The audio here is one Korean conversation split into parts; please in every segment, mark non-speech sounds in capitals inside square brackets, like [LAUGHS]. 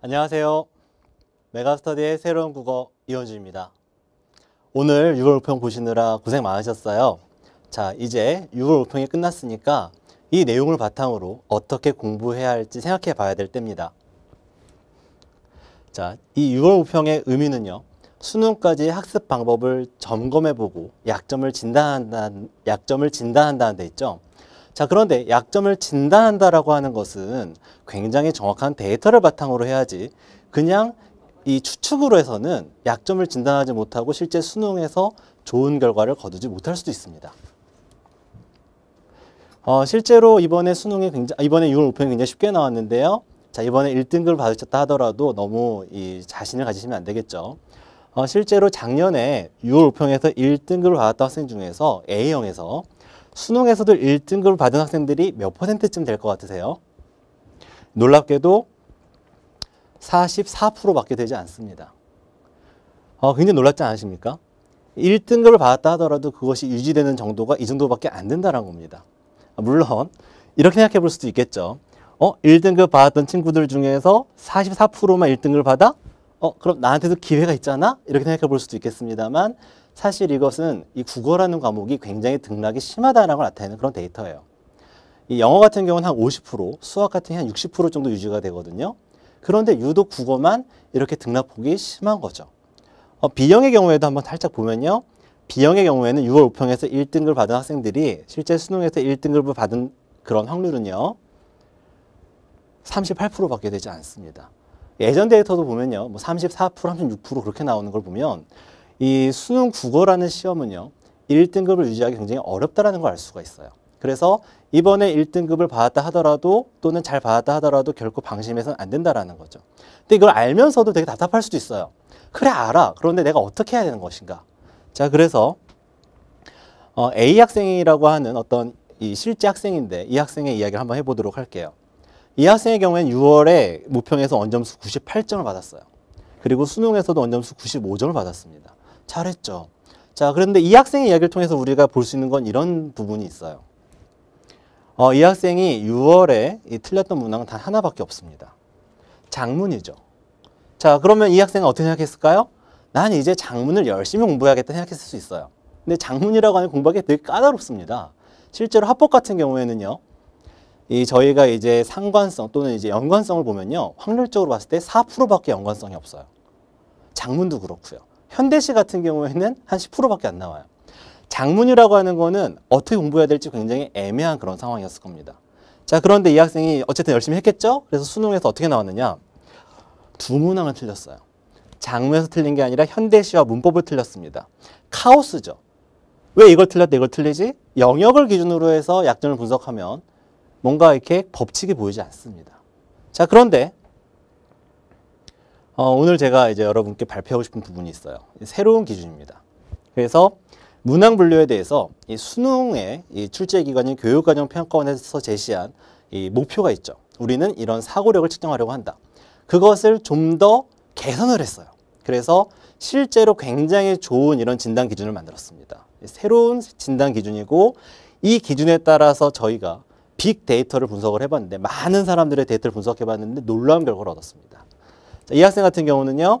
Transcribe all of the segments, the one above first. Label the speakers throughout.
Speaker 1: 안녕하세요. 메가스터디의 새로운 국어 이현주입니다. 오늘 6월 5평 보시느라 고생 많으셨어요. 자, 이제 6월 5평이 끝났으니까 이 내용을 바탕으로 어떻게 공부해야 할지 생각해 봐야 될 때입니다. 자, 이 6월 5평의 의미는요. 수능까지 학습 방법을 점검해 보고 약점을 진단한다는 약점을 진단한다는 데 있죠. 자 그런데 약점을 진단한다라고 하는 것은 굉장히 정확한 데이터를 바탕으로 해야지 그냥 이 추측으로 해서는 약점을 진단하지 못하고 실제 수능에서 좋은 결과를 거두지 못할 수도 있습니다. 어, 실제로 이번에 수능이 굉장히 아, 이번에 6월 오픈이 굉장히 쉽게 나왔는데요. 자 이번에 1등급을 받으셨다 하더라도 너무 이 자신을 가지시면 안 되겠죠. 어, 실제로 작년에 6월 우평에서 1등급을 받았던 학생 중에서 A형에서 수능에서도 1등급을 받은 학생들이 몇 퍼센트쯤 될 것 같으세요? 놀랍게도 44%밖에 되지 않습니다. 어, 굉장히 놀랍지 않으십니까? 1등급을 받았다 하더라도 그것이 유지되는 정도가 이 정도밖에 안 된다는 겁니다. 물론 이렇게 생각해 볼 수도 있겠죠. 어, 1등급 받았던 친구들 중에서 44%만 1등급을 받아? 어, 그럼 나한테도 기회가 있잖아? 이렇게 생각해 볼 수도 있겠습니다만 사실 이것은 이 국어라는 과목이 굉장히 등락이 심하다는 걸 나타내는 그런 데이터예요. 이 영어 같은 경우는 한 50%, 수학 같은 경우는 한 60% 정도 유지가 되거든요. 그런데 유독 국어만 이렇게 등락폭이 심한 거죠. 어, B형의 경우에도 한번 살짝 보면요. B형의 경우에는 6월 5평에서 1등급을 받은 학생들이 실제 수능에서 1등급을 받은 그런 확률은요. 38%밖에 되지 않습니다. 예전 데이터도 보면요. 뭐 34%, 36% 그렇게 나오는 걸 보면 이 수능 국어라는 시험은요. 1등급을 유지하기 굉장히 어렵다는걸 알 수가 있어요. 그래서 이번에 1등급을 받았다 하더라도 또는 잘 받았다 하더라도 결코 방심해서는 안 된다라는 거죠. 근데 이걸 알면서도 되게 답답할 수도 있어요. 그래 알아. 그런데 내가 어떻게 해야 되는 것인가? 자, 그래서 어, A 학생이라고 하는 어떤 이 실제 학생인데 이 학생의 이야기를 한번 해보도록 할게요. 이 학생의 경우엔 6월에 모평에서 원점수 98점을 받았어요. 그리고 수능에서도 원점수 95점을 받았습니다. 잘했죠. 자, 그런데 이 학생의 이야기를 통해서 우리가 볼 수 있는 건 이런 부분이 있어요. 어, 이 학생이 6월에 틀렸던 문항은 단 하나밖에 없습니다. 장문이죠. 자, 그러면 이 학생은 어떻게 생각했을까요? 난 이제 장문을 열심히 공부해야겠다 생각했을 수 있어요. 근데 장문이라고 하는 공부하기 되게 까다롭습니다. 실제로 합법 같은 경우에는요. 이 저희가 이제 상관성 또는 이제 연관성을 보면요. 확률적으로 봤을 때 4%밖에 연관성이 없어요. 장문도 그렇고요. 현대시 같은 경우에는 한 10%밖에 안 나와요. 장문이라고 하는 거는 어떻게 공부해야 될지 굉장히 애매한 그런 상황이었을 겁니다. 자 그런데 이 학생이 어쨌든 열심히 했겠죠? 그래서 수능에서 어떻게 나왔느냐? 두 문항을 틀렸어요. 장문에서 틀린 게 아니라 현대시와 문법을 틀렸습니다. 카오스죠. 왜 이걸 틀렸다 이걸 틀리지? 영역을 기준으로 해서 약점을 분석하면 뭔가 이렇게 법칙이 보이지 않습니다. 자 그런데 어, 오늘 제가 이제 여러분께 발표하고 싶은 부분이 있어요. 새로운 기준입니다. 그래서 문항 분류에 대해서 이 수능의 이 출제 기관인 교육과정평가원에서 제시한 이 목표가 있죠. 우리는 이런 사고력을 측정하려고 한다. 그것을 좀 더 개선을 했어요. 그래서 실제로 굉장히 좋은 이런 진단 기준을 만들었습니다. 새로운 진단 기준이고 이 기준에 따라서 저희가 빅데이터를 분석을 해봤는데 많은 사람들의 데이터를 분석해봤는데 놀라운 결과를 얻었습니다. 자, 이 학생 같은 경우는요.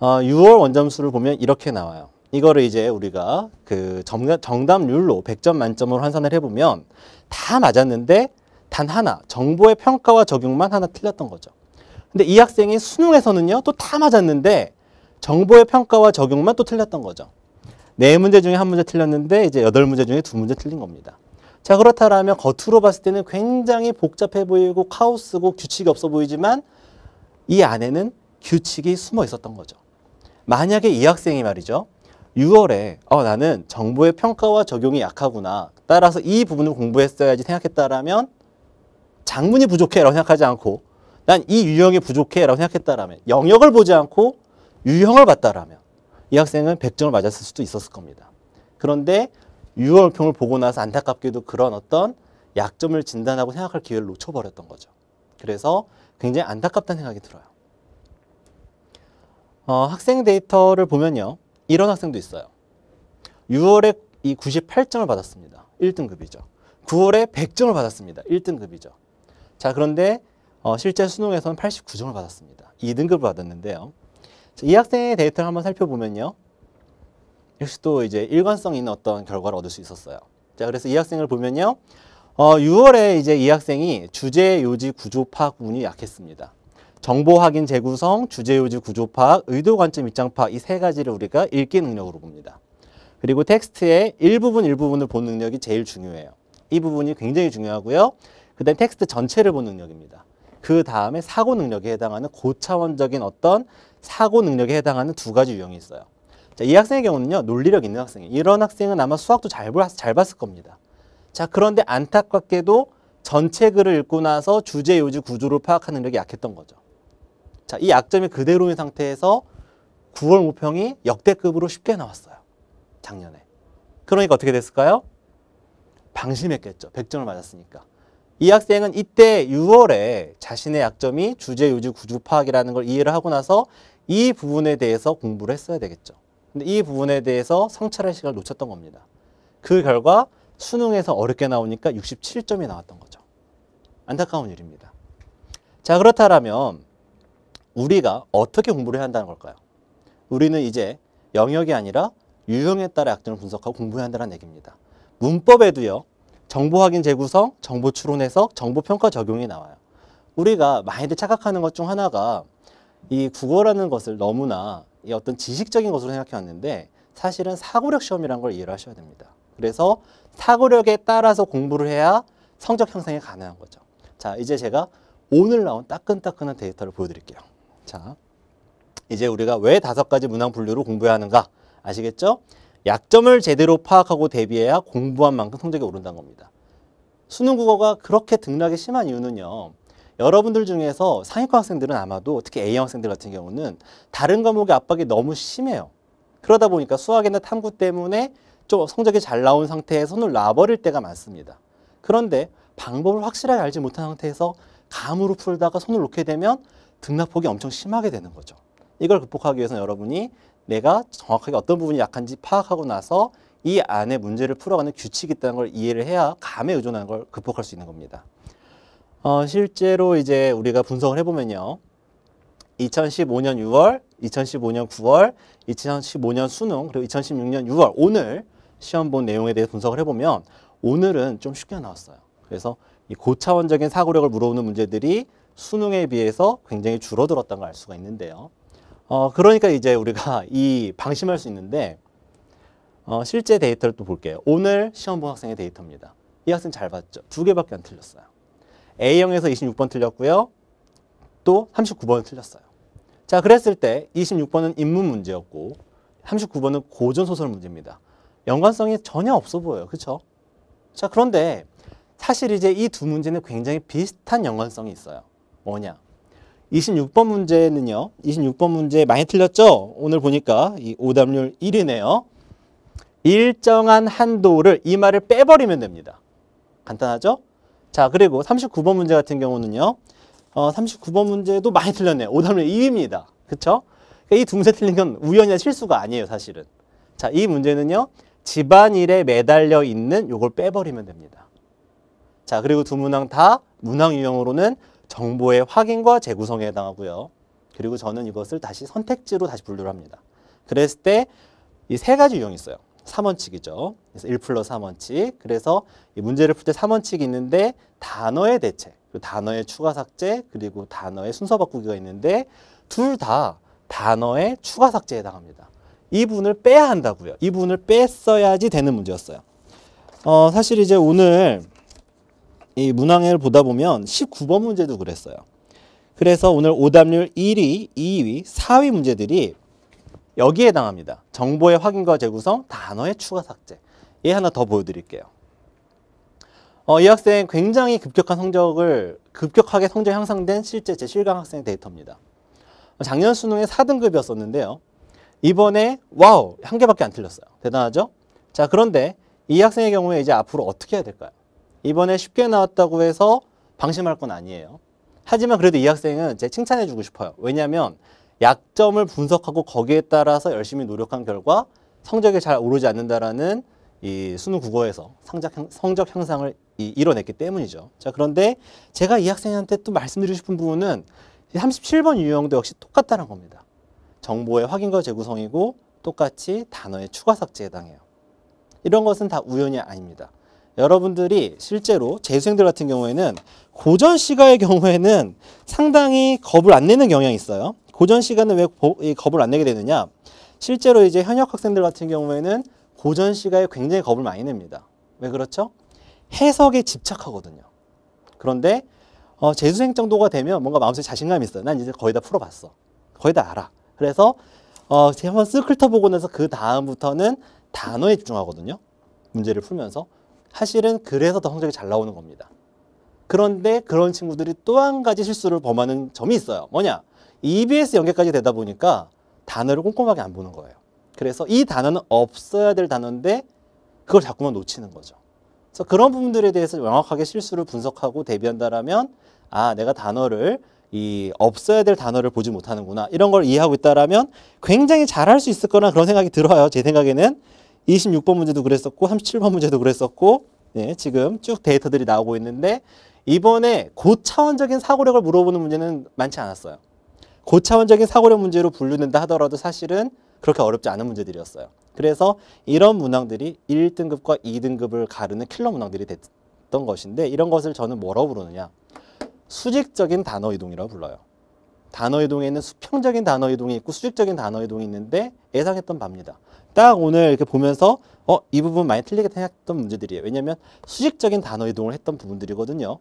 Speaker 1: 어, 6월 원점수를 보면 이렇게 나와요. 이거를 이제 우리가 그 정, 답률로 100점 만점으로 환산을 해보면 다 맞았는데 단 하나 정보의 평가와 적용만 하나 틀렸던 거죠. 근데 이 학생이 수능에서는요 또 다 맞았는데 정보의 평가와 적용만 또 틀렸던 거죠. 네 문제 중에 한 문제 틀렸는데 이제 여덟 문제 중에 두 문제 틀린 겁니다. 자 그렇다라면 겉으로 봤을 때는 굉장히 복잡해 보이고 카오스고 규칙이 없어 보이지만 이 안에는 규칙이 숨어 있었던 거죠. 만약에 이 학생이 말이죠. 6월에 어, 나는 정보의 평가와 적용이 약하구나. 따라서 이 부분을 공부했어야지 생각했다라면 장문이 부족해라고 생각하지 않고 난 이 유형이 부족해라고 생각했다라면 영역을 보지 않고 유형을 봤다라면 이 학생은 100점을 맞았을 수도 있었을 겁니다. 그런데 6월평을 보고 나서 안타깝게도 그런 어떤 약점을 진단하고 생각할 기회를 놓쳐버렸던 거죠. 그래서 굉장히 안타깝다는 생각이 들어요. 어, 학생 데이터를 보면요. 이런 학생도 있어요. 6월에 이 98점을 받았습니다. 1등급이죠. 9월에 100점을 받았습니다. 1등급이죠. 자 그런데 어, 실제 수능에서는 89점을 받았습니다. 2등급을 받았는데요. 자, 이 학생의 데이터를 한번 살펴보면요. 역시 또 이제 일관성 있는 어떤 결과를 얻을 수 있었어요. 자 그래서 이 학생을 보면요. 어, 6월에 이제 이 학생이 주제 요지 구조 파악 운이 약했습니다. 정보 확인 재구성, 주제 요지 구조 파악, 의도 관점 입장 파악 이 세 가지를 우리가 읽기 능력으로 봅니다. 그리고 텍스트의 일부분 일부분을 보는 능력이 제일 중요해요. 이 부분이 굉장히 중요하고요. 그다음 텍스트 전체를 보는 능력입니다. 그 다음에 사고 능력에 해당하는 고차원적인 어떤 사고 능력에 해당하는 두 가지 유형이 있어요. 자, 이 학생의 경우는요, 논리력 있는 학생이에요. 이런 학생은 아마 수학도 잘, 잘 봤을 겁니다. 자, 그런데 안타깝게도 전체 글을 읽고 나서 주제 요지 구조를 파악하는 능력이 약했던 거죠. 자, 이 약점이 그대로인 상태에서 9월 모평이 역대급으로 쉽게 나왔어요. 작년에. 그러니까 어떻게 됐을까요? 방심했겠죠. 100점을 맞았으니까. 이 학생은 이때 6월에 자신의 약점이 주제 요지 구조 파악이라는 걸 이해를 하고 나서 이 부분에 대해서 공부를 했어야 되겠죠. 근데 이 부분에 대해서 성찰할 시간을 놓쳤던 겁니다. 그 결과 수능에서 어렵게 나오니까 67점이 나왔던 거죠. 안타까운 일입니다. 자 그렇다면 우리가 어떻게 공부를 해야 한다는 걸까요? 우리는 이제 영역이 아니라 유형에 따라 약점을 분석하고 공부해야 한다는 얘기입니다. 문법에도요. 정보확인 재구성, 정보추론 해석, 정보평가 적용이 나와요. 우리가 많이들 착각하는 것 중 하나가 이 국어라는 것을 너무나 이 어떤 지식적인 것으로 생각해 왔는데 사실은 사고력 시험이라는 걸 이해를 하셔야 됩니다. 그래서 사고력에 따라서 공부를 해야 성적 향상이 가능한 거죠. 자, 이제 제가 오늘 나온 따끈따끈한 데이터를 보여드릴게요. 자, 이제 우리가 왜 다섯 가지 문항 분류로 공부해야 하는가 아시겠죠? 약점을 제대로 파악하고 대비해야 공부한 만큼 성적이 오른다는 겁니다. 수능 국어가 그렇게 등락이 심한 이유는요. 여러분들 중에서 상위권 학생들은 아마도 특히 A형 학생들 같은 경우는 다른 과목의 압박이 너무 심해요. 그러다 보니까 수학이나 탐구 때문에 좀 성적이 잘 나온 상태에 손을 놔버릴 때가 많습니다. 그런데 방법을 확실하게 알지 못한 상태에서 감으로 풀다가 손을 놓게 되면 등락폭이 엄청 심하게 되는 거죠. 이걸 극복하기 위해서는 여러분이 내가 정확하게 어떤 부분이 약한지 파악하고 나서 이 안에 문제를 풀어가는 규칙이 있다는 걸 이해를 해야 감에 의존하는 걸 극복할 수 있는 겁니다. 어, 실제로 이제 우리가 분석을 해보면요. 2015년 6월, 2015년 9월, 2015년 수능, 그리고 2016년 6월, 오늘 시험 본 내용에 대해 분석을 해보면 오늘은 좀 쉽게 나왔어요. 그래서 이 고차원적인 사고력을 물어보는 문제들이 수능에 비해서 굉장히 줄어들었다는 걸 알 수가 있는데요. 어, 그러니까 이제 우리가 [LAUGHS] 이 방심할 수 있는데 어, 실제 데이터를 또 볼게요. 오늘 시험 본 학생의 데이터입니다. 이 학생 잘 봤죠? 두 개밖에 안 틀렸어요. A형에서 26번 틀렸고요. 또 39번을 틀렸어요. 자, 그랬을 때 26번은 입문 문제였고 39번은 고전 소설 문제입니다. 연관성이 전혀 없어 보여요. 그렇죠? 자, 그런데 사실 이제 이 두 문제는 굉장히 비슷한 연관성이 있어요. 뭐냐? 26번 문제는요. 26번 문제 많이 틀렸죠? 오늘 보니까 이 오답률 1이네요. 일정한 한도를 이 말을 빼버리면 됩니다. 간단하죠? 자, 그리고 39번 문제 같은 경우는요. 어, 39번 문제도 많이 틀렸네요. 오답률 2입니다. 그렇죠 그러니까 이두 문제 틀린 건 우연이나 실수가 아니에요, 사실은. 자, 이 문제는요. 집안일에 매달려 있는 요걸 빼버리면 됩니다. 자, 그리고 두 문항 다 문항 유형으로는 정보의 확인과 재구성에 해당하고요. 그리고 저는 이것을 다시 선택지로 다시 분류를 합니다. 그랬을 때 이 세 가지 유형이 있어요. 3원칙이죠. 그래서 1 플러스 3원칙. 그래서 이 문제를 풀 때 3원칙이 있는데 단어의 대체, 그리고 단어의 추가 삭제, 그리고 단어의 순서 바꾸기가 있는데 둘 다 단어의 추가 삭제에 해당합니다. 이 분을 빼야 한다고요. 이 분을 뺐어야지 되는 문제였어요. 어, 사실 이제 오늘 이 문항을 보다 보면 19번 문제도 그랬어요. 그래서 오늘 오답률 1위, 2위, 4위 문제들이 여기에 당합니다 정보의 확인과 재구성, 단어의 추가 삭제. 얘 하나 더 보여드릴게요. 어, 이 학생 굉장히 급격한 성적을 급격하게 성적 향상된 실제 제 실강 학생 데이터입니다. 작년 수능에 4등급이었었는데요. 이번에 와우 한 개밖에 안 틀렸어요. 대단하죠? 자 그런데 이 학생의 경우에 이제 앞으로 어떻게 해야 될까요? 이번에 쉽게 나왔다고 해서 방심할 건 아니에요. 하지만 그래도 이 학생은 제 칭찬해주고 싶어요. 왜냐하면 약점을 분석하고 거기에 따라서 열심히 노력한 결과 성적이 잘 오르지 않는다라는 이 수능 국어에서 성적, 향, 성적 향상을 이, 이뤄냈기 때문이죠. 자 그런데 제가 이 학생한테 또 말씀드리고 싶은 부분은 37번 유형도 역시 똑같다는 겁니다. 정보의 확인과 재구성이고 똑같이 단어의 추가 삭제에 해당해요. 이런 것은 다 우연이 아닙니다. 여러분들이 실제로 재수생들 같은 경우에는 고전 시가의 경우에는 상당히 겁을 안 내는 경향이 있어요. 고전 시가는 왜 겁을 안 내게 되느냐? 실제로 이제 현역 학생들 같은 경우에는 고전 시가에 굉장히 겁을 많이 냅니다. 왜 그렇죠? 해석에 집착하거든요. 그런데 어, 재수생 정도가 되면 뭔가 마음속에 자신감이 있어요. 난 이제 거의 다 풀어봤어. 거의 다 알아. 그래서 어, 한번 스크립터 보고 나서 그 다음부터는 단어에 집중하거든요. 문제를 풀면서. 사실은 그래서 더 성적이 잘 나오는 겁니다. 그런데 그런 친구들이 또 한 가지 실수를 범하는 점이 있어요. 뭐냐? EBS 연계까지 되다 보니까 단어를 꼼꼼하게 안 보는 거예요. 그래서 이 단어는 없어야 될 단어인데 그걸 자꾸만 놓치는 거죠. 그래서 그런 부분들에 대해서 명확하게 실수를 분석하고 대비한다라면 아 내가 단어를 이 없어야 될 단어를 보지 못하는구나 이런 걸 이해하고 있다라면 굉장히 잘할 수 있을 거란 그런 생각이 들어요. 제 생각에는 26번 문제도 그랬었고 37번 문제도 그랬었고 네, 지금 쭉 데이터들이 나오고 있는데 이번에 고차원적인 사고력을 물어보는 문제는 많지 않았어요. 고차원적인 사고력 문제로 분류된다 하더라도 사실은 그렇게 어렵지 않은 문제들이었어요. 그래서 이런 문항들이 1등급과 2등급을 가르는 킬러 문항들이 됐던 것인데 이런 것을 저는 뭐라고 부르느냐 수직적인 단어 이동이라고 불러요. 단어 이동에는 수평적인 단어 이동이 있고 수직적인 단어 이동이 있는데 예상했던 바입니다. 딱 오늘 이렇게 보면서 어, 이 부분 많이 틀리게 생각했던 문제들이에요. 왜냐면 수직적인 단어 이동을 했던 부분들이거든요.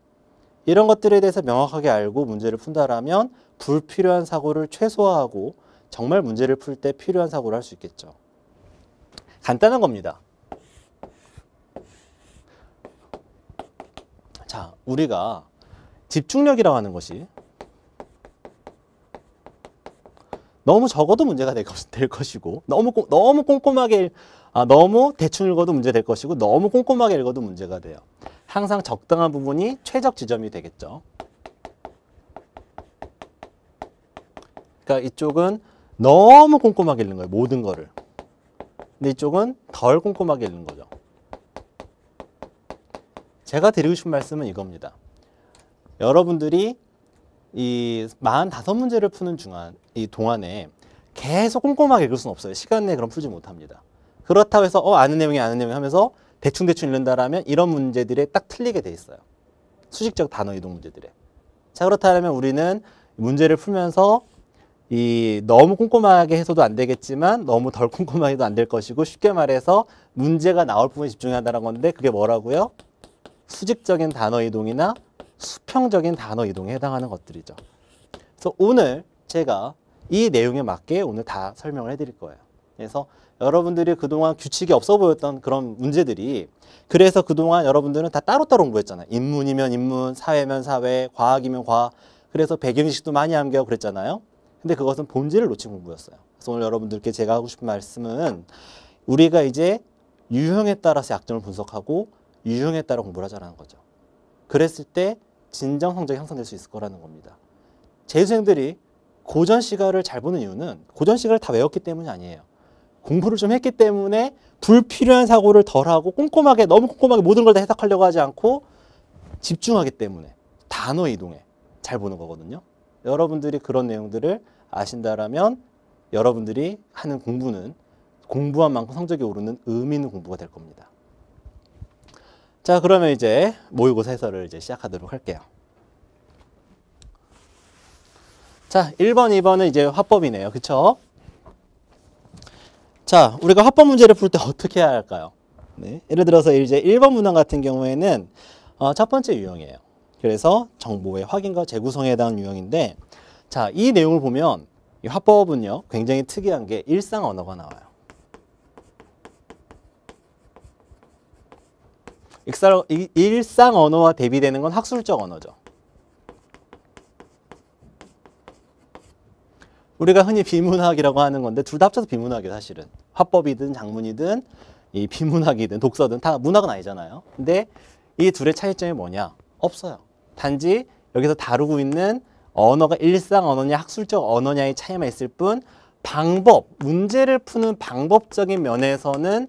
Speaker 1: 이런 것들에 대해서 명확하게 알고 문제를 푼다라면 불필요한 사고를 최소화하고 정말 문제를 풀 때 필요한 사고를 할 수 있겠죠. 간단한 겁니다. 자, 우리가 집중력이라고 하는 것이 너무 적어도 문제가 될, 것, 될 것이고 너무 꼼, 너무 꼼꼼하게 아, 너무 대충 읽어도 문제 될 것이고 너무 꼼꼼하게 읽어도 문제가 돼요. 항상 적당한 부분이 최적 지점이 되겠죠. 그러니까 이쪽은 너무 꼼꼼하게 읽는 거예요. 모든 거를. 근데 이쪽은 덜 꼼꼼하게 읽는 거죠. 제가 드리고 싶은 말씀은 이겁니다. 여러분들이 이 45문제를 푸는 중간 이 동안에 계속 꼼꼼하게 읽을 수는 없어요. 시간 내에 그럼 풀지 못합니다. 그렇다고 해서 어 아는 내용이 아는 내용이 하면서 대충대충 읽는다라면 이런 문제들에 딱 틀리게 돼 있어요. 수직적 단어 이동 문제들에. 자 그렇다면 우리는 문제를 풀면서 이 너무 꼼꼼하게 해서도 안 되겠지만 너무 덜 꼼꼼하게도 안 될 것이고 쉽게 말해서 문제가 나올 부분에 집중한다는 건데 그게 뭐라고요? 수직적인 단어 이동이나 수평적인 단어 이동에 해당하는 것들이죠. 그래서 오늘 제가 이 내용에 맞게 오늘 다 설명을 해드릴 거예요. 그래서 여러분들이 그동안 규칙이 없어 보였던 그런 문제들이 그래서 그동안 여러분들은 다 따로따로 공부했잖아요. 인문이면 인문, 사회면 사회, 과학이면 과학. 그래서 배경지식도 많이 암기하고 그랬잖아요. 근데 그것은 본질을 놓친 공부였어요. 그래서 오늘 여러분들께 제가 하고 싶은 말씀은 우리가 이제 유형에 따라서 약점을 분석하고 유형에 따라 공부를 하자는 거죠. 그랬을 때 진정 성적이 향상될 수 있을 거라는 겁니다. 재수생들이 고전 시간을 잘 보는 이유는 고전 시간을 다 외웠기 때문이 아니에요. 공부를 좀 했기 때문에 불필요한 사고를 덜하고 꼼꼼하게 너무 꼼꼼하게 모든 걸 다 해석하려고 하지 않고 집중하기 때문에 단어 이동에 잘 보는 거거든요. 여러분들이 그런 내용들을 아신다라면 여러분들이 하는 공부는 공부한 만큼 성적이 오르는 의미 있는 공부가 될 겁니다. 자, 그러면 이제 모의고사 해설을 이제 시작하도록 할게요. 자, 1번, 2번은 이제 화법이네요. 그쵸? 자, 우리가 화법 문제를 풀 때 [LAUGHS] 어떻게 해야 할까요? 네. 예를 들어서 이제 1번 문항 같은 경우에는 어, 첫 번째 유형이에요. 그래서 정보의 확인과 재구성에 해당 유형인데 자, 이 내용을 보면 이 화법은요, 굉장히 특이한 게 일상 언어가 나와요. 일상 언어와 대비되는 건 학술적 언어죠. 우리가 흔히 비문학이라고 하는 건데 둘 다 합쳐서 비문학이 사실은 화법이든 장문이든 이 비문학이든 독서든 다 문학은 아니잖아요. 근데 이 둘의 차이점이 뭐냐? 없어요. 단지 여기서 다루고 있는 언어가 일상 언어냐 학술적 언어냐의 차이만 있을 뿐 방법, 문제를 푸는 방법적인 면에서는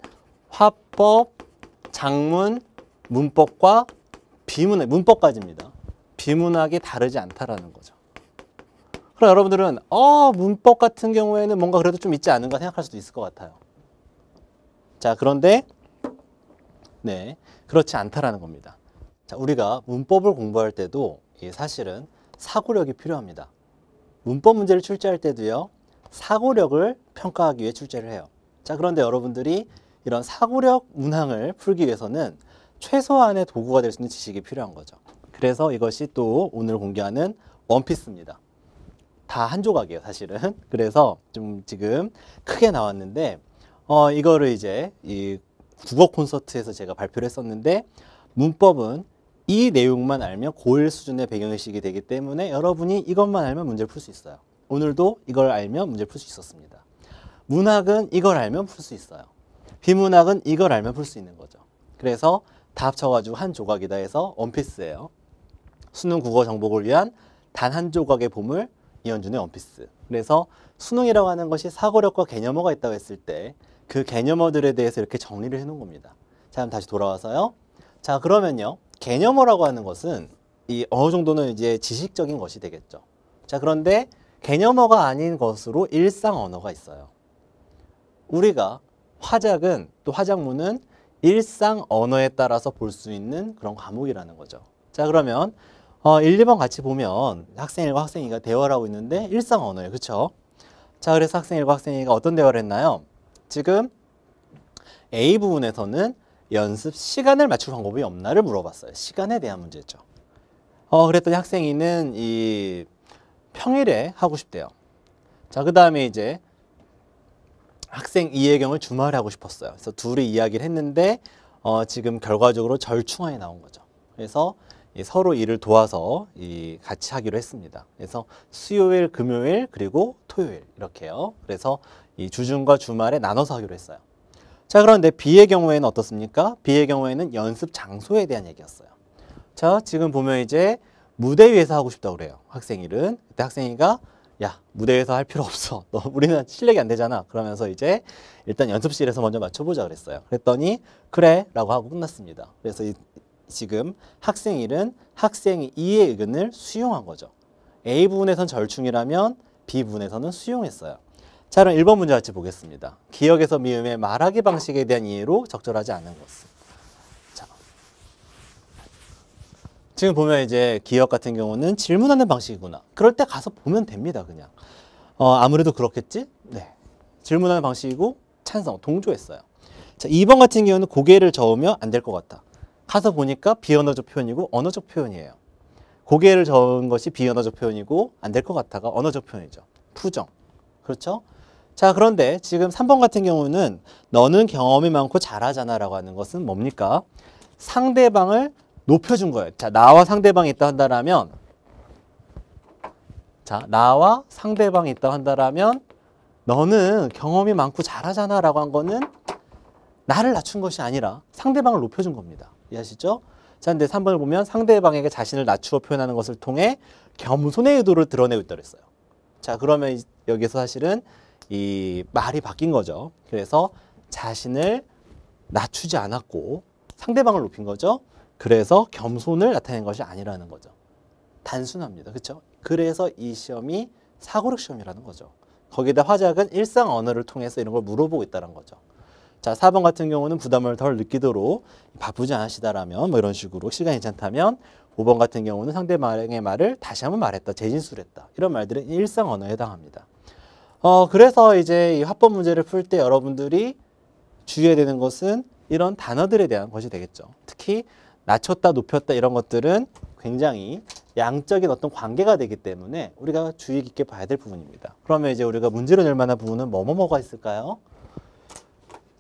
Speaker 1: 화법, 장문, 문법과 비문의 문법까지입니다. 비문학이 다르지 않다라는 거죠. 그럼 여러분들은 어, 문법 같은 경우에는 뭔가 그래도 좀 있지 않은가 생각할 수도 있을 것 같아요. 자, 그런데 네, 그렇지 않다라는 겁니다. 자, 우리가 문법을 공부할 때도 사실은 사고력이 필요합니다. 문법 문제를 출제할 때도요. 사고력을 평가하기 위해 출제를 해요. 자, 그런데 여러분들이 이런 사고력 문항을 풀기 위해서는 최소한의 도구가 될 수 있는 지식이 필요한 거죠. 그래서 이것이 또 오늘 공개하는 원피스입니다. 다 한 조각이에요, 사실은. [LAUGHS] 그래서 좀 지금 크게 나왔는데 어 이거를 이제 이 국어 콘서트에서 제가 발표를 했었는데 문법은 이 내용만 알면 고일 수준의 배경의식이 되기 때문에 여러분이 이것만 알면 문제를 풀 수 있어요. 오늘도 이걸 알면 문제 풀 수 있었습니다. 문학은 이걸 알면 풀 수 있어요. 비문학은 이걸 알면 풀 수 있는 거죠. 그래서 다 합쳐가지고 한 조각이다 해서 원피스예요. 수능 국어 정복을 위한 단 한 조각의 보물 이현준의 원피스. 그래서 수능이라고 하는 것이 사고력과 개념어가 있다고 했을 때 그 개념어들에 대해서 이렇게 정리를 해놓은 겁니다. 자, 그럼 다시 돌아와서요. 자, 그러면요. 개념어라고 하는 것은 이 어느 정도는 이제 지식적인 것이 되겠죠. 자, 그런데 개념어가 아닌 것으로 일상 언어가 있어요. 우리가 화작은 또 화작문은 일상 언어에 따라서 볼 수 있는 그런 과목이라는 거죠. 자 그러면 어, 1, 2번 같이 보면 학생 1과 학생 2가 대화를 하고 있는데 일상 언어예요. 그렇죠? 자 그래서 학생 1과 학생 2가 어떤 대화를 했나요? 지금 A 부분에서는 연습 시간을 맞출 방법이 없나를 물어봤어요. 시간에 대한 문제죠. 어, 그랬더니 학생 2는 이 평일에 하고 싶대요. 자, 그 다음에 이제 학생 이해경을 주말하고 에 싶었어요. 그래서 둘이 이야기를 했는데 어, 지금 결과적으로 절충안이 나온 거죠. 그래서 서로 일을 도와서 이 같이 하기로 했습니다. 그래서 수요일, 금요일, 그리고 토요일 이렇게요. 그래서 이 주중과 주말에 나눠서 하기로 했어요. 자, 그런데 B의 경우에는 어떻습니까? B의 경우에는 연습 장소에 대한 얘기였어요. 자, 지금 보면 이제 무대 위에서 하고 싶다고 그래요. 학생일은. 그때 학생이가 야 무대에서 할 필요 없어 [LAUGHS] 너 우리는 실력이 안 되잖아 그러면서 이제 일단 연습실에서 먼저 맞춰보자 그랬어요 그랬더니 그래 라고 하고 끝났습니다 그래서 이, 지금 학생 1은 학생 2의 의견을 수용한 거죠 A분에선 절충이라면 B분에서는 수용했어요 자 그럼 1번 문제 같이 보겠습니다 기억에서 미음의 말하기 방식에 대한 이해로 적절하지 않은 것은 지금 보면 이제 기업 같은 경우는 질문하는 방식이구나. 그럴 때 가서 보면 됩니다, 그냥. 어, 아무래도 그렇겠지? 네. 질문하는 방식이고 찬성, 동조했어요. 자, 2번 같은 경우는 고개를 저으면 안 될 것 같다. 가서 보니까 비언어적 표현이고 언어적 표현이에요. 고개를 저은 것이 비언어적 표현이고 안 될 것 같다가 언어적 표현이죠. 투정. 그렇죠? 자 그런데 지금 3번 같은 경우는 너는 경험이 많고 잘하잖아 라고 하는 것은 뭡니까? 상대방을 높여준 거예요. 자, 나와 상대방이 있다 한다라면 자, 나와 상대방이 있다 한다라면 너는 경험이 많고 잘하잖아 라고 한 거는 나를 낮춘 것이 아니라 상대방을 높여준 겁니다. 이해하시죠? 자, 근데 3번을 보면 상대방에게 자신을 낮추어 표현하는 것을 통해 겸손의 의도를 드러내고 있다고 했어요. 자, 그러면 여기서 사실은 이 말이 바뀐 거죠. 그래서 자신을 낮추지 않았고 상대방을 높인 거죠. 그래서 겸손을 나타낸 것이 아니라는 거죠. 단순합니다. 그렇죠? 그래서 이 시험이 사고력 시험이라는 거죠. 거기다 화작은 일상 언어를 통해서 이런 걸 물어보고 있다는 거죠. 자, 4번 같은 경우는 부담을 덜 느끼도록 바쁘지 않으시다라면 뭐 이런 식으로 시간이 괜찮다면 5번 같은 경우는 상대방의 말을 다시 한번 말했다, 재진술했다. 이런 말들은 일상 언어에 해당합니다. 어, 그래서 이제 이 화법 문제를 풀 때 여러분들이 주의해야 되는 것은 이런 단어들에 대한 것이 되겠죠. 특히 낮췄다 높였다 이런 것들은 굉장히 양적인 어떤 관계가 되기 때문에 우리가 주의 깊게 봐야 될 부분입니다. 그러면 이제 우리가 문제로 낼 만한 부분은 뭐뭐뭐가 있을까요?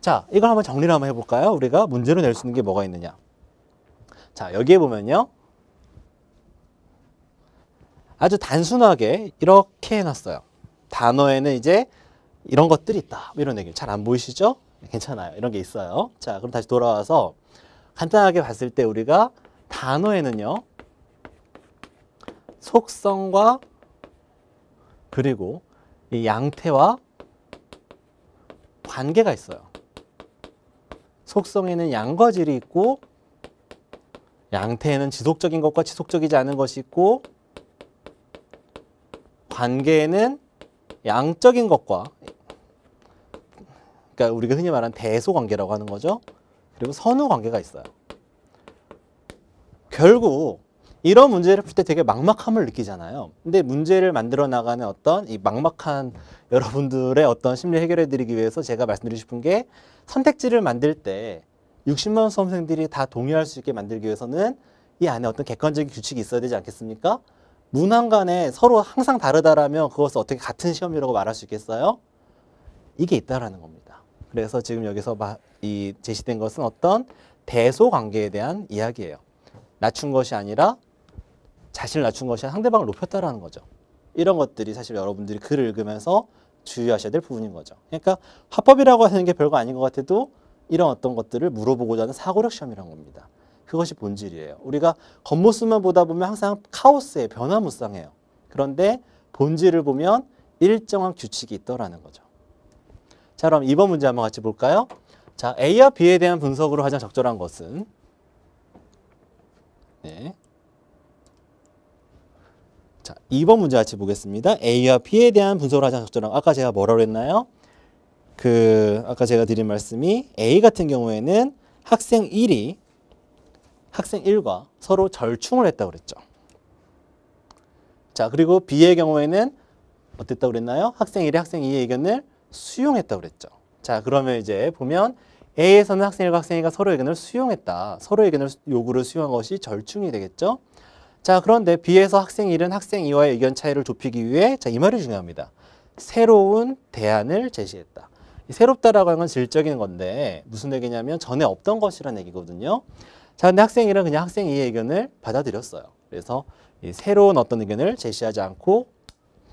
Speaker 1: 자, 이걸 한번 정리를 한번 해볼까요? 우리가 문제로 낼 수 있는 게 뭐가 있느냐. 자, 여기에 보면요. 아주 단순하게 이렇게 해놨어요. 단어에는 이제 이런 것들이 있다. 이런 얘기. 잘 안 보이시죠? 괜찮아요. 이런 게 있어요. 자, 그럼 다시 돌아와서 간단하게 봤을 때 우리가 단어에는요. 속성과 그리고 이 양태와 관계가 있어요. 속성에는 양과 질이 있고 양태에는 지속적인 것과 지속적이지 않은 것이 있고 관계에는 양적인 것과 그러니까 우리가 흔히 말하는 대소관계라고 하는 거죠. 그리고 선후 관계가 있어요. 결국 이런 문제를 풀 때 되게 막막함을 느끼잖아요. 근데 문제를 만들어 나가는 어떤 이 막막한 [LAUGHS] 여러분들의 어떤 심리 해결해 드리기 위해서 제가 말씀드리고 싶은 게 선택지를 만들 때 60만 수험생들이 다 동의할 수 있게 만들기 위해서는 이 안에 어떤 객관적인 규칙이 있어야 되지 않겠습니까? 문항 간에 서로 항상 다르다라면 그것을 어떻게 같은 시험이라고 말할 수 있겠어요? 이게 있다라는 겁니다. 그래서 지금 여기서 이 제시된 것은 어떤 대소 관계에 대한 이야기예요. 낮춘 것이 아니라 자신을 낮춘 것이 아니라 상대방을 높였다라는 거죠. 이런 것들이 사실 여러분들이 글을 읽으면서 주의하셔야 될 부분인 거죠. 그러니까 화법이라고 하는 게 별거 아닌 것 같아도 이런 어떤 것들을 물어보고자 하는 사고력 시험이란 겁니다. 그것이 본질이에요. 우리가 겉모습만 보다 보면 항상 카오스에 변화무쌍해요. 그런데 본질을 보면 일정한 규칙이 있더라는 거죠. 자, 그럼 2번 문제 한번 같이 볼까요? 자, A와 B에 대한 분석으로 가장 적절한 것은 네. 자, 2번 문제 같이 보겠습니다. A와 B에 대한 분석을 하자 적절한 아까 제가 뭐라고 했나요? 그 아까 제가 드린 말씀이 A 같은 경우에는 학생 1이 학생 1과 서로 절충을 했다고 그랬죠. 자, 그리고 B의 경우에는 어땠다고 그랬나요? 학생 1이 학생 2의 의견을 수용했다 고 그랬죠. 자, 그러면 이제 보면 A에서는 학생 1과 학생 2가 서로 의견을 수용했다. 서로 의견을 요구를 수용한 것이 절충이 되겠죠. 자, 그런데 B에서 학생 1은 학생 2와의 의견 차이를 좁히기 위해 자, 이 말이 중요합니다. 새로운 대안을 제시했다. 새롭다라고 하는 건 질적인 건데 무슨 얘기냐면 전에 없던 것이라는 얘기거든요. 자, 근데 학생 1은 그냥 학생 2의 의견을 받아들였어요. 그래서 새로운 어떤 의견을 제시하지 않고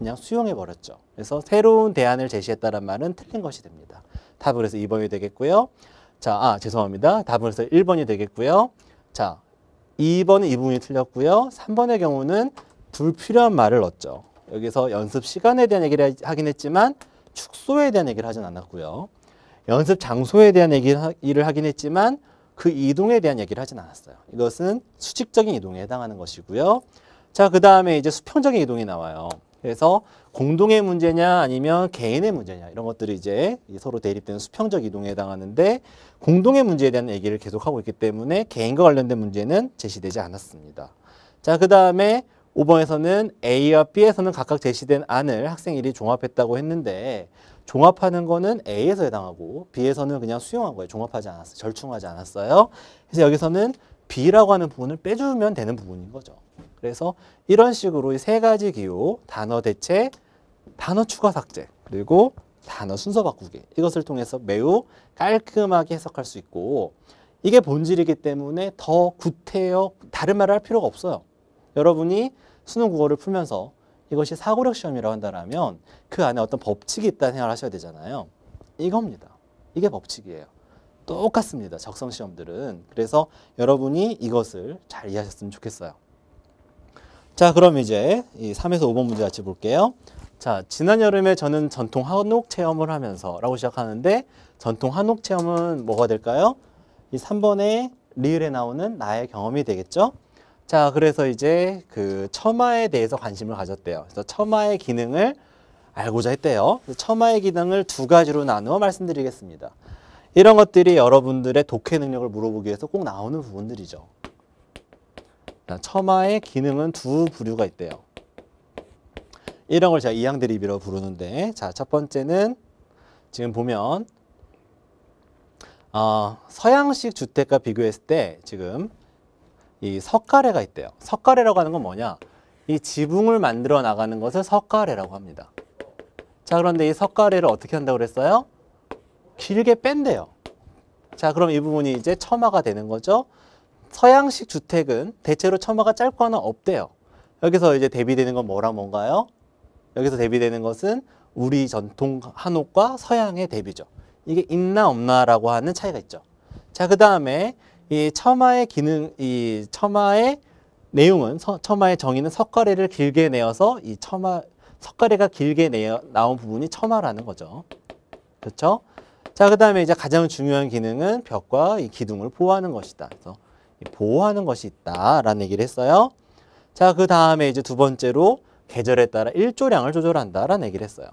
Speaker 1: 그냥 수용해 버렸죠. 그래서 새로운 대안을 제시했다는 말은 틀린 것이 됩니다. 답을해서 2번이 되겠고요. 자, 아, 죄송합니다. 답을해서 1번이 되겠고요. 자, 2번은 이 부분이 틀렸고요. 3번의 경우는 불필요한 말을 넣었죠. 여기서 연습 시간에 대한 얘기를 하긴 했지만 축소에 대한 얘기를 하진 않았고요. 연습 장소에 대한 얘기를 하긴 했지만 그 이동에 대한 얘기를 하진 않았어요. 이것은 수직적인 이동에 해당하는 것이고요. 자, 그 다음에 이제 수평적인 이동이 나와요. 그래서 공동의 문제냐 아니면 개인의 문제냐 이런 것들이 이제 서로 대립되는 수평적 이동에 해당하는데 공동의 문제에 대한 얘기를 계속하고 있기 때문에 개인과 관련된 문제는 제시되지 않았습니다. 자, 그 다음에 5번에서는 A와 B에서는 각각 제시된 안을 학생일이 종합했다고 했는데 종합하는 거는 A에서 해당하고 B에서는 그냥 수용한 거예요. 종합하지 않았어요. 절충하지 않았어요. 그래서 여기서는 B라고 하는 부분을 빼주면 되는 부분인 거죠. 그래서 이런 식으로 세 가지 기호, 단어 대체, 단어 추가 삭제, 그리고 단어 순서 바꾸기 이것을 통해서 매우 깔끔하게 해석할 수 있고 이게 본질이기 때문에 더 구태여 다른 말을 할 필요가 없어요. 여러분이 수능 국어를 풀면서 이것이 사고력 시험이라고 한다면 그 안에 어떤 법칙이 있다는 생각을 하셔야 되잖아요. 이겁니다. 이게 법칙이에요. 똑같습니다. 적성 시험들은. 그래서 여러분이 이것을 잘 이해하셨으면 좋겠어요. 자, 그럼 이제 이 3에서 5번 문제 같이 볼게요. 자, 지난 여름에 저는 전통 한옥 체험을 하면서 라고 시작하는데 전통 한옥 체험은 뭐가 될까요? 이3번에 리을에 나오는 나의 경험이 되겠죠? 자, 그래서 이제 그 처마에 대해서 관심을 가졌대요. 그래서 처마의 기능을 알고자 했대요. 처마의 기능을 두 가지로 나누어 말씀드리겠습니다. 이런 것들이 여러분들의 독해 능력을 물어보기 위해서 꼭 나오는 부분들이죠. 처마의 기능은 두 부류가 있대요. 이런 걸 제가 이항대립이라고 부르는데 자첫 번째는 지금 보면 어, 서양식 주택과 비교했을 때 지금 이 석가래가 있대요. 석가래라고 하는 건 뭐냐? 이 지붕을 만들어 나가는 것을 석가래라고 합니다. 자 그런데 이 석가래를 어떻게 한다고 그랬어요? 길게 뺀대요. 자 그럼 이 부분이 이제 처마가 되는 거죠. 서양식 주택은 대체로 처마가 짧거나 없대요. 여기서 이제 대비되는 건 뭐라 뭔가요? 여기서 대비되는 것은 우리 전통 한옥과 서양의 대비죠. 이게 있나 없나라고 하는 차이가 있죠. 자, 그 다음에 이 처마의 기능, 이 처마의 내용은, 서, 처마의 정의는 석가래를 길게 내어서 이 처마, 석가래가 길게 내어, 나온 부분이 처마라는 거죠. 그렇죠? 자, 그 다음에 이제 가장 중요한 기능은 벽과 이 기둥을 보호하는 것이다. 그래서 보호하는 것이 있다라는 얘기를 했어요. 자, 그 다음에 이제 두 번째로 계절에 따라 일조량을 조절한다라는 얘기를 했어요.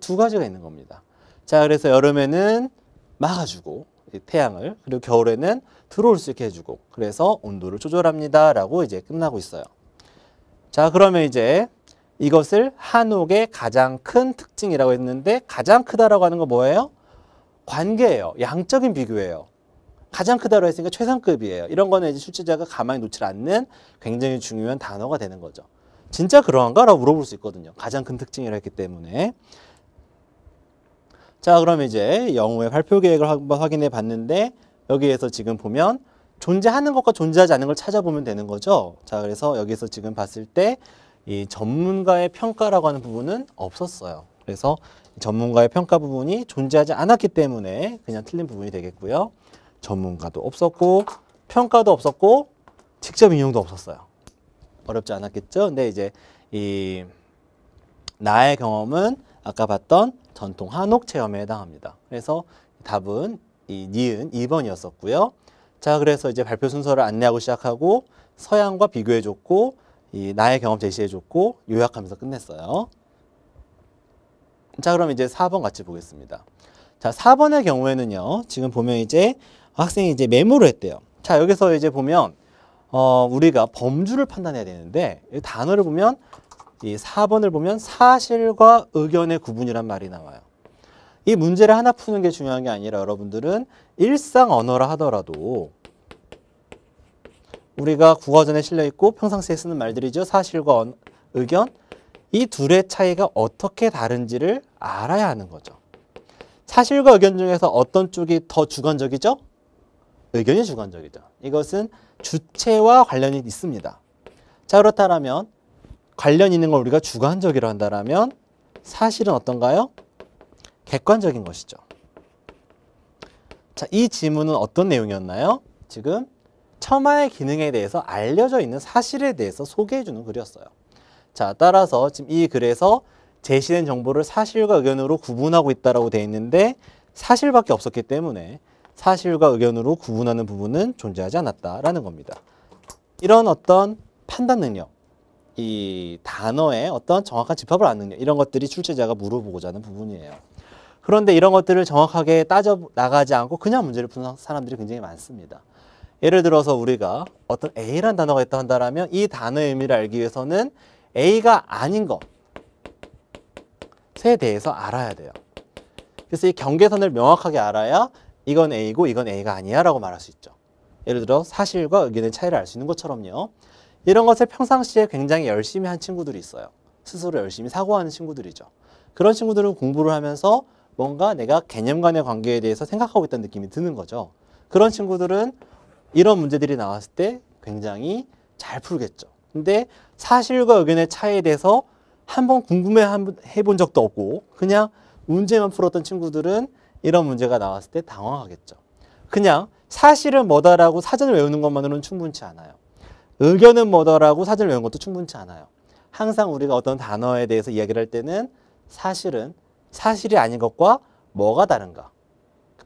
Speaker 1: 두 가지가 있는 겁니다. 자, 그래서 여름에는 막아주고 태양을 그리고 겨울에는 들어올 수 있게 해주고 그래서 온도를 조절합니다라고 이제 끝나고 있어요. 자, 그러면 이제 이것을 한옥의 가장 큰 특징이라고 했는데 가장 크다라고 하는 건 뭐예요? 관계예요. 양적인 비교예요. 가장 크다로 했으니까 최상급이에요. 이런 거는 이제 출제자가 가만히 놓지 않는 굉장히 중요한 단어가 되는 거죠. 진짜 그러한가? 라고 물어볼 수 있거든요. 가장 큰 특징이라 했기 때문에. 자, 그럼 이제 영우의 발표 계획을 한번 확인해 봤는데 여기에서 지금 보면 존재하는 것과 존재하지 않은 걸 찾아보면 되는 거죠. 자, 그래서 여기서 지금 봤을 때 이 전문가의 평가라고 하는 부분은 없었어요. 그래서 전문가의 평가 부분이 존재하지 않았기 때문에 그냥 틀린 부분이 되겠고요. 전문가도 없었고 평가도 없었고 직접 인용도 없었어요. 어렵지 않았겠죠? 근데 이제 이 나의 경험은 아까 봤던 전통 한옥 체험에 해당합니다. 그래서 답은 이 니은 2번이었었고요. 자, 그래서 이제 발표 순서를 안내하고 시작하고 서양과 비교해줬고 이 나의 경험 제시해줬고 요약하면서 끝냈어요. 자, 그럼 이제 4번 같이 보겠습니다. 자, 4번의 경우에는요. 지금 보면 이제 학생이 이제 메모를 했대요. 자, 여기서 이제 보면 어, 우리가 범주를 판단해야 되는데 단어를 보면 이 4번을 보면 사실과 의견의 구분이란 말이 나와요. 이 문제를 하나 푸는 게 중요한 게 아니라 여러분들은 일상 언어라 하더라도 우리가 국어전에 실려 있고 평상시에 쓰는 말들이죠. 사실과 언, 의견 이 둘의 차이가 어떻게 다른지를 알아야 하는 거죠. 사실과 의견 중에서 어떤 쪽이 더 주관적이죠? 의견이 주관적이죠. 이것은 주체와 관련이 있습니다. 자 그렇다면 관련 있는 걸 우리가 주관적이라 한다면 사실은 어떤가요? 객관적인 것이죠. 자, 이 지문은 어떤 내용이었나요? 지금 처마의 기능에 대해서 알려져 있는 사실에 대해서 소개해주는 글이었어요. 자, 따라서 지금 이 글에서 제시된 정보를 사실과 의견으로 구분하고 있다고 라 되어 있는데 사실밖에 없었기 때문에 사실과 의견으로 구분하는 부분은 존재하지 않았다라는 겁니다. 이런 어떤 판단 능력, 이 단어의 어떤 정확한 집합을 아는 능력, 이런 것들이 출제자가 물어보고자 하는 부분이에요. 그런데 이런 것들을 정확하게 따져 나가지 않고 그냥 문제를 푸는 사람들이 굉장히 많습니다. 예를 들어서 우리가 어떤 A란 단어가 있다 한다면 이 단어의 의미를 알기 위해서는 A가 아닌 것에 대해서 알아야 돼요. 그래서 이 경계선을 명확하게 알아야 이건 A고 이건 A가 아니야 라고 말할 수 있죠. 예를 들어 사실과 의견의 차이를 알 수 있는 것처럼요. 이런 것을 평상시에 굉장히 열심히 한 친구들이 있어요. 스스로 열심히 사고하는 친구들이죠. 그런 친구들은 공부를 하면서 뭔가 내가 개념 간의 관계에 대해서 생각하고 있다는 느낌이 드는 거죠. 그런 친구들은 이런 문제들이 나왔을 때 굉장히 잘 풀겠죠. 근데 사실과 의견의 차이에 대해서 한번 궁금해 해본 적도 없고 그냥 문제만 풀었던 친구들은 이런 문제가 나왔을 때 당황하겠죠. 그냥 사실은 뭐다라고 사전을 외우는 것만으로는 충분치 않아요. 의견은 뭐다라고 사전을 외운 것도 충분치 않아요. 항상 우리가 어떤 단어에 대해서 이야기를 할 때는 사실은 사실이 아닌 것과 뭐가 다른가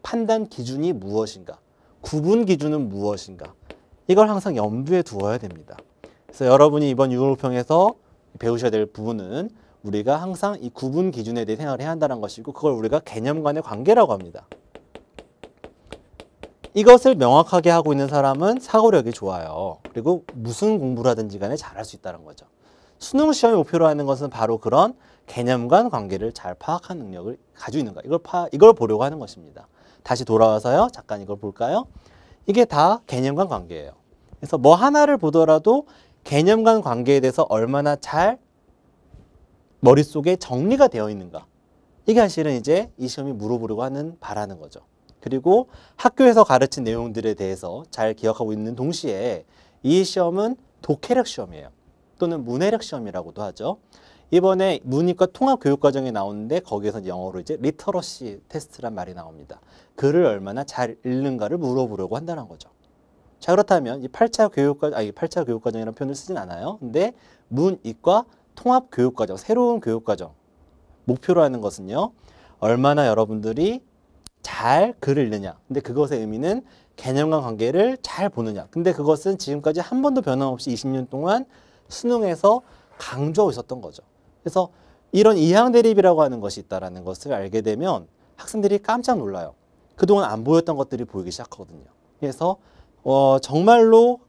Speaker 1: 판단 기준이 무엇인가 구분 기준은 무엇인가 이걸 항상 염두에 두어야 됩니다. 그래서 여러분이 이번 유월평에서 배우셔야 될 부분은 우리가 항상 이 구분 기준에 대해 생각을 해야 한다는 것이고 그걸 우리가 개념 간의 관계라고 합니다. 이것을 명확하게 하고 있는 사람은 사고력이 좋아요. 그리고 무슨 공부를 하든지 간에 잘 할 수 있다는 거죠. 수능 시험의 목표로 하는 것은 바로 그런 개념 간 관계를 잘 파악한 능력을 가지고 있는가. 이걸 파, 이걸 보려고 하는 것입니다. 다시 돌아와서요. 잠깐 이걸 볼까요? 이게 다 개념 간 관계예요. 그래서 뭐 하나를 보더라도 개념 간 관계에 대해서 얼마나 잘 머릿속에 정리가 되어 있는가. 이게 사실은 이제 이 시험이 물어보려고 하는 바라는 거죠. 그리고 학교에서 가르친 내용들에 대해서 잘 기억하고 있는 동시에 이 시험은 독해력 시험이에요. 또는 문해력 시험이라고도 하죠. 이번에 문이과 통합 교육 과정이 나오는데 거기에서 영어로 이제 리터러시 테스트란 말이 나옵니다. 글을 얼마나 잘 읽는가를 물어보려고 한다는 거죠. 자 그렇다면 이 8차 교육 과 아니 8차 교육 과정이라는 표현을 쓰진 않아요. 근데 문이과 통합 교육과정, 새로운 교육과정 목표로 하는 것은요. 얼마나 여러분들이 잘 글을 읽느냐. 근데 그것의 의미는 개념과 관계를 잘 보느냐. 근데 그것은 지금까지 한 번도 변함없이 20년 동안 수능에서 강조하고 있었던 거죠. 그래서 이런 이항 대립이라고 하는 것이 있다라는 것을 알게 되면 학생들이 깜짝 놀라요. 그동안 안 보였던 것들이 보이기 시작하거든요. 그래서 어, 정말로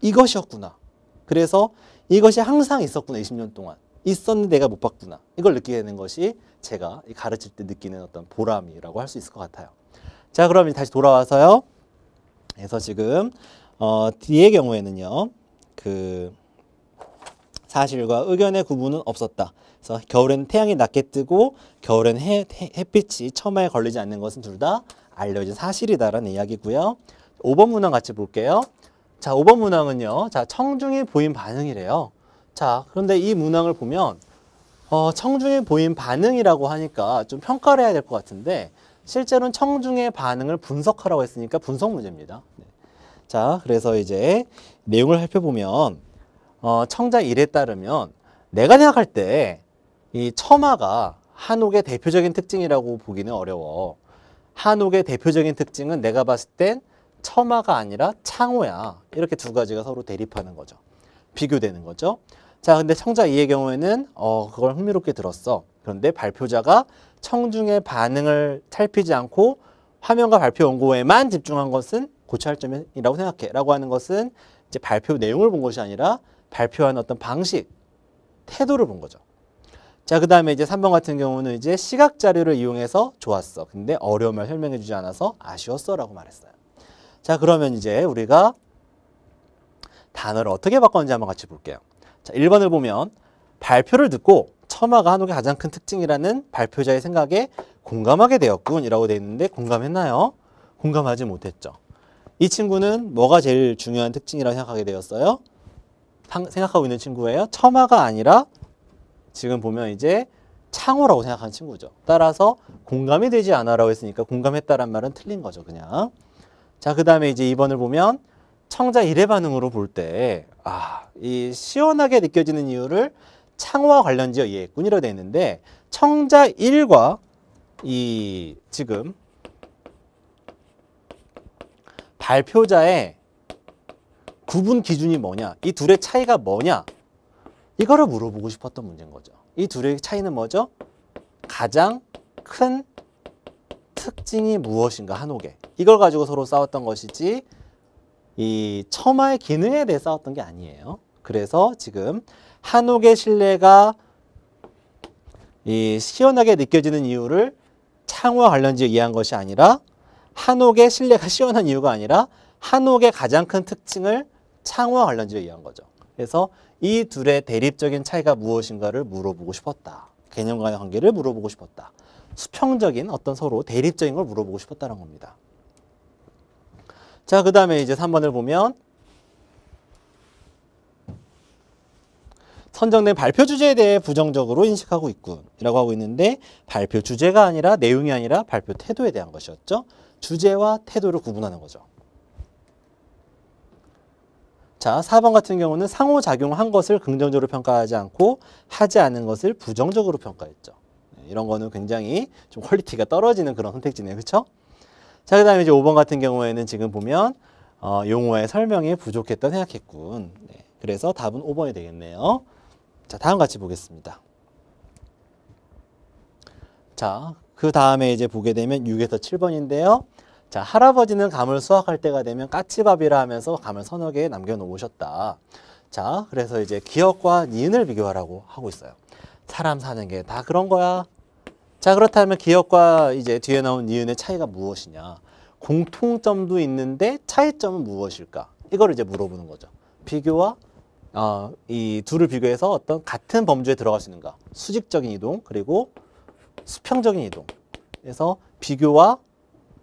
Speaker 1: 이것이었구나. 그래서 이것이 항상 있었구나 20년 동안 있었는데 내가 못 봤구나 이걸 느끼게 되는 것이 제가 가르칠 때 느끼는 어떤 보람이라고 할 수 있을 것 같아요 자 그럼 다시 돌아와서요 그래서 지금 어, 뒤의 경우에는요 그 사실과 의견의 구분은 없었다 그래서 겨울엔 태양이 낮게 뜨고 겨울엔 해, 해, 햇빛이 처마에 걸리지 않는 것은 둘 다 알려진 사실이다라는 이야기고요 5번 문항 같이 볼게요 자, 5번 문항은요. 자, 청중이 보인 반응이래요. 자, 그런데 이 문항을 보면 어, 청중이 보인 반응이라고 하니까 좀 평가를 해야 될 것 같은데 실제로는 청중의 반응을 분석하라고 했으니까 분석 문제입니다. 네. 자, 그래서 이제 내용을 살펴보면 어, 청자 일에 따르면 내가 생각할 때 이 처마가 한옥의 대표적인 특징이라고 보기는 어려워. 한옥의 대표적인 특징은 내가 봤을 땐 처마가 아니라 창호야. 이렇게 두 가지가 서로 대립하는 거죠. 비교되는 거죠. 자, 근데 청자 2의 경우에는 어, 그걸 흥미롭게 들었어. 그런데 발표자가 청중의 반응을 살피지 않고 화면과 발표 원고에만 집중한 것은 고찰 점이라고 생각해. 라고 하는 것은 이제 발표 내용을 본 것이 아니라 발표한 어떤 방식, 태도를 본 거죠. 자, 그 다음에 이제 3번 같은 경우는 이제 시각 자료를 이용해서 좋았어. 근데 어려움을 설명해 주지 않아서 아쉬웠어 라고 말했어요. 자, 그러면 이제 우리가 단어를 어떻게 바꿨는지 한번 같이 볼게요. 자, 1번을 보면 발표를 듣고 처마가 한옥의 가장 큰 특징이라는 발표자의 생각에 공감하게 되었군 이라고 되어 있는데 공감했나요? 공감하지 못했죠. 이 친구는 뭐가 제일 중요한 특징이라고 생각하게 되었어요? 생각하고 있는 친구예요. 처마가 아니라 지금 보면 이제 창호라고 생각하는 친구죠. 따라서 공감이 되지 않아라고 했으니까 공감했다란 말은 틀린 거죠, 그냥. 자, 그 다음에 이제 2번을 보면 청자 일의 반응으로 볼 때, 아, 이 시원하게 느껴지는 이유를 창호와 관련 지어 이해했군이라고 되어 있는데, 청자 일과이 지금 발표자의 구분 기준이 뭐냐, 이 둘의 차이가 뭐냐, 이거를 물어보고 싶었던 문제인 거죠. 이 둘의 차이는 뭐죠? 가장 큰 특징이 무엇인가 한옥의 이걸 가지고 서로 싸웠던 것이지 이 첨화의 기능에 대해 싸웠던 게 아니에요. 그래서 지금 한옥의 신뢰가 이 시원하게 느껴지는 이유를 창호와 관련지어 이해한 것이 아니라 한옥의 신뢰가 [LAUGHS] 시원한 이유가 아니라 한옥의 가장 큰 특징을 창호와 관련지어 이해한 거죠. 그래서 이 둘의 대립적인 차이가 무엇인가를 물어보고 싶었다. 개념 간의 관계를 물어보고 싶었다. 수평적인 어떤 서로 대립적인 걸 물어보고 싶었다는 겁니다. 자, 그 다음에 이제 3번을 보면 선정된 발표 주제에 대해 부정적으로 인식하고 있군이라고 하고 있는데 발표 주제가 아니라 내용이 아니라 발표 태도에 대한 것이었죠. 주제와 태도를 구분하는 거죠. 자, 4번 같은 경우는 상호작용한 것을 긍정적으로 평가하지 않고 하지 않은 것을 부정적으로 평가했죠. 이런 거는 굉장히 좀 퀄리티가 떨어지는 그런 선택지네요. 그렇죠? 자, 그 다음에 이제 5번 같은 경우에는 지금 보면 어, 용어의 설명이 부족했다 생각했군. 네, 그래서 답은 5번이 되겠네요. 자, 다음 같이 보겠습니다. 자, 그 다음에 이제 보게 되면 6에서 7번인데요. 자, 할아버지는 감을 수확할 때가 되면 까치밥이라 하면서 감을 서너 개 남겨놓으셨다. 자, 그래서 이제 기억과 니은을 비교하라고 하고 있어요. 사람 사는 게 다 그런 거야. 자 그렇다면 기억과 이제 뒤에 나온 이윤의 차이가 무엇이냐 공통점도 있는데 차이점은 무엇일까 이걸 이제 물어보는 거죠 비교와 어, 이 둘을 비교해서 어떤 같은 범주에 들어갈 수 있는가 수직적인 이동 그리고 수평적인 이동 그래서 비교와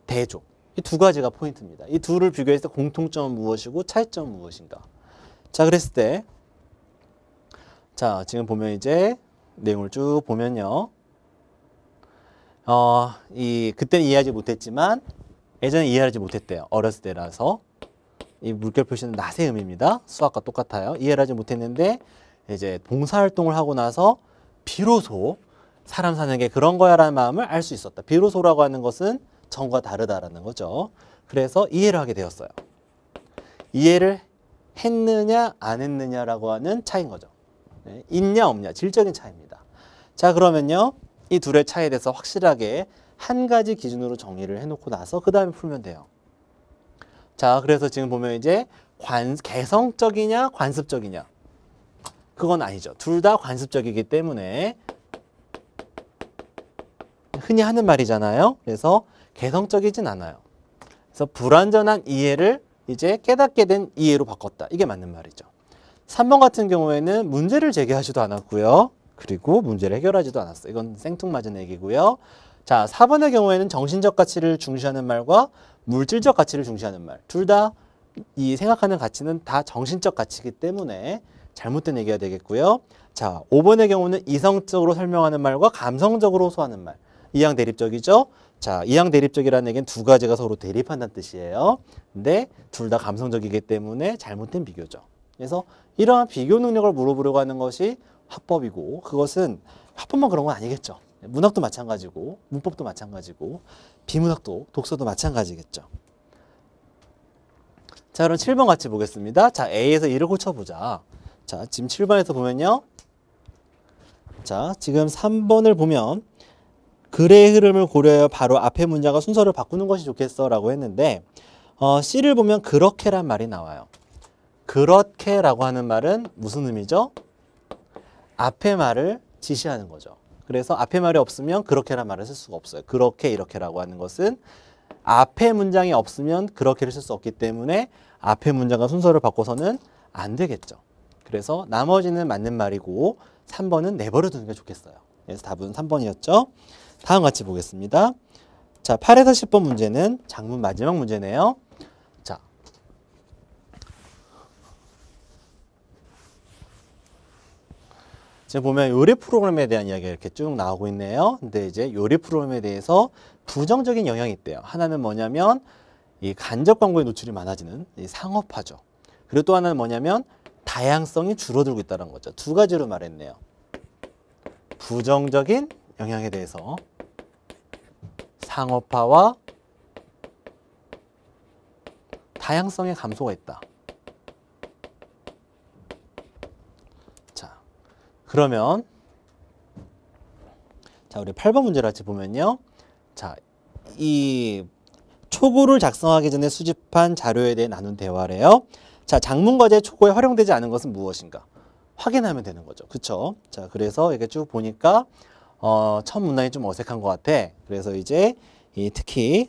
Speaker 1: 대조 이 두 가지가 포인트입니다 이 둘을 비교해서 공통점은 무엇이고 차이점은 무엇인가 자 그랬을 때 자 지금 보면 이제 내용을 쭉 보면요 어, 이 그때는 이해하지 못했지만 예전에 이해하지 못했대요. 어렸을 때라서 이 물결 표시는 낫의 의미입니다. 수학과 똑같아요. 이해를 하지 못했는데 이제 봉사활동을 하고 나서 비로소 사람 사는 게 그런 거야라는 마음을 알 수 있었다. 비로소라고 하는 것은 전과 다르다라는 거죠. 그래서 이해를 하게 되었어요. 이해를 했느냐 안 했느냐라고 하는 차이인 거죠. 네, 있냐 없냐 질적인 차이입니다. 자 그러면요. 이 둘의 차이에 대해서 확실하게 한 가지 기준으로 정리를 해놓고 나서 그 다음에 풀면 돼요. 자, 그래서 지금 보면 이제 관, 개성적이냐 관습적이냐 그건 아니죠. 둘 다 관습적이기 때문에 흔히 하는 말이잖아요. 그래서 개성적이진 않아요. 그래서 불완전한 이해를 이제 깨닫게 된 이해로 바꿨다. 이게 맞는 말이죠. 3번 같은 경우에는 문제를 제기하지도 않았고요. 그리고 문제를 해결하지도 않았어. 이건 생뚱맞은 얘기고요. 자, 4번의 경우에는 정신적 가치를 중시하는 말과 물질적 가치를 중시하는 말. 둘 다 이 생각하는 가치는 다 정신적 가치이기 때문에 잘못된 얘기가 되겠고요. 자, 5번의 경우는 이성적으로 설명하는 말과 감성적으로 소하는 말. 이양 대립적이죠. 자, 이양 대립적이라는 얘기는 두 가지가 서로 대립한다는 뜻이에요. 근데 둘 다 감성적이기 때문에 잘못된 비교죠. 그래서 이러한 비교 능력을 물어보려고 하는 것이 합법이고 그것은 합법만 그런 건 아니겠죠. 문학도 마찬가지고 문법도 마찬가지고 비문학도 독서도 마찬가지겠죠. 자 그럼 7번 같이 보겠습니다. 자 A에서 1을 고쳐보자. 자 지금 7번에서 보면요. 자 지금 3번을 보면 글의 흐름을 고려하여 바로 앞에 문장과 순서를 바꾸는 것이 좋겠어 라고 했는데 어, C를 보면 그렇게란 말이 나와요. 그렇게라고 하는 말은 무슨 의미죠? 앞에 말을 지시하는 거죠. 그래서 앞에 말이 없으면 그렇게란 말을 쓸 수가 없어요. 그렇게 이렇게라고 하는 것은 앞에 문장이 없으면 그렇게를 쓸 수 없기 때문에 앞에 문장과 순서를 바꿔서는 안 되겠죠. 그래서 나머지는 맞는 말이고 3번은 내버려 두는 게 좋겠어요. 그래서 답은 3번이었죠. 다음 같이 보겠습니다. 자, 8에서 10번 문제는 장문 마지막 문제네요. 지금 보면 요리 프로그램에 대한 이야기가 이렇게 쭉 나오고 있네요. 근데 이제 요리 프로그램에 대해서 부정적인 영향이 있대요. 하나는 뭐냐면 이 간접 광고에 노출이 많아지는 이 상업화죠. 그리고 또 하나는 뭐냐면 다양성이 줄어들고 있다는 거죠. 두 가지로 말했네요. 부정적인 영향에 대해서 상업화와 다양성의 감소가 있다. 그러면 자 우리 8번 문제를 같이 보면요. 자, 이 초고를 작성하기 전에 수집한 자료에 대해 나눈 대화래요. 자, 작문과제 초고에 활용되지 않은 것은 무엇인가? 확인하면 되는 거죠. 그쵸? 자, 그래서 이렇게 쭉 보니까 어, 첫 문단이 좀 어색한 것 같아. 그래서 이제 이 특히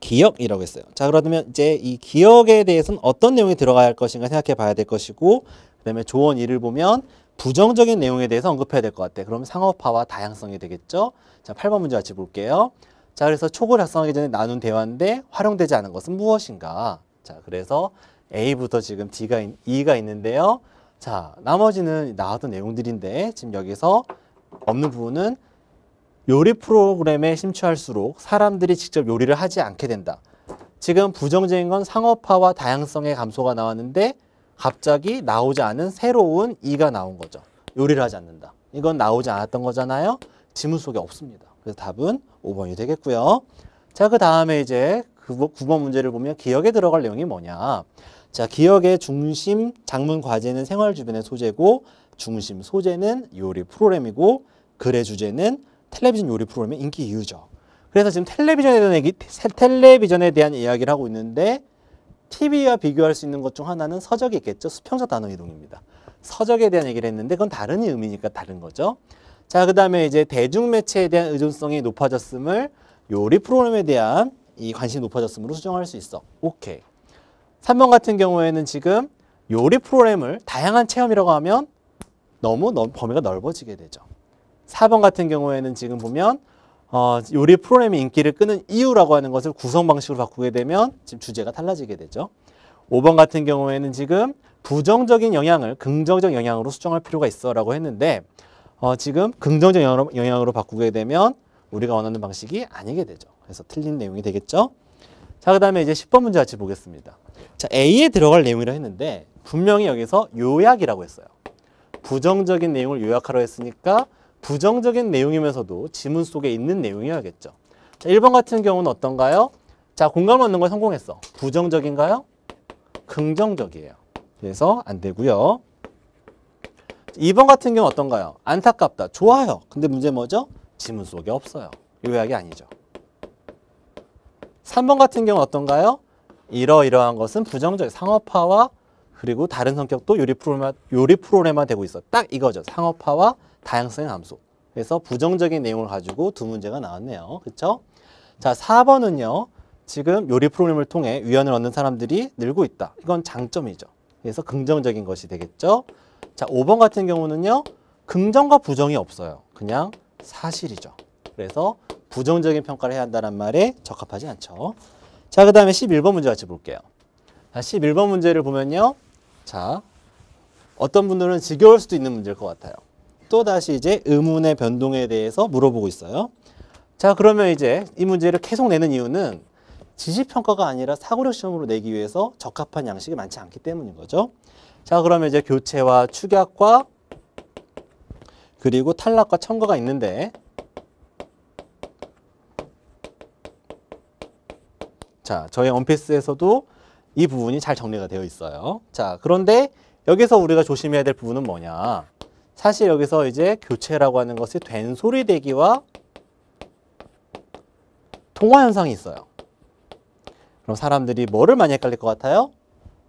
Speaker 1: 기억이라고 했어요. 자, 그러면 이제 이 기억에 대해서는 어떤 내용이 들어가야 할 것인가 생각해 봐야 될 것이고 그다음에 조언 2를 보면 부정적인 내용에 대해서 언급해야 될 것 같아. 그러면 상업화와 다양성이 되겠죠. 자, 8번 문제 같이 볼게요. 자, 그래서 촉을 작성하기 전에 나눈 대화인데 활용되지 않은 것은 무엇인가? 자, 그래서 A부터 지금 D가 E가 있는데요. 자, 나머지는 나왔던 내용들인데 지금 여기서 없는 부분은 요리 프로그램에 심취할수록 사람들이 직접 요리를 하지 않게 된다. 지금 부정적인 건 상업화와 다양성의 감소가 나왔는데 갑자기 나오지 않은 새로운 이가 나온 거죠. 요리를 하지 않는다. 이건 나오지 않았던 거잖아요. 지문 속에 없습니다. 그래서 답은 5번이 되겠고요. 자, 그 다음에 이제 그 9번 문제를 보면 기억에 들어갈 내용이 뭐냐. 자, 기억의 중심 작문 과제는 생활 주변의 소재고 중심 소재는 요리 프로그램이고 글의 주제는 텔레비전 요리 프로그램의 인기 이유죠. 그래서 지금 텔레비전에 대한 얘기, 텔레비전에 대한 이야기를 하고 있는데 TV와 비교할 수 있는 것 중 하나는 서적이겠죠. 있 수평적 단어 이동입니다. 서적에 대한 얘기를 했는데 그건 다른 의미니까 다른 거죠. 자, 그 다음에 이제 대중매체에 대한 의존성이 높아졌음을 요리 프로그램에 대한 이 관심이 높아졌음으로 수정할 수 있어. 오케이. 3번 같은 경우에는 지금 요리 프로그램을 다양한 체험이라고 하면 너무 범위가 넓어지게 되죠. 4번 같은 경우에는 지금 보면 어, 요리 프로그램이 인기를 끄는 이유라고 하는 것을 구성 방식으로 바꾸게 되면 지금 주제가 달라지게 되죠. 5번 같은 경우에는 지금 부정적인 영향을 긍정적 영향으로 수정할 필요가 있어라고 했는데 어, 지금 긍정적 영향으로 바꾸게 되면 우리가 원하는 방식이 아니게 되죠. 그래서 틀린 내용이 되겠죠. 자, 그 다음에 이제 10번 문제 같이 보겠습니다. 자, A에 들어갈 내용이라 했는데 분명히 여기서 요약이라고 했어요. 부정적인 내용을 요약하러 했으니까 부정적인 내용이면서도 지문 속에 있는 내용이어야겠죠. 자, 1번 같은 경우는 어떤가요? 자, 공감 얻는 걸 성공했어. 부정적인가요? 긍정적이에요. 그래서 안 되고요. 2번 같은 경우 어떤가요? 안타깝다. 좋아요. 근데 문제 뭐죠? 지문 속에 없어요. 요약이 아니죠. 3번 같은 경우 어떤가요? 이러이러한 것은 부정적 상업화와 그리고 다른 성격도 요리 프로그램만, 요리 프로그램만 되고 있어. 딱 이거죠. 상업화와 다양성의 감소. 그래서 부정적인 내용을 가지고 두 문제가 나왔네요. 그렇죠? 자, 4번은요. 지금 요리 프로그램을 통해 위안을 얻는 사람들이 늘고 있다. 이건 장점이죠. 그래서 긍정적인 것이 되겠죠. 자, 5번 같은 경우는요. 긍정과 부정이 없어요. 그냥 사실이죠. 그래서 부정적인 평가를 해야 한다는 말에 적합하지 않죠. 자, 그 다음에 11번 문제 같이 볼게요. 자, 11번 문제를 보면요. 자, 어떤 분들은 지겨울 수도 있는 문제일 것 같아요. 또다시 이제 의문의 변동에 대해서 물어보고 있어요. 자 그러면 이제 이 문제를 계속 내는 이유는 지시평가가 아니라 사고력 시험으로 내기 위해서 적합한 양식이 많지 않기 때문인 거죠. 자 그러면 이제 교체와 축약과 그리고 탈락과 청거가 있는데 자 저희 원피스에서도이 부분이 잘 정리가 되어 있어요. 자 그런데 여기서 우리가 조심해야 될 부분은 뭐냐 사실 여기서 이제 교체라고 하는 것이 된소리 되기와 동화 현상이 있어요. 그럼 사람들이 뭐를 많이 헷갈릴 것 같아요?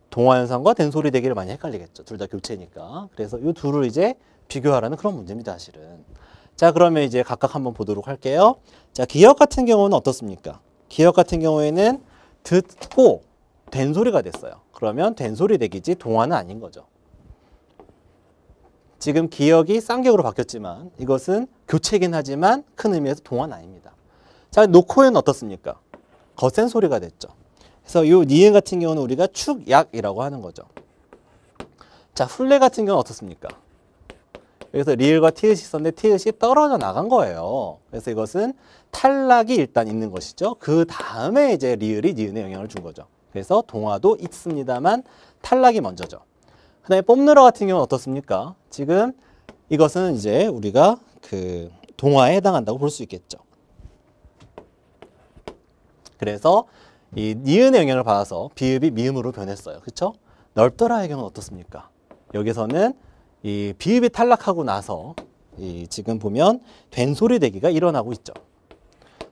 Speaker 1: 동화 현상과 된소리 되기를 많이 헷갈리겠죠. 둘 다 교체니까. 그래서 이 둘을 이제 비교하라는 그런 문제입니다, 사실은. 자, 그러면 이제 각각 한번 보도록 할게요. 자, 기억 같은 경우는 어떻습니까? 기억 같은 경우에는 듣고 된소리가 됐어요. 그러면 된소리 되기지 동화는 아닌 거죠. 지금 기억이쌍격으로 바뀌었지만 이것은 교체긴 하지만 큰 의미에서 동안 아닙니다. 자, 노코엔 어떻습니까? 거센 소리가 됐죠. 그래서 이 니은 같은 경우는 우리가 축약이라고 하는 거죠. 자, 훌레 같은 경우는 어떻습니까? 여기서 리을과 티읕이 있었는데 티읕이 떨어져 나간 거예요. 그래서 이것은 탈락이 일단 있는 것이죠. 그 다음에 이제 리을이 니은에 영향을 준 거죠. 그래서 동화도 있습니다만 탈락이 먼저죠. 그 다음에 뽑느라 같은 경우는 어떻습니까? 지금 이것은 이제 우리가 그 동화에 해당한다고 볼 수 있겠죠. 그래서 이 니은의 영향을 받아서 비읍이 미음으로 변했어요. 그렇죠? 넓더라의 경우는 어떻습니까? 여기서는 이 비읍이 탈락하고 나서 이 지금 보면 된소리 되기가 일어나고 있죠.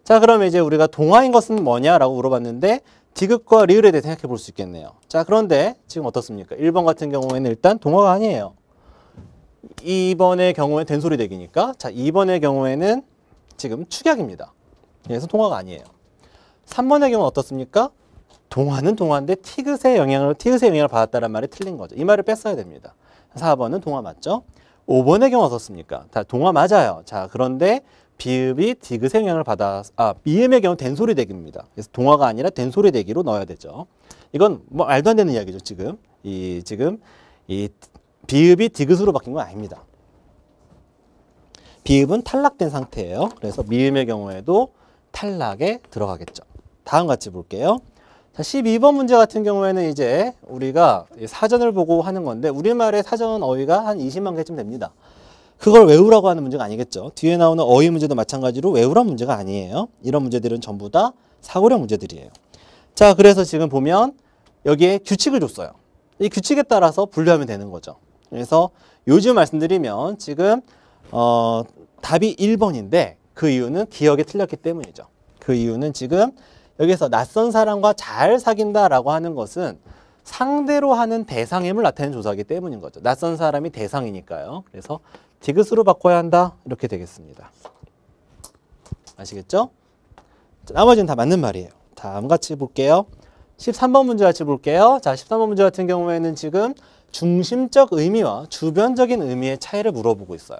Speaker 1: 자, 그러면 이제 우리가 동화인 것은 뭐냐라고 물어봤는데 디귿과 리을에 대해 생각해 볼 수 있겠네요. 자, 그런데 지금 어떻습니까? 1번 같은 경우에는 일단 동화가 아니에요. 2번의 경우에 된소리 대기니까 자, 2번의 경우에는 지금 축약입니다. 그래서 동화가 아니에요. 3번의 경우는 어떻습니까? 동화는 동화인데 티귿의 영향을 티귿의 영향을 받았다는 말이 틀린 거죠. 이 말을 뺐어야 됩니다. 4번은 동화 맞죠? 5번의 경우 어떻습니까? 다 동화 맞아요. 자, 그런데 비읍이 디귿의 영향을 받아 아 미음의 경우 된소리 대기입니다. 그래서 동화가 아니라 된소리 대기로 넣어야 되죠. 이건 뭐 말도 안 되는 이야기죠. 지금 이 지금 이 비읍이 디귿으로 바뀐 건 아닙니다. 비읍은 탈락된 상태예요. 그래서 미음의 경우에도 탈락에 들어가겠죠. 다음 같이 볼게요. 자, 12번 문제 같은 경우에는 이제 우리가 사전을 보고 하는 건데 우리말의 사전 어휘가 한 20만 개쯤 됩니다. 그걸 외우라고 하는 문제가 아니겠죠. 뒤에 나오는 어휘 문제도 마찬가지로 외우란 문제가 아니에요. 이런 문제들은 전부 다 사고력 문제들이에요. 자, 그래서 지금 보면 여기에 규칙을 줬어요. 이 규칙에 따라서 분류하면 되는 거죠. 그래서 요즘 말씀드리면 지금 어, 답이 1번인데 그 이유는 기억에 틀렸기 때문이죠. 그 이유는 지금 여기서 낯선 사람과 잘 사귄다라고 하는 것은 상대로 하는 대상임을 나타내는 조사기 때문인 거죠. 낯선 사람이 대상이니까요. 그래서 디귿으로 바꿔야 한다 이렇게 되겠습니다. 아시겠죠? 자, 나머지는 다 맞는 말이에요. 다음 같이 볼게요. 13번 문제 같이 볼게요. 자, 13번 문제 같은 경우에는 지금 중심적 의미와 주변적인 의미의 차이를 물어보고 있어요.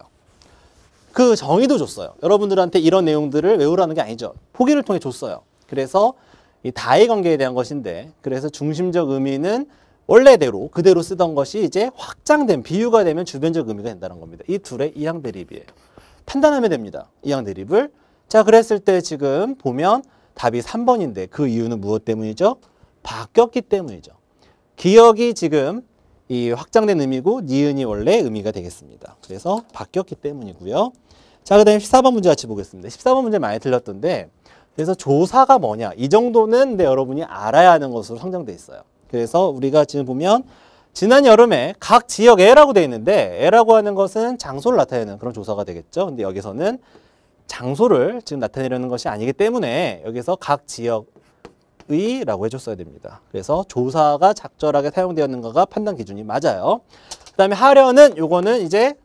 Speaker 1: 그 정의도 줬어요. 여러분들한테 이런 내용들을 외우라는 게 아니죠. 포기를 통해 줬어요. 그래서 이 다의 관계에 대한 것인데 그래서 중심적 의미는 원래대로 그대로 쓰던 것이 이제 확장된 비유가 되면 주변적 의미가 된다는 겁니다. 이 둘의 이항 대립이에요. 판단하면 됩니다. 이항 대립을. 자, 그랬을 때 지금 보면 답이 3번인데 그 이유는 무엇 때문이죠? 바뀌었기 때문이죠. 기억이 지금 이 확장된 의미고 니은이 원래 의미가 되겠습니다. 그래서 바뀌었기 때문이고요. 자, 그 다음에 14번 문제 같이 보겠습니다. 14번 문제 많이 틀렸던데 그래서 조사가 뭐냐 이 정도는 근 여러분이 알아야 하는 것으로 선정돼 있어요. 그래서 우리가 지금 보면 지난 여름에 각 지역 에라고 되어 있는데 에라고 하는 것은 장소를 나타내는 그런 조사가 되겠죠. 근데 여기서는 장소를 지금 나타내려는 것이 아니기 때문에 여기서 각 지역의 라고 해줬어야 됩니다. 그래서 조사가 적절하게 사용되었는가가 판단 기준이 맞아요. 그 다음에 하려는 요거는 이제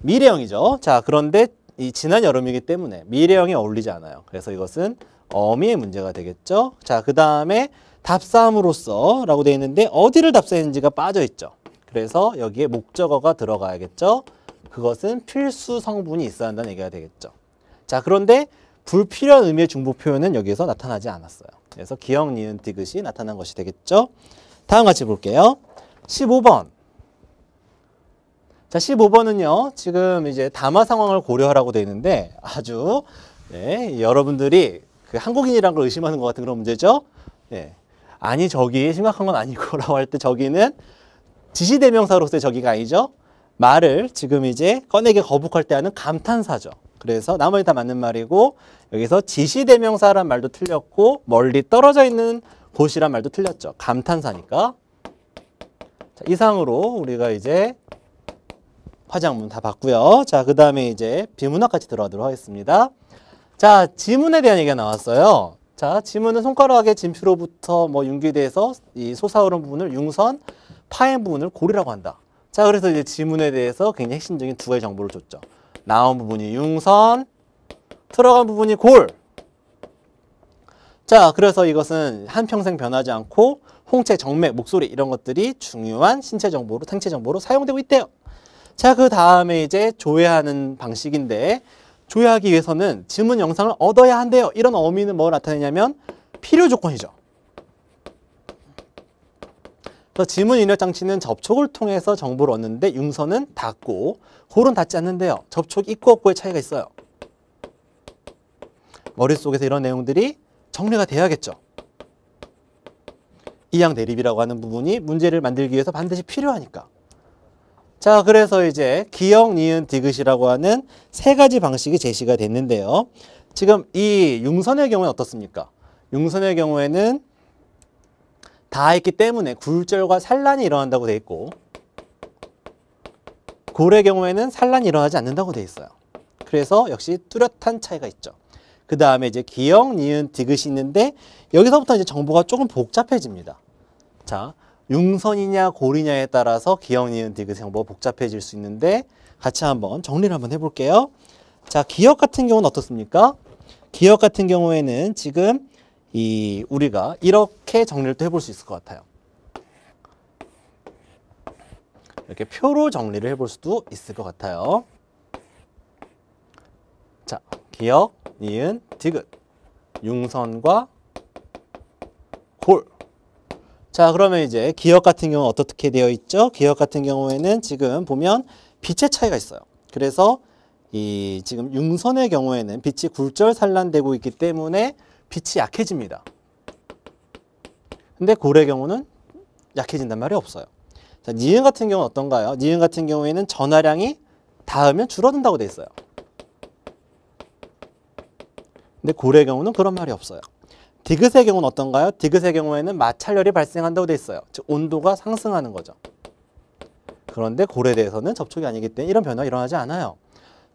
Speaker 1: 미래형이죠. 자 그런데 이 지난 여름이기 때문에 미래형에 어울리지 않아요. 그래서 이것은 어미의 문제가 되겠죠. 자, 그 다음에 답사함으로써 라고 되어 있는데 어디를 답사했는지가 빠져 있죠. 그래서 여기에 목적어가 들어가야겠죠. 그것은 필수 성분이 있어야 한다는 얘기가 되겠죠. 자, 그런데 불필요한 의미의 중복 표현은 여기에서 나타나지 않았어요. 그래서 기억, 니은, 디귿이 나타난 것이 되겠죠. 다음 같이 볼게요. 15번. 자, 15번은요. 지금 이제 담화 상황을 고려하라고 되어 있는데 아주 네, 여러분들이 그 한국인이란 걸 의심하는 것 같은 그런 문제죠. 예. 아니 저기 심각한 건 아니고라고 [LAUGHS] 할 때 저기는 지시대명사로서의 저기가 아니죠. 말을 지금 이제 꺼내게 거북할 때 하는 감탄사죠. 그래서 나머지 다 맞는 말이고 여기서 지시대명사란 말도 틀렸고 멀리 떨어져 있는 곳이란 말도 틀렸죠. 감탄사니까. 자, 이상으로 우리가 이제 화장문 다 봤고요. 자, 그 다음에 이제 비문학까지 들어가도록 하겠습니다. 자, 지문에 대한 얘기가 나왔어요. 자, 지문은 손가락의 진표로부터뭐 융기돼서 이 솟아오른 부분을 융선, 파인 부분을 골이라고 한다. 자, 그래서 이제 지문에 대해서 굉장히 핵심적인 두 가지 정보를 줬죠. 나온 부분이 융선, 들어간 부분이 골. 자, 그래서 이것은 한평생 변하지 않고 홍채, 정맥, 목소리 이런 것들이 중요한 신체 정보로, 생체 정보로 사용되고 있대요. 자, 그 다음에 이제 조회하는 방식인데 조회하기 위해서는 지문 영상을 얻어야 한대요. 이런 어미는 뭘 나타내냐면 필요 조건이죠. 그래서 지문 인력 장치는 접촉을 통해서 정보를 얻는데 융선은 닫고홀은닫지 않는데요. 접촉 있고 없고의 차이가 있어요. 머릿속에서 이런 내용들이 정리가 돼야겠죠. 이양 대립이라고 하는 부분이 문제를 만들기 위해서 반드시 필요하니까. 자, 그래서 이제 기역, 니은, 디귿이라고 하는 세 가지 방식이 제시가 됐는데요. 지금 이 융선의 경우는 어떻습니까? 융선의 경우에는 다 있기 때문에 굴절과 산란이 일어난다고 돼 있고 골의 경우에는 산란이 일어나지 않는다고 돼 있어요. 그래서 역시 뚜렷한 차이가 있죠. 그 다음에 이제 기역, 니은, 디귿이 있는데 여기서부터 이제 정보가 조금 복잡해집니다. 자, 융선이냐 고리냐에 따라서 기역, 니은, 디귿의 정보 복잡해질 수 있는데 같이 한번 정리를 한번 해볼게요. 자, 기역 같은 경우는 어떻습니까? 기역 같은 경우에는 지금 이 우리가 이렇게 정리를 또 해볼 수 있을 것 같아요. 이렇게 표로 정리를 해볼 수도 있을 것 같아요. 자, 기역, 니은, 디귿, 융선과 골. 자 그러면 이제 기억 같은 경우는 어떻게 되어 있죠? 기억 같은 경우에는 지금 보면 빛의 차이가 있어요. 그래서 이 지금 융선의 경우에는 빛이 굴절 산란되고 있기 때문에 빛이 약해집니다. 근데 고래의 경우는 약해진단 말이 없어요. 자, 니은 같은 경우는 어떤가요? 니은 같은 경우에는 전하량이 닿으면 줄어든다고 돼 있어요. 근데 고래의 경우는 그런 말이 없어요. 디귿의 경우는 어떤가요? 디귿의 경우에는 마찰열이 발생한다고 돼 있어요. 즉 온도가 상승하는 거죠. 그런데 고래에 대해서는 접촉이 아니기 때문에 이런 변화가 일어나지 않아요.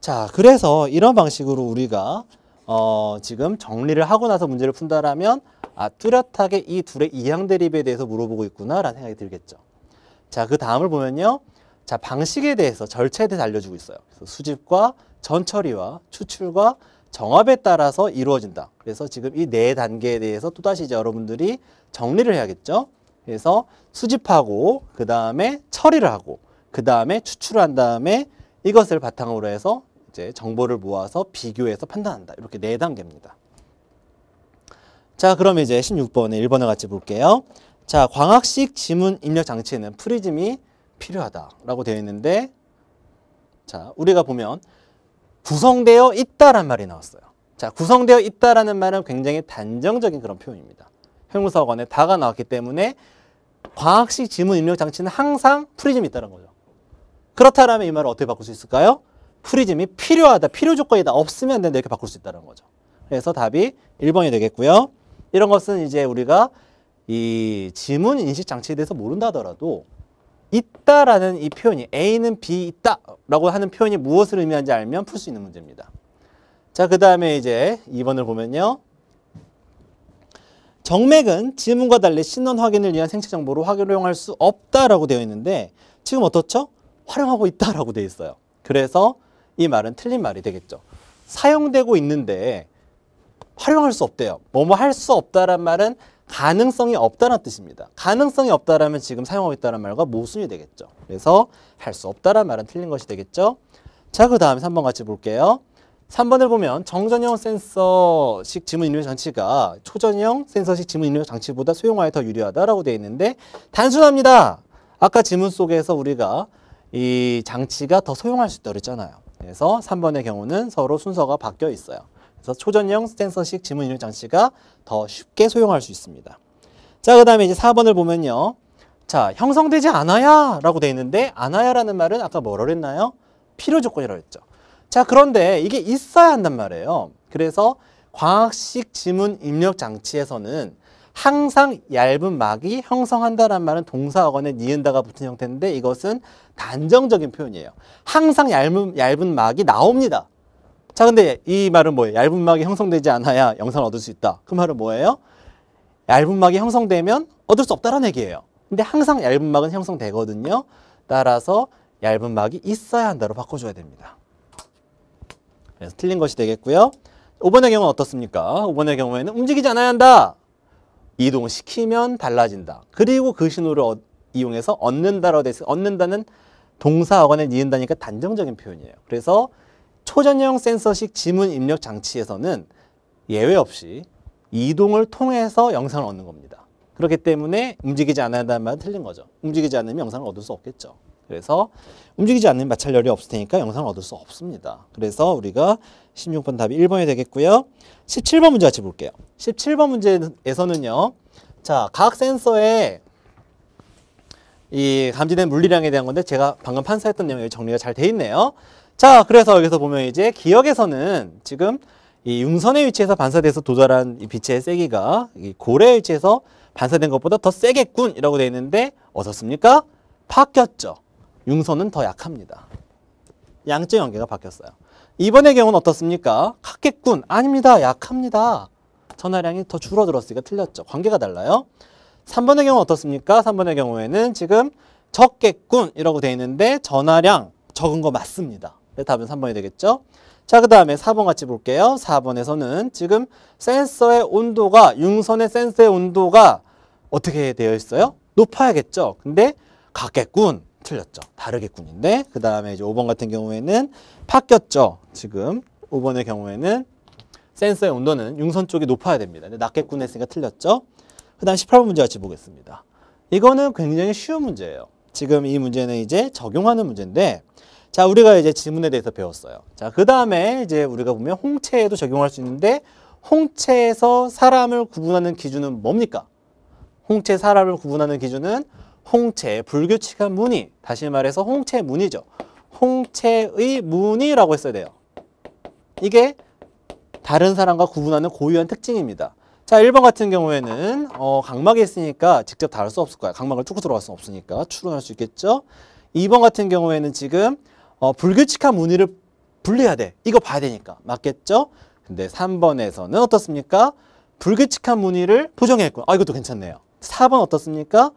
Speaker 1: 자, 그래서 이런 방식으로 우리가 어, 지금 정리를 하고 나서 문제를 푼다라면 아, 뚜렷하게 이 둘의 이항 대립에 대해서 물어보고 있구나라는 생각이 들겠죠. 자, 그 다음을 보면요. 자, 방식에 대해서 절차에 대해서 알려주고 있어요. 그래서 수집과 전처리와 추출과 정합에 따라서 이루어진다. 그래서 지금 이 네 단계에 대해서 또다시 이제 여러분들이 정리를 해야겠죠. 그래서 수집하고 그 다음에 처리를 하고 그 다음에 추출한 다음에 이것을 바탕으로 해서 이제 정보를 모아서 비교해서 판단한다. 이렇게 네 단계입니다. 자, 그럼 이제 16번에 1번을 같이 볼게요. 자, 광학식 지문 입력 장치에는 프리즘이 필요하다라고 되어 있는데 자, 우리가 보면 구성되어 있다란 말이 나왔어요. 자, 구성되어 있다라는 말은 굉장히 단정적인 그런 표현입니다. 형사관에 다가 나왔기 때문에 과학식 지문 입력 장치는 항상 프리즘이 있다는 거죠. 그렇다면 이 말을 어떻게 바꿀 수 있을까요? 프리즘이 필요하다, 필요 조건이다, 없으면 안 된다 이렇게 바꿀 수 있다는 거죠. 그래서 답이 1번이 되겠고요. 이런 것은 이제 우리가 이 지문 인식 장치에 대해서 모른다더라도 있다라는 이 표현이 A는 B 있다 라고 하는 표현이 무엇을 의미하는지 알면 풀 수 있는 문제입니다. 자, 그 다음에 이제 2번을 보면요. 정맥은 지문과 달리 신원 확인을 위한 생체 정보로 활용할 수 없다라고 되어 있는데 지금 어떻죠? 활용하고 있다라고 되어 있어요. 그래서 이 말은 틀린 말이 되겠죠. 사용되고 있는데 활용할 수 없대요. 뭐 뭐 할 수 없다란 말은 가능성이 없다는 뜻입니다. 가능성이 없다라면 지금 사용하고 있다는 말과 모순이 되겠죠. 그래서 할 수 없다라는 말은 틀린 것이 되겠죠. 자, 그 다음에 3번 같이 볼게요. 3번을 보면 정전형 센서식 지문 인류 장치가 초전형 센서식 지문 인류 장치보다 소형화에 더 유리하다라고 되어 있는데 단순합니다. 아까 지문 속에서 우리가 이 장치가 더 소용할 수 있다고 그랬잖아요. 그래서 3번의 경우는 서로 순서가 바뀌어 있어요. 그래서 초전형 스탠서식 지문 인력 장치가 더 쉽게 소용할 수 있습니다. 자, 그 다음에 이제 4번을 보면요. 자, 형성되지 않아야 라고 돼 있는데 않아야 라는 말은 아까 뭐라고 했나요? 필요 조건이라고 했죠. 자, 그런데 이게 있어야 한단 말이에요. 그래서 광학식 지문 입력 장치에서는 항상 얇은 막이 형성한다란 말은 동사어건에 니은다가 붙은 형태인데 이것은 단정적인 표현이에요. 항상 얇은, 얇은 막이 나옵니다. 자 근데 이 말은 뭐예요? 얇은 막이 형성되지 않아야 영상을 얻을 수 있다. 그 말은 뭐예요? 얇은 막이 형성되면 얻을 수 없다라는 얘기예요. 근데 항상 얇은 막은 형성되거든요. 따라서 얇은 막이 있어야 한다로 바꿔줘야 됩니다. 그래서 틀린 것이 되겠고요. 5번의 경우는 어떻습니까? 5번의 경우에는 움직이지 않아야 한다. 이동시키면 달라진다. 그리고 그 신호를 어, 이용해서 얻는다라고 돼 있어요. 얻는다는 동사 어간에니은다니까 단정적인 표현이에요. 그래서 초전형 센서식 지문 입력 장치에서는 예외 없이 이동을 통해서 영상을 얻는 겁니다. 그렇기 때문에 움직이지 않아야 한다는 말은 틀린 거죠. 움직이지 않으면 영상을 얻을 수 없겠죠. 그래서 움직이지 않는 마찰열이 없을 테니까 영상을 얻을 수 없습니다. 그래서 우리가 16번 답이 1번이 되겠고요. 17번 문제 같이 볼게요. 17번 문제에서는요. 자, 각 센서의 이 감지된 물리량에 대한 건데 제가 방금 판사했던 내용이 정리가 잘 돼 있네요. 자, 그래서 여기서 보면 이제 기억에서는 지금 이 융선의 위치에서 반사돼서 도달한 이 빛의 세기가 이 고래의 위치에서 반사된 것보다 더 세겠군 이라고 되어 있는데 어떻습니까? 바뀌었죠. 융선은 더 약합니다. 양적 연계가 바뀌었어요. 이번의 경우는 어떻습니까? 같겠군. 아닙니다. 약합니다. 전하량이 더 줄어들었으니까 틀렸죠. 관계가 달라요. 3번의 경우 어떻습니까? 3번의 경우에는 지금 적겠군 이라고 되어 있는데 전하량 적은 거 맞습니다. 네, 답은 3번이 되겠죠. 자, 그 다음에 4번 같이 볼게요. 4번에서는 지금 센서의 온도가, 융선의 센서의 온도가 어떻게 되어 있어요? 높아야겠죠. 근데 같겠군. 틀렸죠. 다르겠군인데. 그 다음에 이제 5번 같은 경우에는 바뀌었죠. 지금 5번의 경우에는 센서의 온도는 융선 쪽이 높아야 됩니다. 근데 낮겠군 했으니까 틀렸죠. 그 다음 18번 문제 같이 보겠습니다. 이거는 굉장히 쉬운 문제예요. 지금 이 문제는 이제 적용하는 문제인데 자, 우리가 이제 지문에 대해서 배웠어요. 자, 그 다음에 이제 우리가 보면 홍채에도 적용할 수 있는데 홍채에서 사람을 구분하는 기준은 뭡니까? 홍채 사람을 구분하는 기준은 홍채 불규칙한 무늬, 다시 말해서 홍채 무늬죠. 홍채의 무늬라고 했어야 돼요. 이게 다른 사람과 구분하는 고유한 특징입니다. 자, 1번 같은 경우에는 어, 각막이 있으니까 직접 다룰 수 없을 거야. 각막을 뚫고 들어갈 수 없으니까 추론할 수 있겠죠. 2번 같은 경우에는 지금 어, 불규칙한 무늬를 분리해야 돼. 이거 봐야 되니까. 맞겠죠? 근데 3번에서는 어떻습니까? 불규칙한 무늬를 부정했고 아 이것도 괜찮네요. 4번 어떻습니까?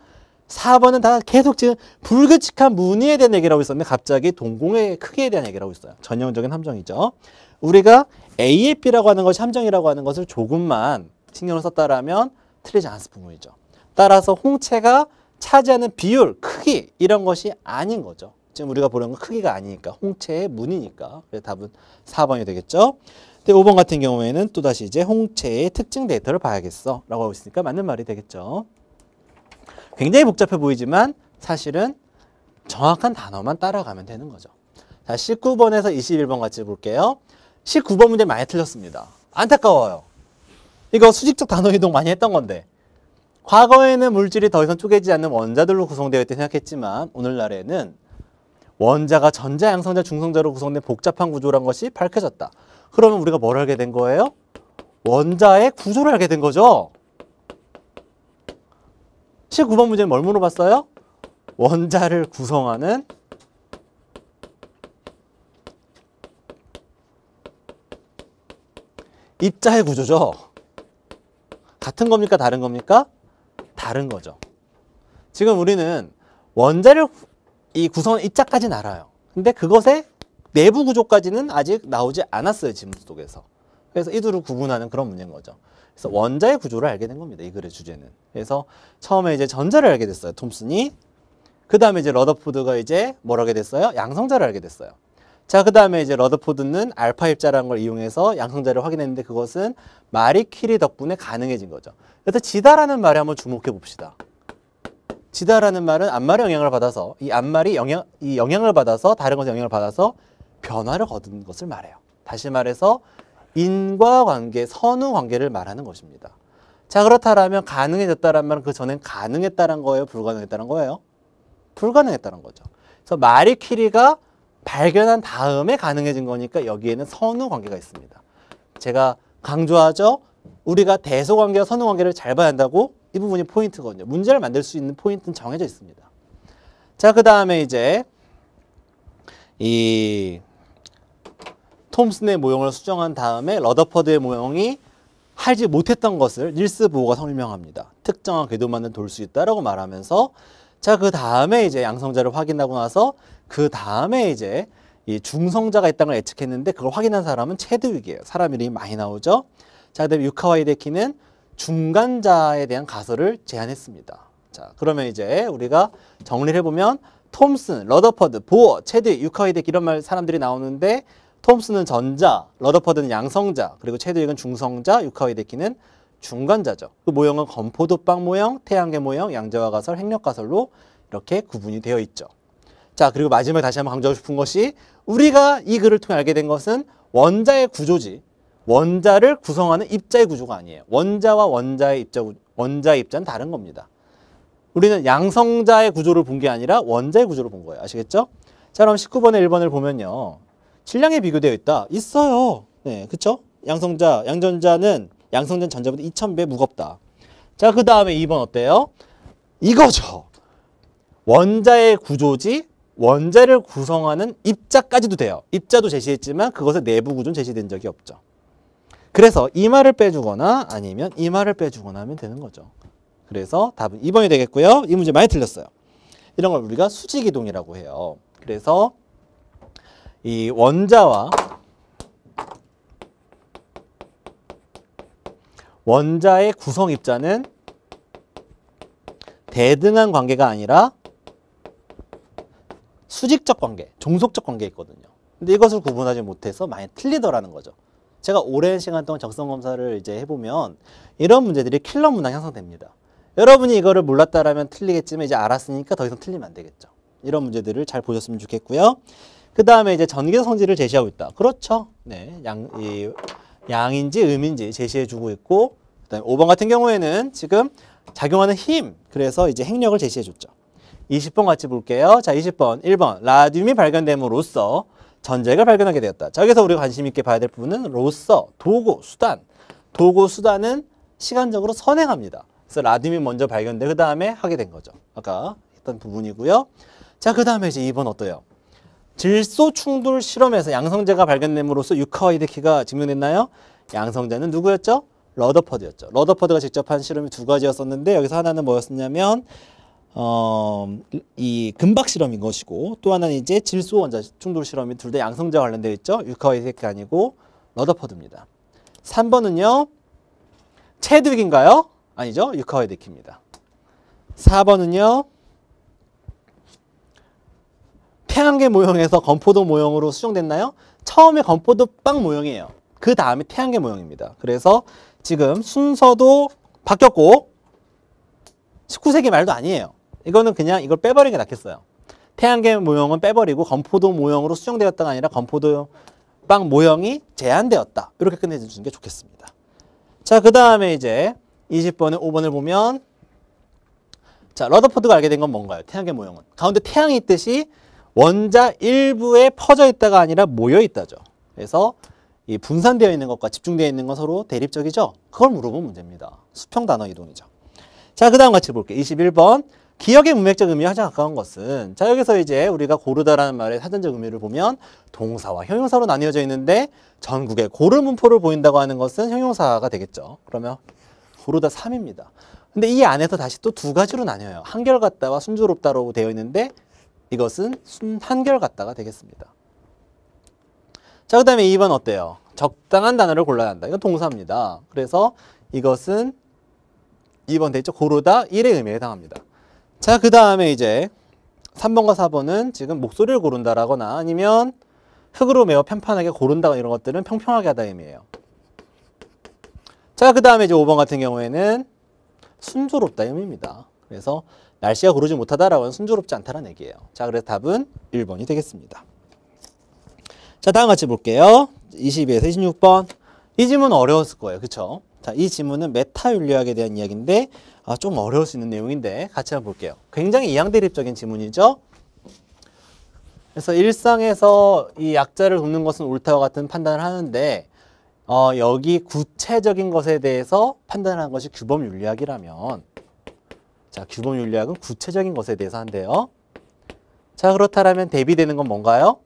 Speaker 1: 4번은 다 계속 지금 불규칙한 무늬에 대한 얘기를하고 있었는데 갑자기 동공의 크기에 대한 얘기를하고 있어요. 전형적인 함정이죠. 우리가 A에 B라고 하는 것이 함정이라고 하는 것을 조금만 신경을 썼다라면 틀리지 않았을 부분이죠. 따라서 홍채가 차지하는 비율, 크기 이런 것이 아닌 거죠. 지금 우리가 보는 건 크기가 아니니까 홍채의 문이니까 그래서 답은 4번이 되겠죠. 근데 5번 같은 경우에는 또다시 이제 홍채의 특징 데이터를 봐야겠어 라고 하고 있으니까 맞는 말이 되겠죠. 굉장히 복잡해 보이지만 사실은 정확한 단어만 따라가면 되는 거죠. 자, 19번에서 21번 같이 볼게요. 19번 문제 많이 틀렸습니다. 안타까워요. 이거 수직적 단어 이동 많이 했던 건데 과거에는 물질이 더 이상 쪼개지 않는 원자들로 구성되어 있다고 생각했지만 오늘날에는 원자가 전자, 양성자, 중성자로 구성된 복잡한 구조란 것이 밝혀졌다. 그러면 우리가 뭘 알게 된 거예요? 원자의 구조를 알게 된 거죠. 19번 문제는 뭘 물어봤어요? 원자를 구성하는 입자의 구조죠. 같은 겁니까? 다른 겁니까? 다른 거죠. 지금 우리는 원자를 이 구성 입자까지는 알아요. 근데 그것의 내부 구조까지는 아직 나오지 않았어요. 지문 속에서. 그래서 이둘을 구분하는 그런 문제인 거죠. 그래서 원자의 구조를 알게 된 겁니다. 이 글의 주제는. 그래서 처음에 이제 전자를 알게 됐어요. 톰슨이. 그 다음에 이제 러더포드가 이제 뭘 하게 됐어요? 양성자를 알게 됐어요. 자, 그 다음에 이제 러더포드는 알파 입자라는 걸 이용해서 양성자를 확인했는데 그것은 마리 퀴리 덕분에 가능해진 거죠. 그래서 지다라는 말에 한번 주목해 봅시다. 지다라는 말은 앞말의 영향을 받아서 이앞말이 영향 이 영향을 받아서 다른 것에 영향을 받아서 변화를 거둔 것을 말해요. 다시 말해서 인과 관계, 선후 관계를 말하는 것입니다. 자 그렇다라면 가능해졌다라는 말은 그 전엔 가능했다는 거예요, 불가능했다는 거예요? 불가능했다는 거죠. 그래서 마리 키리가 발견한 다음에 가능해진 거니까 여기에는 선후 관계가 있습니다. 제가 강조하죠. 우리가 대소 관계와 선후 관계를 잘 봐야 한다고 이 부분이 포인트거든요. 문제를 만들 수 있는 포인트는 정해져 있습니다. 자, 그 다음에 이제 이 톰슨의 모형을 수정한 다음에 러더퍼드의 모형이 할지 못했던 것을 닐스 보호가 설명합니다. 특정한 궤도만은돌 수 있다라고 말하면서 자, 그 다음에 이제 양성자를 확인하고 나서 그 다음에 이제 이 중성자가 있다는 걸 예측했는데 그걸 확인한 사람은 체드윅이에요. 사람 이름이 많이 나오죠. 자, 그다음에 유카와 이데키는 중간자에 대한 가설을 제안했습니다. 자, 그러면 이제 우리가 정리를 해보면 톰슨, 러더퍼드, 보어, 체드, 유카이덱 이런 말 사람들이 나오는데 톰슨은 전자, 러더퍼드는 양성자, 그리고 체드윅은 중성자, 유카이데키는 중간자죠. 그 모형은 건포도빵 모형, 태양계 모형, 양자화 가설, 핵력 가설로 이렇게 구분이 되어 있죠. 자, 그리고 마지막에 다시 한번 강조하고 싶은 것이 우리가 이 글을 통해 알게 된 것은 원자의 구조지, 원자를 구성하는 입자의 구조가 아니에요. 원자와 원자의 입자, 원자의 입자는 다른 겁니다. 우리는 양성자의 구조를 본 게 아니라 원자의 구조를 본 거예요. 아시겠죠? 자, 그럼 19번의 1번을 보면요. 질량에 비교되어 있다. 있어요. 네, 그쵸? 양성자, 양전자는 양성자 전자보다 2000배 무겁다. 자, 그 다음에 2번 어때요? 이거죠. 원자의 구조지 원자를 구성하는 입자까지도 돼요. 입자도 제시했지만 그것의 내부 구조는 제시된 적이 없죠. 그래서 이 말을 빼주거나 아니면 이 말을 빼주거나 하면 되는 거죠. 그래서 답은 2번이 되겠고요. 이 문제 많이 틀렸어요. 이런 걸 우리가 수직이동이라고 해요. 그래서 이 원자와 원자의 구성 입자는 대등한 관계가 아니라 수직적 관계, 종속적 관계 있거든요. 근데 이것을 구분하지 못해서 많이 틀리더라는 거죠. 제가 오랜 시간 동안 적성 검사를 이제 해보면 이런 문제들이 킬러 문항 형성됩니다. 여러분이 이거를 몰랐다라면 틀리겠지만 이제 알았으니까 더 이상 틀리면 안 되겠죠. 이런 문제들을 잘 보셨으면 좋겠고요. 그 다음에 이제 전기 성질을 제시하고 있다. 그렇죠. 네, 양, 이, 양인지 음인지 제시해주고 있고 그다음에 5번 같은 경우에는 지금 작용하는 힘 그래서 이제 행력을 제시해줬죠. 20번 같이 볼게요. 자, 20번 1번 라듐이 발견됨으로써 전쟁을 발견하게 되었다. 자, 여기서 우리가 관심 있게 봐야 될 부분은 로서, 도고, 수단. 도고, 수단은 시간적으로 선행합니다. 그래서 라듐이 먼저 발견돼 그 다음에 하게 된 거죠. 아까 했던 부분이고요. 자, 그 다음에 이제 2번 어때요? 질소 충돌 실험에서 양성제가 발견됨으로써 유카와이데키가 증명됐나요? 양성제는 누구였죠? 러더퍼드였죠. 러더퍼드가 직접 한 실험이 두 가지였었는데 여기서 하나는 뭐였었냐면 어, 이 금박 실험인 것이고 또 하나는 이제 질소 원자 충돌 실험이 둘 다 양성자 관련되어 있죠. 유카이세크 아니고 러더퍼드입니다. 3번은요. 체드윅인가요? 아니죠. 유카이데키입니다. 4번은요. 태양계 모형에서 건포도 모형으로 수정됐나요? 처음에 건포도 빵 모형이에요. 그 다음에 태양계 모형입니다. 그래서 지금 순서도 바뀌었고 19세기 말도 아니에요. 이거는 그냥 이걸 빼버리는 게 낫겠어요. 태양계 모형은 빼버리고 건포도 모형으로 수정되었다가 아니라 건포도 빵 모형이 제한되었다. 이렇게 끝내주는 게 좋겠습니다. 자, 그 다음에 이제 20번에 5번을 보면 자, 러더포드가 알게 된 건 뭔가요? 태양계 모형은. 가운데 태양이 있듯이 원자 일부에 퍼져 있다가 아니라 모여 있다죠. 그래서 이 분산되어 있는 것과 집중되어 있는 건 서로 대립적이죠. 그걸 물어보면 문제입니다. 수평 단어 이동이죠. 자, 그 다음 같이 볼게요. 21번. 기억의 문맥적 의미에 가장 가까운 것은 자 여기서 이제 우리가 고르다라는 말의 사전적 의미를 보면 동사와 형용사로 나뉘어져 있는데 전국에 고르 문포를 보인다고 하는 것은 형용사가 되겠죠. 그러면 고르다 삼입니다 근데 이 안에서 다시 또 두 가지로 나뉘어요. 한결같다와 순조롭다로 되어 있는데 이것은 순 한결같다가 되겠습니다. 자, 그 다음에 2번 어때요? 적당한 단어를 골라야 한다. 이건 동사입니다. 그래서 이것은 2번 되죠 고르다 1의 의미에 해당합니다. 자, 그 다음에 이제 3번과 4번은 지금 목소리를 고른다라거나 아니면 흙으로 매어 편판하게 고른다거나 이런 것들은 평평하게 하다 의미예요. 자, 그 다음에 이제 5번 같은 경우에는 순조롭다 의미입니다. 그래서 날씨가 고르지 못하다라고 는 순조롭지 않다라는 얘기예요. 자, 그래서 답은 1번이 되겠습니다. 자, 다음 같이 볼게요. 22에서 26번. 이 질문 어려웠을 거예요. 그쵸? 자, 이 지문은 메타윤리학에 대한 이야기인데 아, 좀 어려울 수 있는 내용인데 같이 한번 볼게요. 굉장히 이양대립적인 지문이죠. 그래서 일상에서 이 약자를 돕는 것은 옳다와 같은 판단을 하는데 어, 여기 구체적인 것에 대해서 판단한 것이 규범윤리학이라면 자 규범윤리학은 구체적인 것에 대해서 한대요. 자 그렇다면 대비되는 건 뭔가요?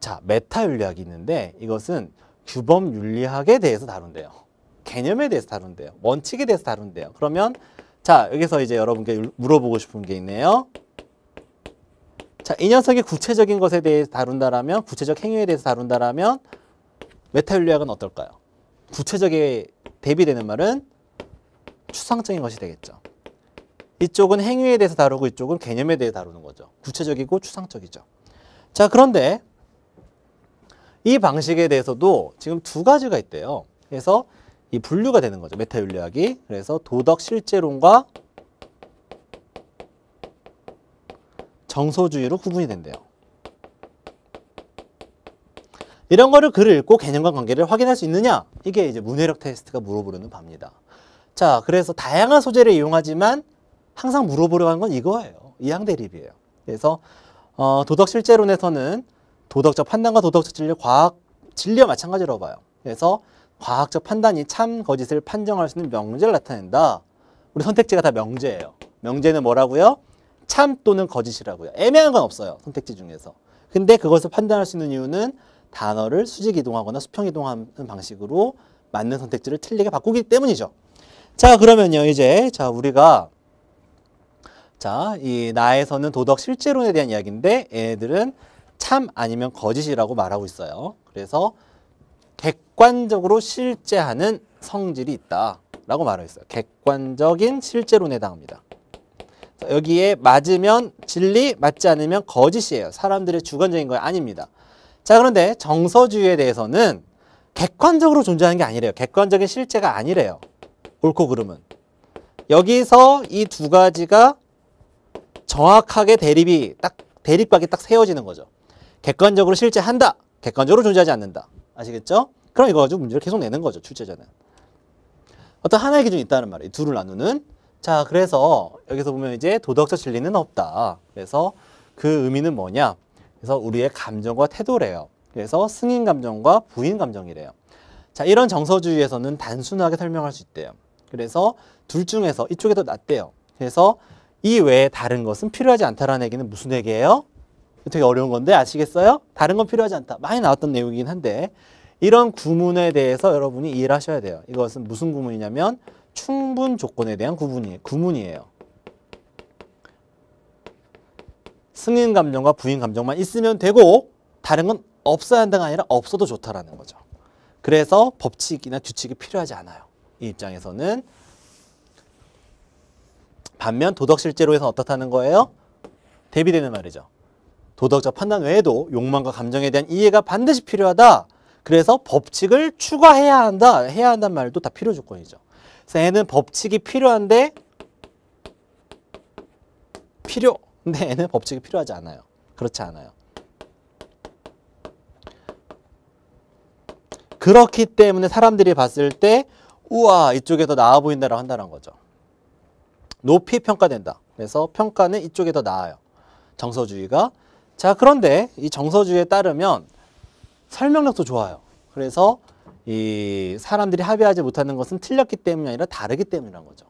Speaker 1: 자 메타윤리학이 있는데 이것은 규범윤리학에 대해서 다룬대요. 개념에 대해서 다룬대요. 원칙에 대해서 다룬대요. 그러면 자 여기서 이제 여러분께 물어보고 싶은 게 있네요. 자이 녀석이 구체적인 것에 대해 서 다룬다라면 구체적 행위에 대해서 다룬다라면 메타윤리학은 어떨까요? 구체적에 대비되는 말은 추상적인 것이 되겠죠. 이쪽은 행위에 대해서 다루고 이쪽은 개념에 대해 다루는 거죠. 구체적이고 추상적이죠. 자 그런데 이 방식에 대해서도 지금 두 가지가 있대요. 그래서 이 분류가 되는 거죠. 메타윤리학이. 그래서 도덕 실제론과 정서주의로 구분이 된대요. 이런 거를 글을 읽고 개념과 관계를 확인할 수 있느냐? 이게 이제 문해력 테스트가 물어보려는 바입니다. 자, 그래서 다양한 소재를 이용하지만 항상 물어보려는건 이거예요. 이항대립이에요. 그래서 어, 도덕 실제론에서는 도덕적 판단과 도덕적 진리, 과학 진리와 마찬가지라 봐요. 그래서 과학적 판단이 참 거짓을 판정할 수 있는 명제를 나타낸다. 우리 선택지가 다 명제예요. 명제는 뭐라고요? 참 또는 거짓이라고요. 애매한 건 없어요. 선택지 중에서. 근데 그것을 판단할 수 있는 이유는 단어를 수직 이동하거나 수평 이동하는 방식으로 맞는 선택지를 틀리게 바꾸기 때문이죠. 자, 그러면요. 이제 자, 우리가 자, 이 나에서는 도덕 실제론에 대한 이야기인데 얘들은참 아니면 거짓이라고 말하고 있어요. 그래서 객관적으로 실제하는 성질이 있다라고 말했어요. 객관적인 실제론에 해당합니다. 여기에 맞으면 진리, 맞지 않으면 거짓이에요. 사람들의 주관적인 거 아닙니다. 자, 그런데 정서주의에 대해서는 객관적으로 존재하는 게 아니래요. 객관적인 실제가 아니래요. 옳고 그름은. 여기서 이 두 가지가 정확하게 대립이 딱, 대립각이 딱 세워지는 거죠. 객관적으로 실제한다. 객관적으로 존재하지 않는다. 아시겠죠? 그럼 이거 가지고 문제를 계속 내는 거죠. 출제자는. 어떤 하나의 기준이 있다는 말이에요. 둘을 나누는. 자, 그래서 여기서 보면 이제 도덕적 진리는 없다. 그래서 그 의미는 뭐냐? 그래서 우리의 감정과 태도래요. 그래서 승인 감정과 부인 감정이래요. 자, 이런 정서주의에서는 단순하게 설명할 수 있대요. 그래서 둘 중에서 이쪽에더 낫대요. 그래서 이 외에 다른 것은 필요하지 않다라는 얘기는 무슨 얘기예요? 되게 어려운 건데 아시겠어요? 다른 건 필요하지 않다. 많이 나왔던 내용이긴 한데 이런 구문에 대해서 여러분이 이해를 하셔야 돼요. 이것은 무슨 구문이냐면 충분 조건에 대한 구문이, 구문이에요. 승인 감정과 부인 감정만 있으면 되고 다른 건 없어야 한다가 아니라 없어도 좋다라는 거죠. 그래서 법칙이나 규칙이 필요하지 않아요. 이 입장에서는 반면 도덕 실제로에서 어떻다는 거예요? 대비되는 말이죠. 도덕적 판단 외에도 욕망과 감정에 대한 이해가 반드시 필요하다. 그래서 법칙을 추가해야 한다. 해야 한단 말도 다 필요 조건이죠. 그래서 애는 법칙이 필요한데 필요. 근데 애는 법칙이 필요하지 않아요. 그렇지 않아요. 그렇기 때문에 사람들이 봤을 때 우와 이쪽에 더 나아 보인다라고 한다는 거죠. 높이 평가된다. 그래서 평가는 이쪽에 더 나아요. 정서주의가 자, 그런데 이 정서주의에 따르면 설명력도 좋아요. 그래서 이 사람들이 합의하지 못하는 것은 틀렸기 때문이 아니라 다르기 때문이라는 거죠.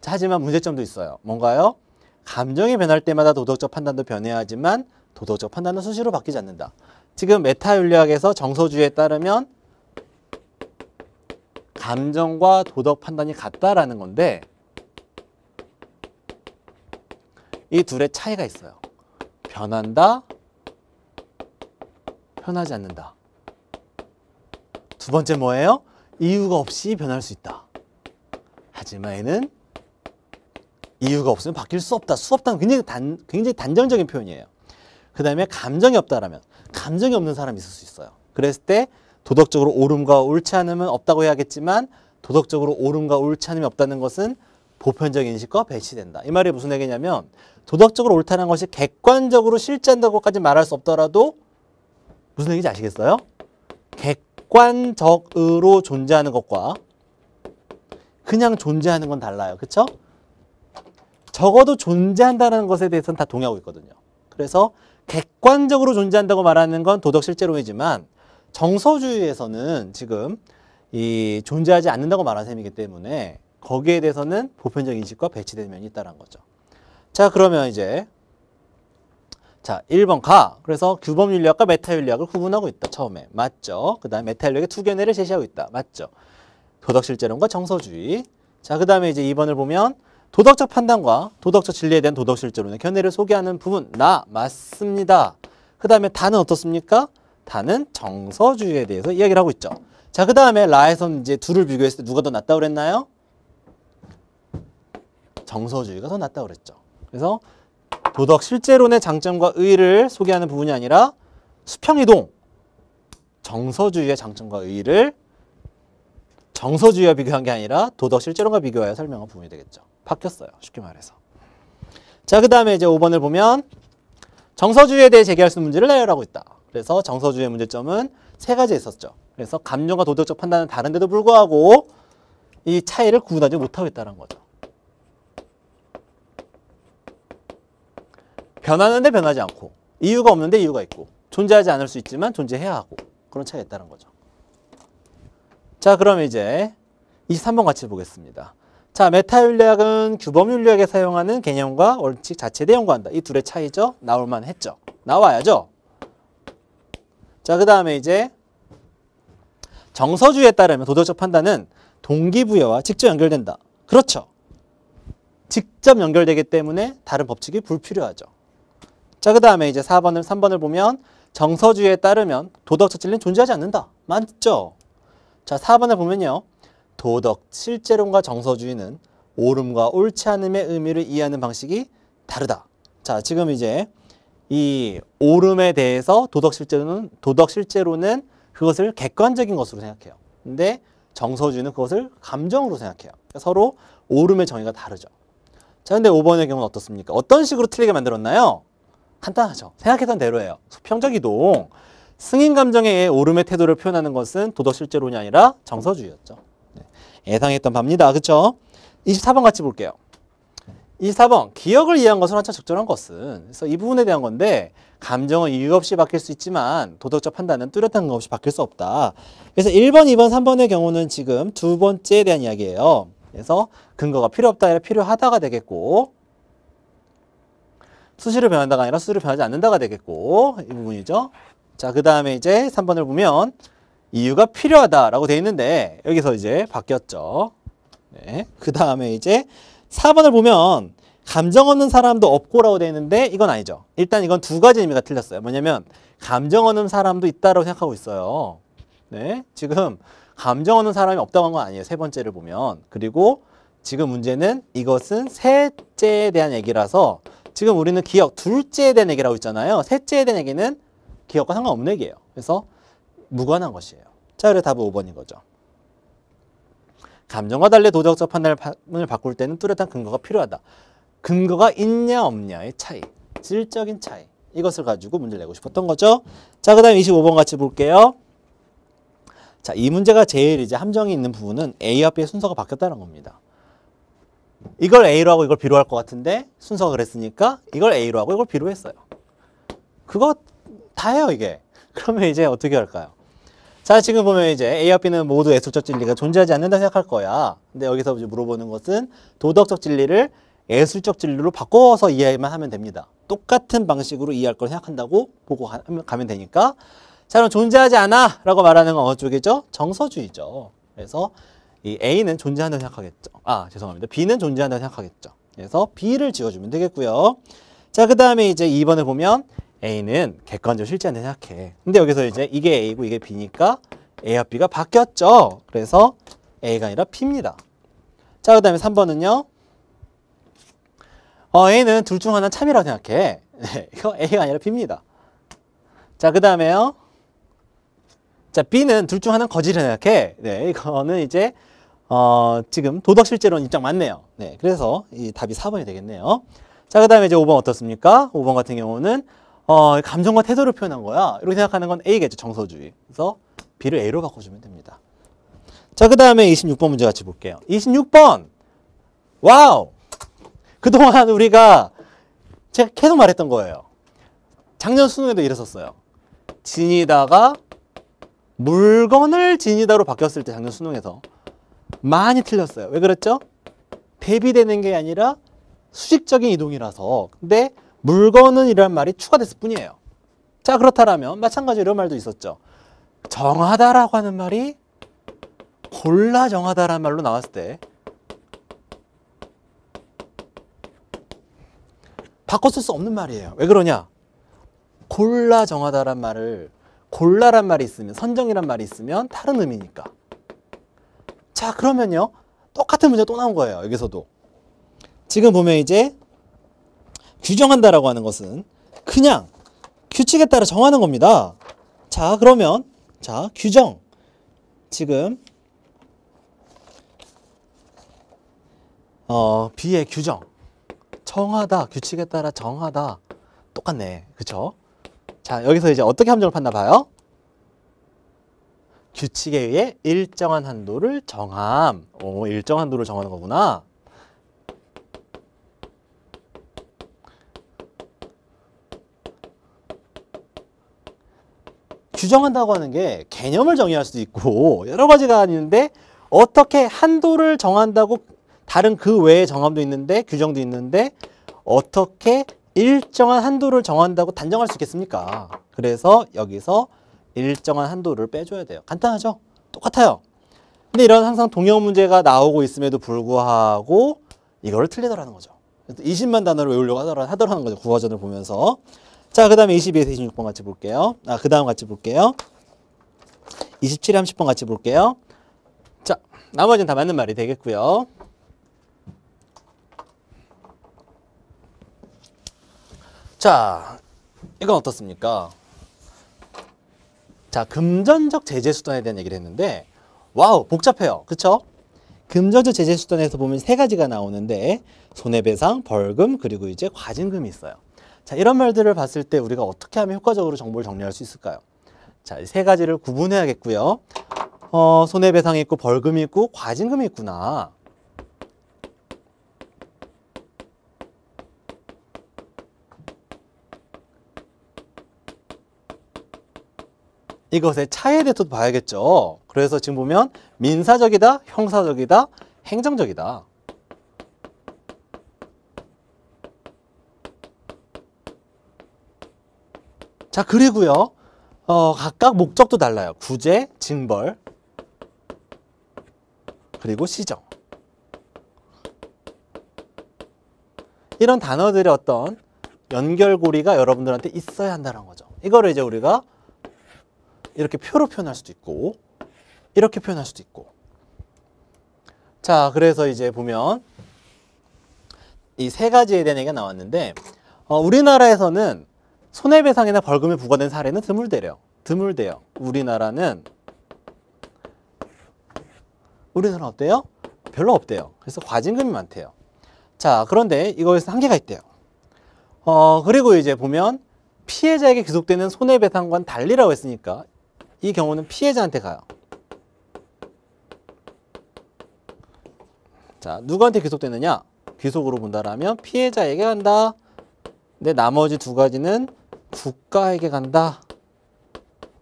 Speaker 1: 자, 하지만 문제점도 있어요. 뭔가요? 감정이 변할 때마다 도덕적 판단도 변해야 하지만 도덕적 판단은 수시로 바뀌지 않는다. 지금 메타윤리학에서 정서주의에 따르면 감정과 도덕 판단이 같다라는 건데 이 둘의 차이가 있어요. 변한다, 변하지 않는다. 두 번째 뭐예요? 이유가 없이 변할 수 있다. 하지만 얘는 이유가 없으면 바뀔 수 없다. 수 없다는 굉장히, 단, 굉장히 단정적인 표현이에요. 그 다음에 감정이 없다라면 감정이 없는 사람이 있을 수 있어요. 그랬을 때 도덕적으로 옳음과 옳지 않음은 없다고 해야겠지만 도덕적으로 옳음과 옳지 않음이 없다는 것은 보편적 인식과 배치된다. 이 말이 무슨 얘기냐면 도덕적으로 옳다는 것이 객관적으로 실재한다고까지 말할 수 없더라도 무슨 얘기인지 아시겠어요? 객관적으로 존재하는 것과 그냥 존재하는 건 달라요. 그렇죠? 적어도 존재한다는 것에 대해서는 다 동의하고 있거든요. 그래서 객관적으로 존재한다고 말하는 건 도덕 실제론이지만 정서주의에서는 지금 이 존재하지 않는다고 말하는 셈이기 때문에 거기에 대해서는 보편적 인식과 배치된 면이 있다는 거죠. 자 그러면 이제 자 1번 가 그래서 규범윤리학과 메타윤리학을 구분하고 있다 처음에 맞죠 그 다음에 메타윤리학의 두견해를 제시하고 있다 맞죠 도덕실제론과 정서주의 자그 다음에 이제 2번을 보면 도덕적 판단과 도덕적 진리에 대한 도덕실제론의 견해를 소개하는 부분 나 맞습니다 그 다음에 다는 어떻습니까 다는 정서주의에 대해서 이야기를 하고 있죠 자그 다음에 라에선 이제 둘을 비교했을 때 누가 더 낫다고 그랬나요 정서주의가 더 낫다고 그랬죠 그래서 도덕 실제론의 장점과 의의를 소개하는 부분이 아니라 수평이동, 정서주의의 장점과 의의를 정서주의와 비교한 게 아니라 도덕 실제론과 비교하여 설명한 부분이 되겠죠. 바뀌었어요. 쉽게 말해서. 자, 그 다음에 이제 5번을 보면 정서주의에 대해 제기할 수 있는 문제를 나열하고 있다. 그래서 정서주의의 문제점은 세 가지 있었죠. 그래서 감정과 도덕적 판단은 다른데도 불구하고 이 차이를 구분하지 못하고 있다는 거죠. 변하는데 변하지 않고 이유가 없는데 이유가 있고 존재하지 않을 수 있지만 존재해야 하고 그런 차이가 있다는 거죠. 자 그럼 이제 23번 같이 보겠습니다. 자 메타윤리학은 규범윤리학에 사용하는 개념과 원칙 자체대 연구한다. 이 둘의 차이죠. 나올만 했죠. 나와야죠. 자그 다음에 이제 정서주의에 따르면 도덕적 판단은 동기부여와 직접 연결된다. 그렇죠. 직접 연결되기 때문에 다른 법칙이 불필요하죠. 자, 그 다음에 이제 4번을, 3번을 보면 정서주의에 따르면 도덕 자질는 존재하지 않는다. 맞죠? 자, 4번을 보면요. 도덕, 실제론과 정서주의는 옳음과 옳지 않음의 의미를 이해하는 방식이 다르다. 자, 지금 이제 이 옳음에 대해서 도덕 실제로는 도덕 실제로는 그것을 객관적인 것으로 생각해요. 근데 정서주의는 그것을 감정으로 생각해요. 그러니까 서로 옳음의 정의가 다르죠. 자, 근데 5번의 경우는 어떻습니까? 어떤 식으로 틀리게 만들었나요? 간단하죠. 생각했던 대로예요. 수평적이동. 승인 감정에 의해 오름의 태도를 표현하는 것은 도덕 실제론이 아니라 정서주의였죠. 네. 예상했던 바입니다. 그렇죠? 24번 같이 볼게요. 24번 기억을 이해한 것은 한참 적절한 것은 그래서 이 부분에 대한 건데 감정은 이유 없이 바뀔 수 있지만 도덕적 판단은 뚜렷한 것 없이 바뀔 수 없다. 그래서 1번, 2번, 3번의 경우는 지금 두 번째에 대한 이야기예요. 그래서 근거가 필요 없다 아니라 필요하다가 되겠고 수시로 변한다가 아니라 수로 시 변하지 않는다가 되겠고 이 부분이죠. 자, 그 다음에 이제 3번을 보면 이유가 필요하다라고 돼 있는데 여기서 이제 바뀌었죠. 네. 그 다음에 이제 4번을 보면 감정 없는 사람도 없고라고 돼 있는데 이건 아니죠. 일단 이건 두 가지 의미가 틀렸어요. 뭐냐면 감정 없는 사람도 있다라고 생각하고 있어요. 네. 지금 감정 없는 사람이 없다고 한 건 아니에요. 세 번째를 보면. 그리고 지금 문제는 이것은 셋째에 대한 얘기라서 지금 우리는 기억 둘째에 대한 얘기라고 있잖아요. 셋째에 대한 얘기는 기억과 상관없는 얘기예요. 그래서 무관한 것이에요. 자, 그래 답은 5번인 거죠. 감정과 달리 도덕적 판단을 바꿀 때는 뚜렷한 근거가 필요하다. 근거가 있냐 없냐의 차이, 질적인 차이. 이것을 가지고 문제를 내고 싶었던 거죠. 자, 그 다음 25번 같이 볼게요. 자, 이 문제가 제일 이제 함정이 있는 부분은 A와 B의 순서가 바뀌었다는 겁니다. 이걸 A로 하고 이걸 B로 할 것 같은데 순서가 그랬으니까 이걸 A로 하고 이걸 B로 했어요. 그거 다예요 이게. [LAUGHS] 그러면 이제 어떻게 할까요? 자 지금 보면 이제 A와 B는 모두 예술적 진리가 존재하지 않는다 생각할 거야. 근데 여기서 이제 물어보는 것은 도덕적 진리를 예술적 진리로 바꿔서 이해만 하면 됩니다. 똑같은 방식으로 이해할 걸 생각한다고 보고 가, 가면 되니까 자 그럼 존재하지 않아 라고 말하는 건 어느 쪽이죠? 정서주의죠. 그래서 이 A는 존재한다고 생각하겠죠. 아, 죄송합니다. B는 존재한다고 생각하겠죠. 그래서 B를 지어주면 되겠고요. 자, 그 다음에 이제 2번을 보면 A는 객관적 실제한다 생각해. 근데 여기서 이제 이게 A고 이게 B니까 A와 B가 바뀌었죠. 그래서 A가 아니라 B입니다. 자, 그 다음에 3번은요. 어, A는 둘 중 하나는 참이라고 생각해. 네, [LAUGHS] 이거 A가 아니라 B입니다. 자, 그 다음에요. 자, B는 둘 중 하나는 거짓이라 생각해. 네, 이거는 이제 어, 지금 도덕실제론 입장 맞네요. 네, 그래서 이 답이 4번이 되겠네요. 자, 그 다음에 이제 5번 어떻습니까? 5번 같은 경우는 어, 감정과 태도를 표현한 거야. 이렇게 생각하는 건 A겠죠, 정서주의. 그래서 B를 A로 바꿔주면 됩니다. 자, 그 다음에 26번 문제 같이 볼게요. 26번! 와우! 그동안 우리가 제가 계속 말했던 거예요. 작년 수능에도 이랬었어요. 지니다가 물건을 지니다로 바뀌었을 때 작년 수능에서 많이 틀렸어요. 왜 그랬죠? 대비되는 게 아니라 수직적인 이동이라서 근데 물건은 이란 말이 추가됐을 뿐이에요. 자 그렇다면 마찬가지 이런 말도 있었죠. 정하다라고 하는 말이 골라 정하다라는 말로 나왔을 때 바꿔 쓸수 없는 말이에요. 왜 그러냐? 골라 정하다란 말을 골라란 말이 있으면 선정이란 말이 있으면 다른 의미니까. 자 그러면요 똑같은 문제 또 나온 거예요 여기서도 지금 보면 이제 규정한다라고 하는 것은 그냥 규칙에 따라 정하는 겁니다 자 그러면 자 규정 지금 어 B의 규정 정하다 규칙에 따라 정하다 똑같네 그쵸 자 여기서 이제 어떻게 함정을 판나 봐요 규칙에 의해 일정한 한도를 정함. 오, 일정 한도를 정하는 거구나. 규정한다고 하는 게 개념을 정의할 수도 있고 여러 가지가 있는데 어떻게 한도를 정한다고 다른 그 외에 정함도 있는데 규정도 있는데 어떻게 일정한 한도를 정한다고 단정할 수 있겠습니까? 그래서 여기서 일정한 한도를 빼줘야 돼요. 간단하죠? 똑같아요. 근데 이런 항상 동형 문제가 나오고 있음에도 불구하고 이거를 틀리더라는 거죠. 20만 단어를 외우려고 하더라는 거죠. 구화전을 그 보면서. 자, 그 다음에 22에서 26번 같이 볼게요. 아, 그 다음 같이 볼게요. 27에 30번 같이 볼게요. 자, 나머지는 다 맞는 말이 되겠고요. 자, 이건 어떻습니까? 자, 금전적 제재 수단에 대한 얘기를 했는데 와우, 복잡해요. 그렇죠 금전적 제재 수단에서 보면 세 가지가 나오는데 손해배상, 벌금, 그리고 이제 과징금이 있어요. 자, 이런 말들을 봤을 때 우리가 어떻게 하면 효과적으로 정보를 정리할 수 있을까요? 자, 세 가지를 구분해야겠고요. 어, 손해배상이 있고 벌금이 있고 과징금이 있구나. 이것의 차이에 대해서도 봐야겠죠. 그래서 지금 보면 민사적이다, 형사적이다, 행정적이다. 자, 그리고요. 어, 각각 목적도 달라요. 구제, 징벌, 그리고 시정. 이런 단어들의 어떤 연결고리가 여러분들한테 있어야 한다는 거죠. 이거를 이제 우리가 이렇게 표로 표현할 수도 있고 이렇게 표현할 수도 있고 자 그래서 이제 보면 이 세 가지에 대한 얘기가 나왔는데 어, 우리나라에서는 손해배상이나 벌금이 부과된 사례는 드물대요 드물대요 우리나라는 우리나라 어때요? 별로 없대요 그래서 과징금이 많대요 자 그런데 이거에서 한계가 있대요 어 그리고 이제 보면 피해자에게 귀속되는 손해배상과는 달리라고 했으니까 이 경우는 피해자한테 가요. 자, 누구한테 귀속되느냐? 귀속으로 본다라면 피해자에게 간다. 근데 나머지 두 가지는 국가에게 간다.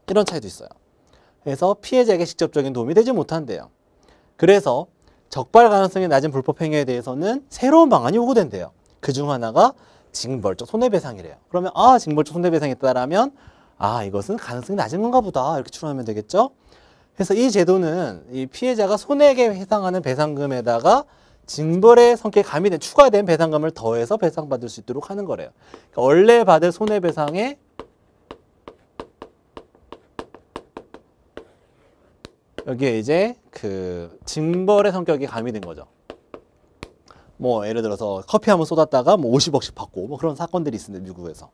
Speaker 1: 이런 차이도 있어요. 그래서 피해자에게 직접적인 도움이 되지 못한대요. 그래서 적발 가능성이 낮은 불법 행위에 대해서는 새로운 방안이 요구된대요. 그 중 하나가 징벌적 손해배상이래요. 그러면 아 징벌적 손해배상이 있다라면 아 이것은 가능성이 낮은 건가 보다 이렇게 추론하면 되겠죠. 그래서 이 제도는 이 피해자가 손해액에 해당하는 배상금에다가 징벌의 성격에 가미된 추가된 배상금을 더해서 배상받을 수 있도록 하는 거래요. 그러니까 원래 받을 손해배상에 여기에 이제 그 징벌의 성격이 가미된 거죠. 뭐 예를 들어서 커피 한 번 쏟았다가 뭐 50억씩 받고 뭐 그런 사건들이 있습니다. 미국에서.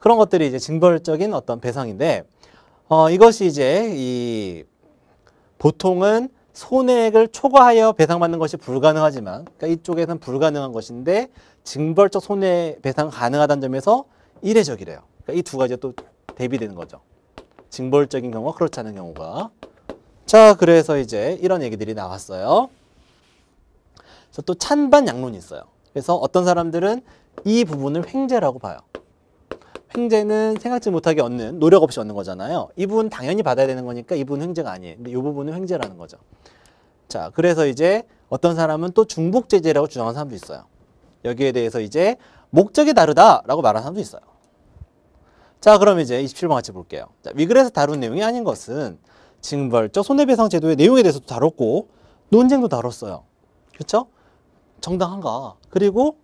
Speaker 1: 그런 것들이 이제 징벌적인 어떤 배상인데 어, 이것이 이제 이 보통은 손해액을 초과하여 배상받는 것이 불가능하지만 그러니까 이쪽에서는 불가능한 것인데 징벌적 손해 배상 가능하다는 점에서 이례적이래요. 그러니까 이 두 가지가 또 대비되는 거죠. 징벌적인 경우와 그렇지 않은 경우가 자 그래서 이제 이런 얘기들이 나왔어요. 그래서 또 찬반 양론이 있어요. 그래서 어떤 사람들은 이 부분을 횡재라고 봐요. 횡재는 생각지 못하게 얻는 노력 없이 얻는 거잖아요. 이분 당연히 받아야 되는 거니까 이분 횡재가 아니에요. 근데 이 부분은 횡재라는 거죠. 자, 그래서 이제 어떤 사람은 또 중복 제재라고 주장하는 사람도 있어요. 여기에 대해서 이제 목적이 다르다라고 말하는 사람도 있어요. 자, 그럼 이제 27번 같이 볼게요. 자, 위글에서 다룬 내용이 아닌 것은 징벌적 손해배상 제도의 내용에 대해서도 다뤘고 논쟁도 다뤘어요. 그렇죠? 정당한가? 그리고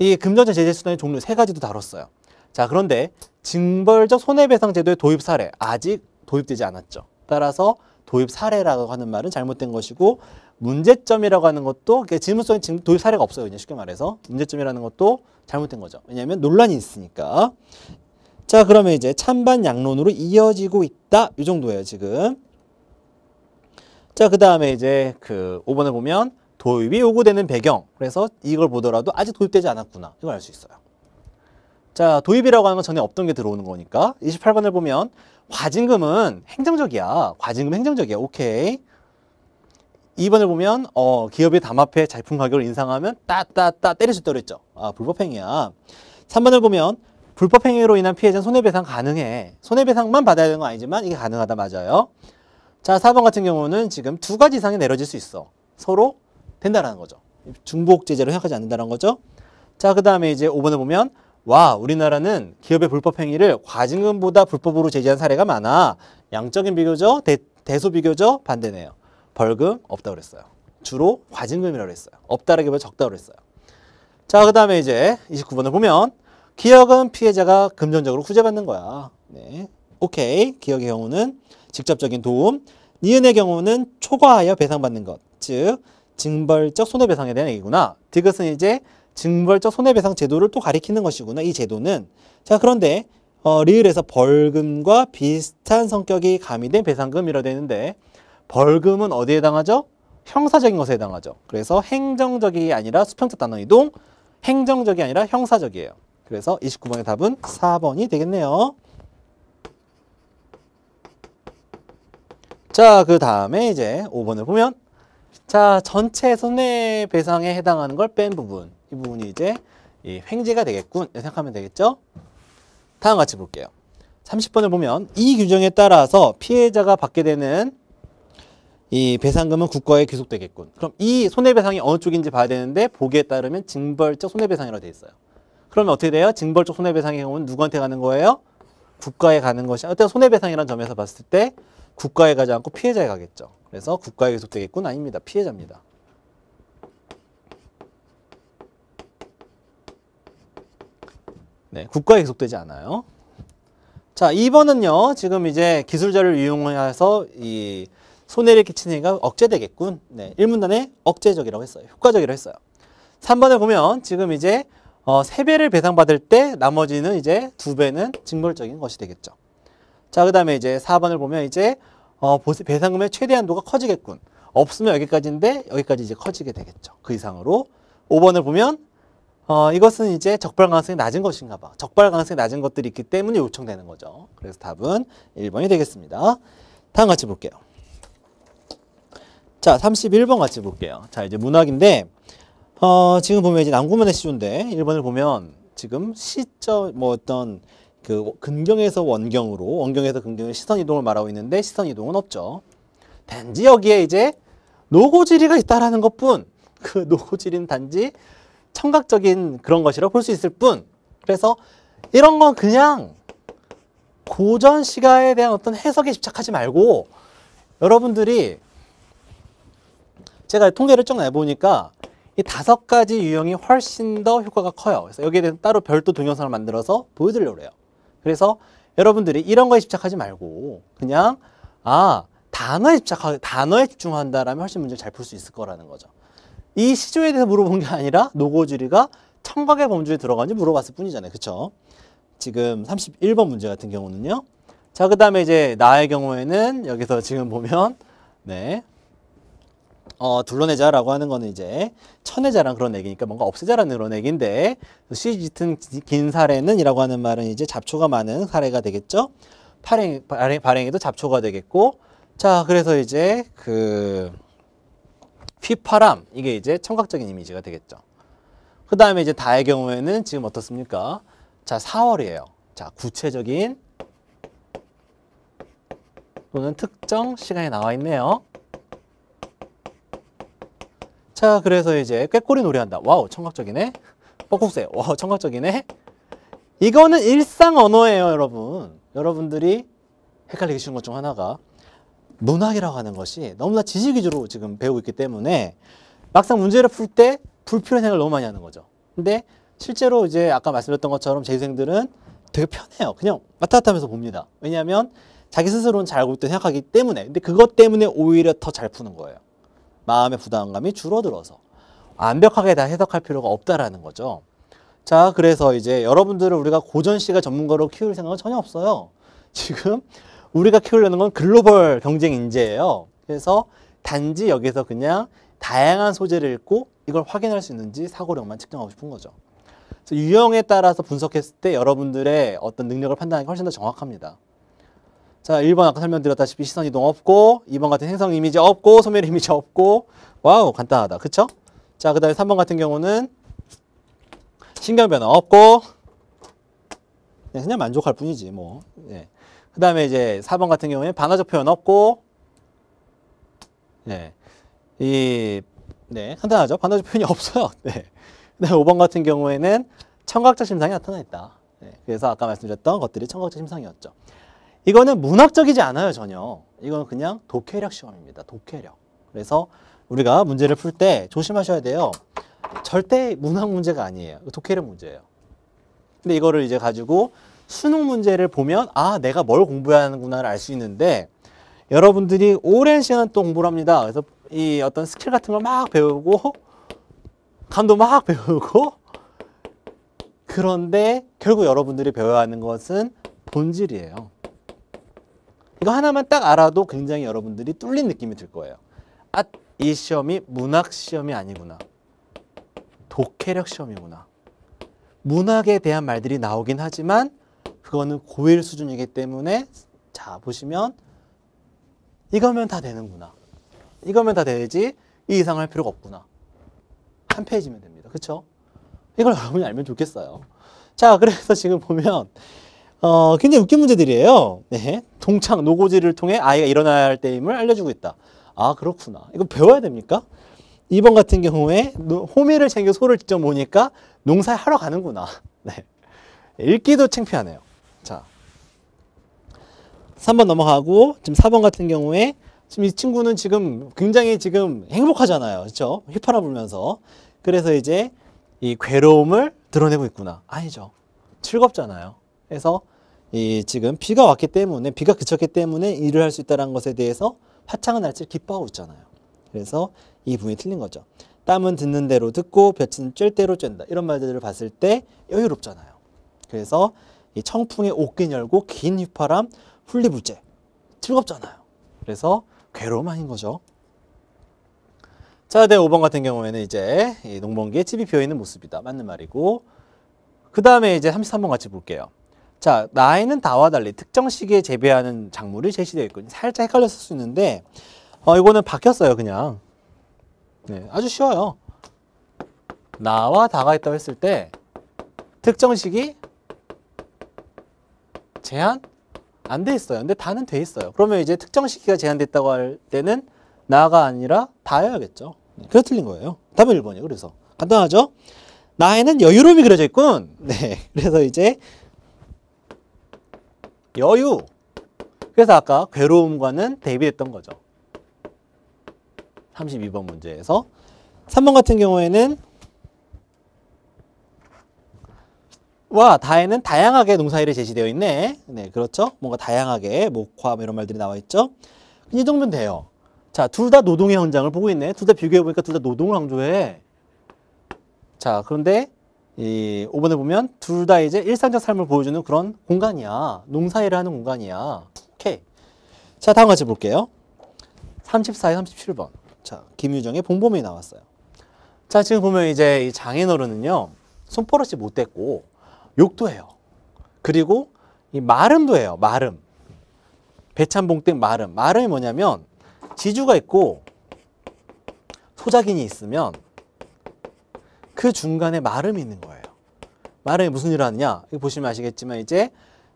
Speaker 1: 이 금전적 제재수단의 종류 세 가지도 다뤘어요. 자 그런데 징벌적 손해배상 제도의 도입 사례 아직 도입되지 않았죠. 따라서 도입 사례라고 하는 말은 잘못된 것이고 문제점이라고 하는 것도 질문성에 지금 도입 사례가 없어요. 그냥 쉽게 말해서 문제점이라는 것도 잘못된 거죠. 왜냐하면 논란이 있으니까. 자 그러면 이제 찬반 양론으로 이어지고 있다 이 정도예요 지금. 자그 다음에 이제 그 5번을 보면 도입이 요구되는 배경 그래서 이걸 보더라도 아직 도입되지 않았구나 이걸 알 수 있어요 자 도입이라고 하는 건 전에 없던 게 들어오는 거니까 28번을 보면 과징금은 행정적이야 과징금 행정적이야 오케이 2번을 보면 어 기업이 담합해 제품 가격을 인상하면 따따따 때릴 수 있다고 했 죠아 불법행위야 3번을 보면 불법행위로 인한 피해자는 손해배상 가능해 손해배상만 받아야 되는 건 아니지만 이게 가능하다 맞아요 자 4번 같은 경우는 지금 두 가지 이상이 내려질 수 있어 서로 된다라는 거죠. 중복 제재로 해석하지 않는다는 거죠. 자, 그 다음에 이제 5번에 보면 와, 우리나라는 기업의 불법 행위를 과징금보다 불법으로 제재한 사례가 많아. 양적인 비교죠. 대, 대소 비교죠. 반대네요. 벌금 없다 그랬어요. 주로 과징금이라고 그랬어요. 없다라기보다 적다 그랬어요. 자, 그 다음에 이제 29번을 보면 기억은 피해자가 금전적으로 후제받는 거야. 네. 오케이. 기억의 경우는 직접적인 도움, 니은의 경우는 초과하여 배상받는 것. 즉 징벌적 손해배상에 대한 얘기구나. 디귿은 이제 징벌적 손해배상 제도를 또 가리키는 것이구나. 이 제도는. 자, 그런데 어, 리을에서 벌금과 비슷한 성격이 가미된 배상금이라 되는데 벌금은 어디에 해당하죠? 형사적인 것에 해당하죠. 그래서 행정적이 아니라 수평적 단어 이동, 행정적이 아니라 형사적이에요. 그래서 29번의 답은 4번이 되겠네요. 자, 그 다음에 이제 5번을 보면 자, 전체 손해배상에 해당하는 걸 뺀 부분. 이 부분이 이제 이 횡재가 되겠군. 생각하면 되겠죠? 다음 같이 볼게요. 30번을 보면 이 규정에 따라서 피해자가 받게 되는 이 배상금은 국가에 귀속되겠군. 그럼 이 손해배상이 어느 쪽인지 봐야 되는데 보기에 따르면 징벌적 손해배상이라고 돼 있어요. 그러면 어떻게 돼요? 징벌적 손해배상의 경우는 누구한테 가는 거예요? 국가에 가는 것이 어떤 손해배상이라는 점에서 봤을 때 국가에 가지 않고 피해자에 가겠죠. 그래서 국가에 계속되겠군 아닙니다. 피해자입니다. 네, 국가에 계속되지 않아요. 자, 2번은요. 지금 이제 기술자를 이용해서 이 손해를 끼치는 행위가 억제되겠군. 네, 1문단에 억제적이라고 했어요. 효과적이라고 했어요. 3번에 보면 지금 이제 어, 3배를 배상받을 때 나머지는 이제 2배는 징벌적인 것이 되겠죠. 자, 그 다음에 이제 4번을 보면 이제 어, 보세, 배상금의 최대한도가 커지겠군. 없으면 여기까지인데 여기까지 이제 커지게 되겠죠. 그 이상으로. 5번을 보면 어, 이것은 이제 적발 가능성이 낮은 것인가 봐. 적발 가능성이 낮은 것들이 있기 때문에 요청되는 거죠. 그래서 답은 1번이 되겠습니다. 다음 같이 볼게요. 자, 31번 같이 볼게요. 자, 이제 문학인데 어, 지금 보면 이제 남구면의 시조인데 1번을 보면 지금 시점 뭐 어떤 그 근경에서 원경으로 원경에서 근경의 시선 이동을 말하고 있는데 시선 이동은 없죠. 단지 여기에 이제 노고지리가 있다라는 것뿐 그 노고지리는 단지 청각적인 그런 것이라 볼 수 있을 뿐 그래서 이런 건 그냥 고전 시가에 대한 어떤 해석에 집착하지 말고 여러분들이 제가 통계를 쭉 내보니까 이 다섯 가지 유형이 훨씬 더 효과가 커요. 그래서 여기에 대해서 따로 별도 동영상을 만들어서 보여드리려고 해요. 그래서 여러분들이 이런 거에 집착하지 말고 그냥 아 단어에 집착하 단어에 집중한다라면 훨씬 문제를 잘 풀 수 있을 거라는 거죠. 이 시조에 대해서 물어본 게 아니라 노고지리가 청각의 범주에 들어간지 물어봤을 뿐이잖아요. 그렇죠? 지금 31번 문제 같은 경우는요. 자, 그다음에 이제 나의 경우에는 여기서 지금 보면 네. 어, 둘러내자라고 하는 거는 이제 천내자란 그런 얘기니까 뭔가 없애자라는 그런 얘기인데 시지 짙은 사례는 이라고 하는 말은 이제 잡초가 많은 사례가 되겠죠. 발행, 발행, 발행에도 잡초가 되겠고 자 그래서 이제 그 휘파람 이게 이제 청각적인 이미지가 되겠죠. 그 다음에 이제 다의 경우에는 지금 어떻습니까? 자 4월이에요. 자 구체적인 또는 특정 시간에 나와 있네요. 자 그래서 이제 꾀꼬리 노래한다 와우 청각적이네 뻑국새 와우 청각적이네 이거는 일상 언어예요 여러분 여러분들이 헷갈리기 쉬운 것 중 하나가 문학이라고 하는 것이 너무나 지식 위주로 지금 배우고 있기 때문에 막상 문제를 풀 때 불필요한 생각을 너무 많이 하는 거죠 근데 실제로 이제 아까 말씀드렸던 것처럼 재생들은 되게 편해요 그냥 왔다 갔다 하면서 봅니다 왜냐하면 자기 스스로는 잘 알고 있다고 생각하기 때문에 근데 그것 때문에 오히려 더 잘 푸는 거예요 마음의 부담감이 줄어들어서 완벽하게 다 해석할 필요가 없다라는 거죠. 자, 그래서 이제 여러분들을 우리가 고전 씨가 전문가로 키울 생각은 전혀 없어요. 지금 우리가 키우려는 건 글로벌 경쟁 인재예요. 그래서 단지 여기서 그냥 다양한 소재를 읽고 이걸 확인할 수 있는지 사고력만 측정하고 싶은 거죠. 그래서 유형에 따라서 분석했을 때 여러분들의 어떤 능력을 판단하기 훨씬 더 정확합니다. 자, 1번 아까 설명드렸다시피 시선이동 없고 2번 같은 행성 이미지 없고 소멸 이미지 없고 와우 간단하다. 그쵸? 자, 그 다음에 3번 같은 경우는 신경 변화 없고 네, 그냥 만족할 뿐이지 뭐. 네. 예. 그 다음에 이제 4번 같은 경우에 반화적 표현 없고 네. 이, 네, 간단하죠? 반화적 표현이 [LAUGHS] 없어요. 네. 그 다음에 5번 같은 경우에는 청각적 심상이 나타나 있다. 네. 그래서 아까 말씀드렸던 것들이 청각적 심상이었죠. 이거는 문학적이지 않아요, 전혀. 이건 그냥 독해력 시험입니다. 독해력. 그래서 우리가 문제를 풀 때 조심하셔야 돼요. 절대 문학 문제가 아니에요. 독해력 문제예요. 근데 이거를 이제 가지고 수능 문제를 보면 아, 내가 뭘 공부해야 하는구나를 알 수 있는데 여러분들이 오랜 시간 또 공부를 합니다. 그래서 이 어떤 스킬 같은 걸 막 배우고 감도 막 배우고 그런데 결국 여러분들이 배워야 하는 것은 본질이에요. 이거 하나만 딱 알아도 굉장히 여러분들이 뚫린 느낌이 들 거예요. 아, 이 시험이 문학 시험이 아니구나. 독해력 시험이구나. 문학에 대한 말들이 나오긴 하지만 그거는 고일 수준이기 때문에 자, 보시면 이거면 다 되는구나. 이거면 다 되지 이 이상 할 필요가 없구나. 한 페이지면 됩니다. 그렇죠? 이걸 [LAUGHS] 여러분이 알면 좋겠어요. 자, 그래서 지금 보면 어, 굉장히 웃긴 문제들이에요. 네. 동창, 노고지를 통해 아이가 일어날 때임을 알려주고 있다. 아, 그렇구나. 이거 배워야 됩니까? 2번 같은 경우에 호미를 챙겨 소를 직접 모니까 농사에 하러 가는구나. [LAUGHS] 네. 읽기도 창피하네요. 자. 3번 넘어가고 지금 4번 같은 경우에 지금 이 친구는 지금 굉장히 지금 행복하잖아요. 그렇죠? 휘파람 불면서. 그래서 이제 이 괴로움을 드러내고 있구나. 아니죠. 즐겁잖아요. 그래서 이 지금 비가 왔기 때문에 비가 그쳤기 때문에 일을 할 수 있다는 것에 대해서 화창한 날씨를 기뻐하고 있잖아요. 그래서 이 부분이 틀린 거죠. 땀은 듣는 대로 듣고 볕은 쬐 대로 쬐다 이런 말들을 봤을 때 여유롭잖아요. 그래서 이 청풍의 옷긴 열고 긴 휘파람 훌리불재 즐겁잖아요. 그래서 괴로움 아닌 거죠. 자, 네, 5번 같은 경우에는 이제 농번기에 집이 비어있는 모습이다. 맞는 말이고 그 다음에 이제 33번 같이 볼게요. 자, 나이는 다와 달리 특정 시기에 재배하는 작물이 제시되어 있거든요. 살짝 헷갈렸을 수 있는데 어, 이거는 바뀌었어요, 그냥. 네, 아주 쉬워요. 나와 다가 있다고 했을 때 특정 시기 제한 안 돼 있어요. 근데 다는 돼 있어요. 그러면 이제 특정 시기가 제한됐다고 할 때는 나가 아니라 다여야겠죠. 네, 그래서 틀린 거예요. 답은 1번이에요. 그래서 간단하죠? 나에는 여유로움이 그려져 있군. [LAUGHS] 네. 그래서 이제 여유. 그래서 아까 괴로움과는 대비됐던 거죠. 32번 문제에서 3번 같은 경우에는 와 다에는 다양하게 농사일이 제시되어 있네. 네, 그렇죠. 뭔가 다양하게 목화 뭐 이런 말들이 나와 있죠. 이 정도면 돼요. 자, 둘 다 노동의 현장을 보고 있네. 둘 다 비교해 보니까 둘 다 노동을 강조해. 자, 그런데 이 5번에 보면 둘 다 이제 일상적 삶을 보여주는 그런 공간이야. 농사일을 하는 공간이야. 오케이. 자, 다음 같이 볼게요. 3 4 37번. 자, 김유정의 봉범이 나왔어요. 자, 지금 보면 이제 이 장인어른은요. 손버릇이 못 됐고 욕도 해요. 그리고 이 마름도 해요. 마름. 배찬봉땡 마름. 마름이 뭐냐면 지주가 있고 소작인이 있으면 그 중간에 마름이 있는 거예요. 마름이 무슨 일을 하느냐? 이거 보시면 아시겠지만 이제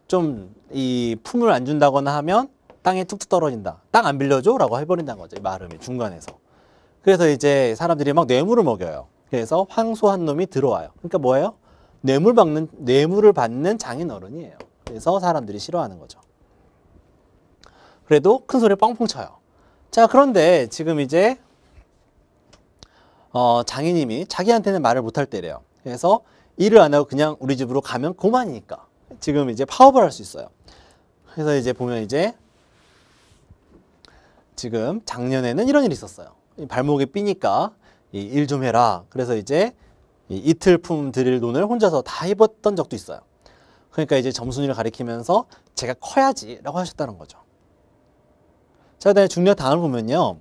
Speaker 1: 좀 이 품을 안 준다거나 하면 땅에 툭툭 떨어진다. 땅 안 빌려줘? 라고 해버린다는 거죠. 마름이 중간에서. 그래서 이제 사람들이 막 뇌물을 먹여요. 그래서 황소한 놈이 들어와요. 그러니까 뭐예요? 뇌물 받는, 뇌물을 받는 장인어른이에요. 그래서 사람들이 싫어하는 거죠. 그래도 큰 소리 뻥뻥 쳐요. 자, 그런데 지금 이제 어, 장인님이 자기한테는 말을 못할 때래요. 그래서 일을 안 하고 그냥 우리 집으로 가면 고만이니까 지금 이제 파업을 할 수 있어요. 그래서 이제 보면 이제 지금 작년에는 이런 일이 있었어요. 발목에 삐니까 일 좀 해라. 그래서 이제 이틀 품 드릴 돈을 혼자서 다 입었던 적도 있어요. 그러니까 이제 점순이를 가리키면서 제가 커야지 라고 하셨다는 거죠. 자, 그다음에 중년 요 다음을 보면요.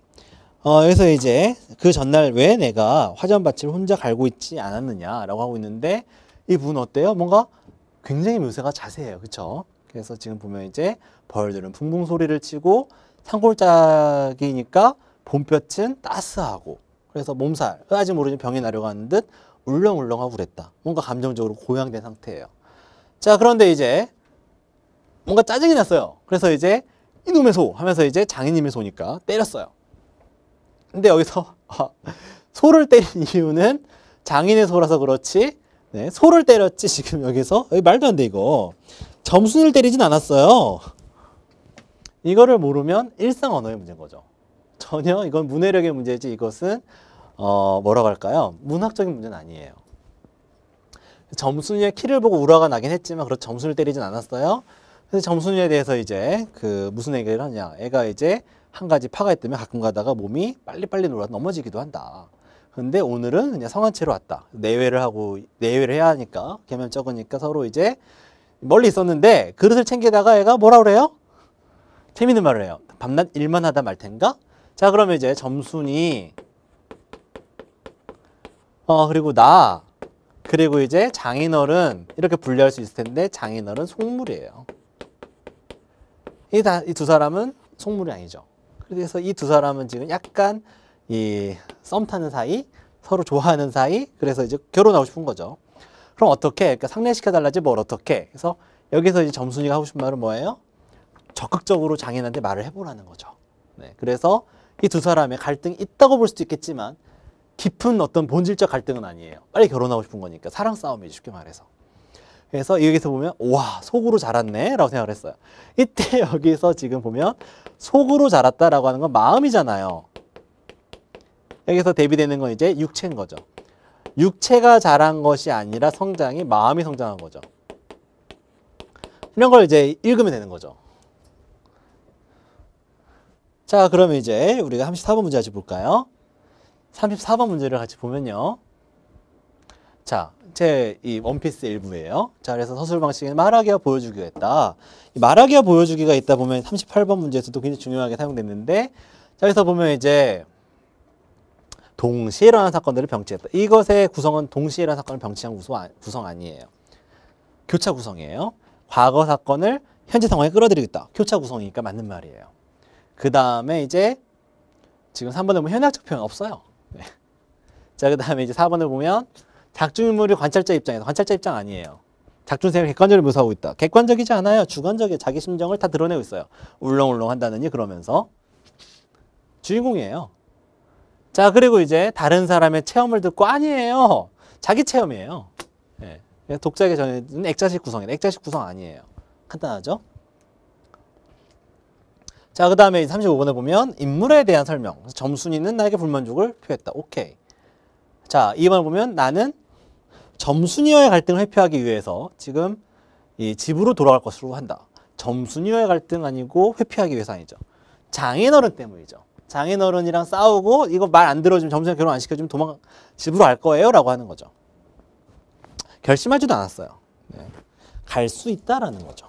Speaker 1: 어, 그래서 이제 그 전날 왜 내가 화전밭을 혼자 갈고 있지 않았느냐라고 하고 있는데 이 분 어때요? 뭔가 굉장히 묘사가 자세해요. 그쵸 그래서 지금 보면 이제 벌들은 붕붕 소리를 치고 산골짜기니까 봄볕은 따스하고 그래서 몸살, 아직 모르는 병이 나려가는 듯 울렁울렁하고 그랬다. 뭔가 감정적으로 고양된 상태예요. 자, 그런데 이제 뭔가 짜증이 났어요. 그래서 이제 이놈의 소 하면서 이제 장인님의 소니까 때렸어요. 근데 여기서 [LAUGHS] 소를 때린 이유는 장인의 소라서 그렇지 네, 소를 때렸지 지금 여기서 여기 말도 안 돼 이거 점순이를 때리진 않았어요 이거를 모르면 일상 언어의 문제인 거죠 전혀 이건 문해력의 문제지 이것은 어, 뭐라고 할까요 문학적인 문제는 아니에요 점순이의 키를 보고 우라가 나긴 했지만 그렇 점순이를 때리진 않았어요 그래서 점순이에 대해서 이제 그 무슨 얘기를 하냐 애가 이제 한 가지 파가 있다면 가끔 가다가 몸이 빨리빨리 놀아 넘어지기도 한다. 근데 오늘은 그냥 성한 채로 왔다. 내외를 하고 내외를 해야 하니까 개념 적으니까 서로 이제 멀리 있었는데 그릇을 챙기다가 애가 뭐라 그래요? 재밌는 말을 해요. 밤낮 일만 하다 말 텐가? 자 그러면 이제 점순이 어 그리고 나 그리고 이제 장인어른 이렇게 분류할 수 있을 텐데 장인어른 속물이에요. 이다이 사람은 속물이 아니죠. 그래서 이 두 사람은 지금 약간 이 썸 타는 사이, 서로 좋아하는 사이, 그래서 이제 결혼하고 싶은 거죠. 그럼 어떻게? 그러니까 상례시켜 달라지 뭘 어떻게? 그래서 여기서 이제 점순이가 하고 싶은 말은 뭐예요? 적극적으로 장인한테 말을 해보라는 거죠. 네, 그래서 이 두 사람의 갈등이 있다고 볼 수도 있겠지만 깊은 어떤 본질적 갈등은 아니에요. 빨리 결혼하고 싶은 거니까 사랑 싸움이 쉽게 말해서. 그래서 여기서 보면 와 속으로 자랐네 라고 생각을 했어요 이때 [LAUGHS] 여기서 지금 보면 속으로 자랐다 라고 하는 건 마음이잖아요 여기서 대비되는 건 이제 육체인 거죠 육체가 자란 것이 아니라 성장이 마음이 성장한 거죠 이런 걸 이제 읽으면 되는 거죠 자 그러면 이제 우리가 34번 문제 같이 볼까요 34번 문제를 같이 보면요 자 제이 원피스 일부예요. 자, 그래서 서술 방식에 말하기와 보여주기가 있다. 이 말하기와 보여주기가 있다 보면 38번 문제에서도 굉장히 중요하게 사용됐는데, 자, 여기서 보면 이제 동시에 일어난 사건들을 병치했다. 이것의 구성은 동시에 일어난 사건을 병치한 아, 구성 아니에요. 교차 구성이에요. 과거 사건을 현재 상황에 끌어들이겠다. 교차 구성이니까 맞는 말이에요. 그 다음에 이제 지금 3번에 보면 현학적 표현 없어요. 네. 자, 그 다음에 이제 4번을 보면 작중인물이 관찰자 입장에서 관찰자 입장 아니에요. 작중생을 객관적으로 묘사하고 있다. 객관적이지 않아요. 주관적이에 자기 심정을 다 드러내고 있어요. 울렁울렁 한다느니 그러면서 주인공이에요. 자 그리고 이제 다른 사람의 체험을 듣고 아니에요. 자기 체험이에요. 예. 독자에게 전해진 액자식 구성이에요. 액자식 구성 아니에요. 간단하죠? 자, 그 다음에 35번에 보면 인물에 대한 설명. 점순이는 나에게 불만족을 표했다. 오케이. 자, 2번에 보면 나는 점순이와의 갈등을 회피하기 위해서 지금 이 집으로 돌아갈 것으로 한다. 점순이와의 갈등 아니고 회피하기 위해서 아니죠. 장인어른 때문이죠. 장인어른이랑 싸우고 이거 말 안 들어주면 점순이 결혼 안 시켜주면 도망 집으로 갈 거예요 라고 하는 거죠. 결심하지도 않았어요. 네. 갈수 있다라는 거죠.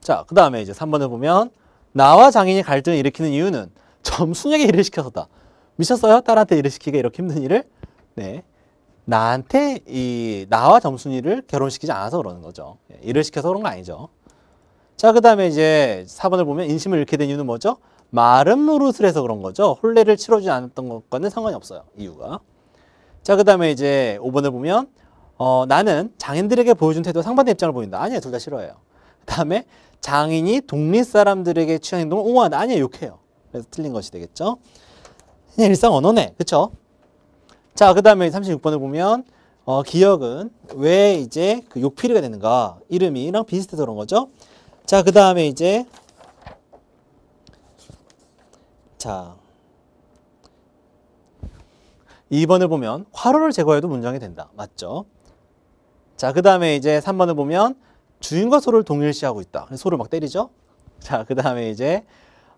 Speaker 1: 자, 그 다음에 이제 3번을 보면 나와 장인이 갈등을 일으키는 이유는 점순에게 일을 시켜서다. 미쳤어요? 딸한테 일을 시키게 이렇게 힘든 일을? 네. 나한테 이 나와 점순이를 결혼시키지 않아서 그러는 거죠. 예, 일을 시켜서 그런 거 아니죠. 자, 그다음에 이제 4번을 보면 인심을 잃게 된 이유는 뭐죠? 마름 노릇을 해서 그런 거죠. 혼례를 치러주지 않았던 것과는 상관이 없어요. 이유가. 자, 그다음에 이제 5번을 보면 어, 나는 장인들에게 보여준 태도 상반된 입장을 보인다. 아니에요. 둘 다 싫어해요. 그다음에 장인이 독립 사람들에게 취한 행동을 옹호한다. 아니에요. 욕해요. 그래서 틀린 것이 되겠죠. 그냥 네, 일상 언어네. 그쵸? 자, 그 다음에 36번을 보면, 어, 기억은 왜 이제 그 욕필이가 되는가. 이름이랑 비슷해서 그런 거죠. 자, 그 다음에 이제, 자, 2번을 보면, 화로를 제거해도 문장이 된다. 맞죠? 자, 그 다음에 이제 3번을 보면, 주인과 소를 동일시하고 있다. 소를 막 때리죠? 자, 그 다음에 이제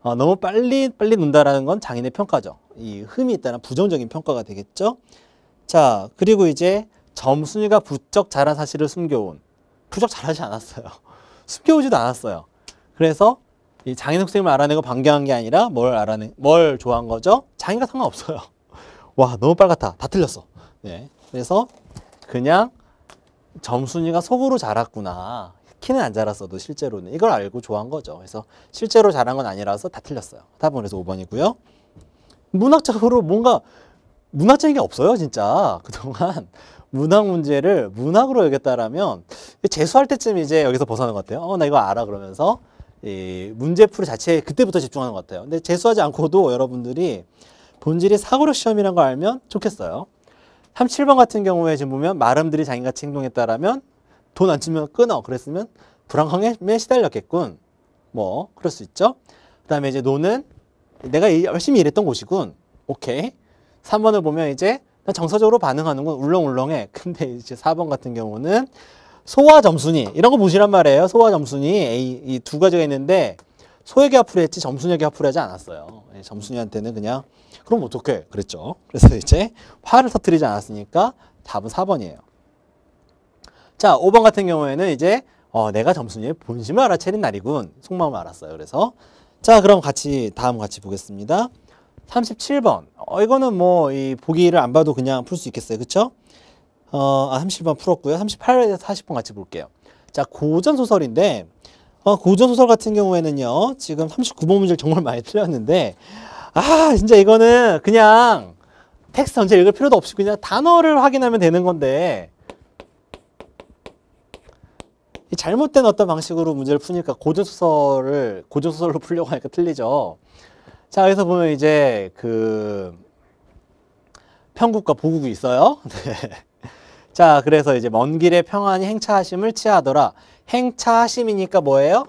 Speaker 1: 어, 너무 빨리 빨리 논다라는 건 장인의 평가죠. 이 흠이 있다는 부정적인 평가가 되겠죠. 자, 그리고 이제 점순이가 부쩍 잘한 사실을 숨겨온 부쩍 잘하지 않았어요. [LAUGHS] 숨겨오지도 않았어요. 그래서 이 장인 선생님을 알아내고 반겨한 게 아니라 뭘 알아내 뭘 좋아한 거죠? 장인과 상관없어요. [LAUGHS] 와 너무 빨갛다. 다 틀렸어. 네, 그래서 그냥 점순이가 속으로 자랐구나. 키는 안 자랐어도 실제로는 이걸 알고 좋아한 거죠. 그래서 실제로 자란 건 아니라서 다 틀렸어요. 답은 그래서 5번이고요. 문학적으로 뭔가 문학적인 게 없어요, 진짜. [LAUGHS] 그동안 문학 문제를 문학으로 여겼다라면 재수할 때쯤 이제 여기서 벗어난 것 같아요. 어, 나 이거 알아 그러면서 이 문제풀이 자체에 그때부터 집중하는 것 같아요. 근데 재수하지 않고도 여러분들이 본질이 사고력 시험이란걸 알면 좋겠어요. 37번 같은 경우에 지금 보면 마름들이 자기같이 행동했다라면 돈안 주면 끊어 그랬으면 불황에 시달렸겠군 뭐 그럴 수 있죠 그 다음에 이제 노는 내가 열심히 일했던 곳이군 오케이 3번을 보면 이제 정서적으로 반응하는 건 울렁울렁해 [LAUGHS] 근데 이제 4번 같은 경우는 소화 점순이 이런 거 보시란 말이에요 소화 점순위 이두 가지가 있는데 소에게 앞으로 했지 점순이에게 앞으로 하지 않았어요 예, 점순이한테는 그냥 그럼 어떡해 그랬죠 그래서 이제 화를 터뜨리지 않았으니까 답은 4번이에요 자, 5번 같은 경우에는 이제 어, 내가 점순이의 본심을 알아채린 날이군. 속마음을 알았어요. 그래서 자, 그럼 같이 다음 같이 보겠습니다. 37번. 어, 이거는 뭐 이 보기를 안 봐도 그냥 풀 수 있겠어요. 그렇죠? 어, 아, 30번 풀었고요. 38에서 40번 같이 볼게요. 자, 고전 소설인데 어, 고전 소설 같은 경우에는요. 지금 39번 문제를 정말 많이 틀렸는데 아, 진짜 이거는 그냥 텍스트 전체 읽을 필요도 없이 그냥 단어를 확인하면 되는 건데 잘못된 어떤 방식으로 문제를 푸니까 고전소설을 고전소설로 풀려고 하니까 틀리죠. 자, 여기서 보면 이제 그 평국과 보국이 있어요. [LAUGHS] 네. 자, 그래서 이제 먼 길에 평안히 행차하심을 치하더라. 행차하심이니까 뭐예요?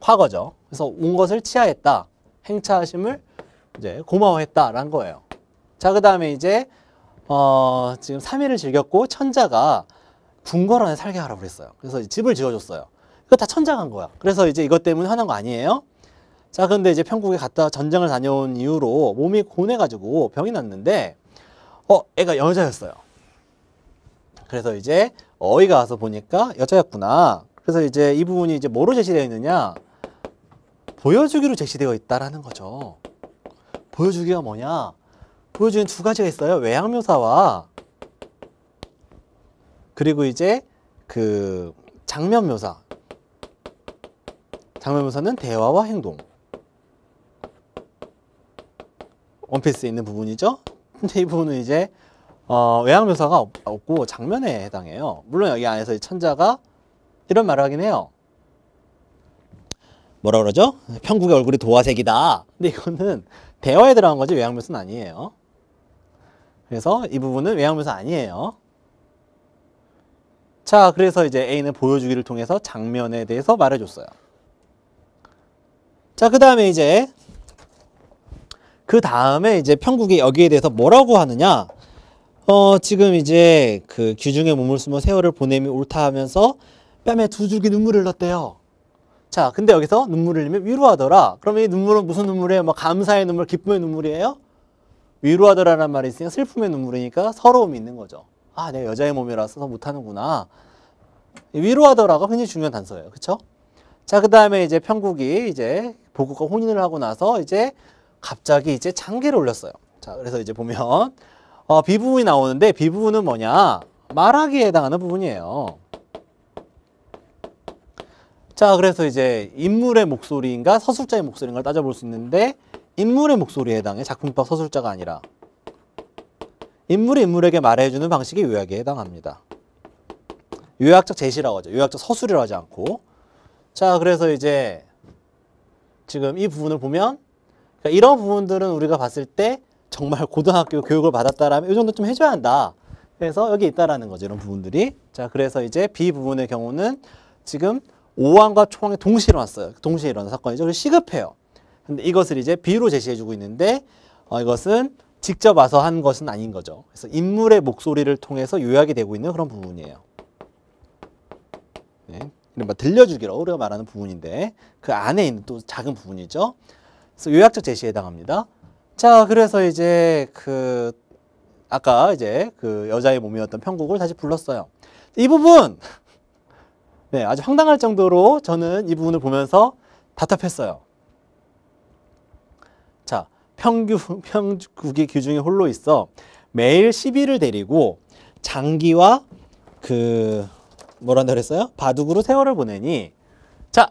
Speaker 1: 과거죠. 그래서 온 것을 치하했다. 행차하심을 이제 고마워했다라는 거예요. 자, 그 다음에 이제 어, 지금 3일을 즐겼고 천자가 궁궐안에 살게 하라고 그랬어요. 그래서 집을 지어줬어요. 그거 다 천장한 거야. 그래서 이제 이것 때문에 화난 거 아니에요? 자, 근데 이제 평국에 갔다 전쟁을 다녀온 이후로 몸이 고뇌가지고 병이 났는데, 어, 애가 여자였어요. 그래서 이제 어이가 와서 보니까 여자였구나. 그래서 이제 이 부분이 이제 뭐로 제시되어 있느냐? 보여주기로 제시되어 있다라는 거죠. 보여주기가 뭐냐? 보여주는 두 가지가 있어요. 외향묘사와 그리고 이제 그 장면 묘사 장면 묘사는 대화와 행동 원피스에 있는 부분이죠 [LAUGHS] 근데 이 부분은 이제 어, 외향 묘사가 없, 고 장면에 해당해요 물론 여기 안에서 천자가 이런 말을 하긴 해요 뭐라 그러죠? 평국의 얼굴이 도화색이다 근데 이거는 대화에 들어간 거지 외향 묘사는 아니에요 그래서 이 부분은 외향 묘사 아니에요 자, 그래서 이제 A는 보여주기를 통해서 장면에 대해서 말해줬어요. 자, 그 다음에 이제 그 다음에 이제 평국이 여기에 대해서 뭐라고 하느냐? 어, 지금 이제 그 귀중에 몸을 숨어 세월을 보내미 옳다 하면서 뺨에 두 줄기 눈물을 흘렀대요. 자, 근데 여기서 눈물을 흘리면 위로하더라. 그러면 이 눈물은 무슨 눈물이에요? 뭐 감사의 눈물, 기쁨의 눈물이에요? 위로하더라라는 말이 있으니까 슬픔의 눈물이니까 서러움이 있는 거죠. 아, 내가 여자의 몸이라서 못하는구나. 위로하더라가 굉장히 중요한 단서예요. 그렇죠? 자, 그 다음에 이제 평국이 이제 보국과 혼인을 하고 나서 이제 갑자기 이제 장계를 올렸어요. 자, 그래서 이제 보면 어, 비부분이 나오는데 비부분은 뭐냐? 말하기에 해당하는 부분이에요. 자, 그래서 이제 인물의 목소리인가 서술자의 목소리인가 를 따져볼 수 있는데 인물의 목소리에 해당해 작품법 서술자가 아니라 인물이 인물에게 말해주는 방식이 요약에 해당합니다. 요약적 제시라고 하죠. 요약적 서술이라고 하지 않고. 자, 그래서 이제 지금 이 부분을 보면 그러니까 이런 부분들은 우리가 봤을 때 정말 고등학교 교육을 받았다라면 이 정도 좀 해줘야 한다. 그래서 여기 있다라는 거죠. 이런 부분들이. 자, 그래서 이제 B 부분의 경우는 지금 오왕과 초왕이 동시에 일어났어요. 동시에 일어난 사건이죠. 그래 시급해요. 근데 이것을 이제 B로 제시해주고 있는데 어, 이것은 직접 와서 한 것은 아닌 거죠. 그래서 인물의 목소리를 통해서 요약이 되고 있는 그런 부분이에요. 네, 이른바 들려주기로 우리가 말하는 부분인데 그 안에 있는 또 작은 부분이죠. 그래서 요약적 제시에 해당합니다. 자, 그래서 이제 그 아까 이제 그 여자의 몸이었던 편곡을 다시 불렀어요. 이 부분 [LAUGHS] 네, 아주 황당할 정도로 저는 이 부분을 보면서 답답했어요. 평규, 평국의 규중에 홀로 있어 매일 시비를 데리고 장기와 그 뭐라 그랬어요? 바둑으로 세월을 보내니 자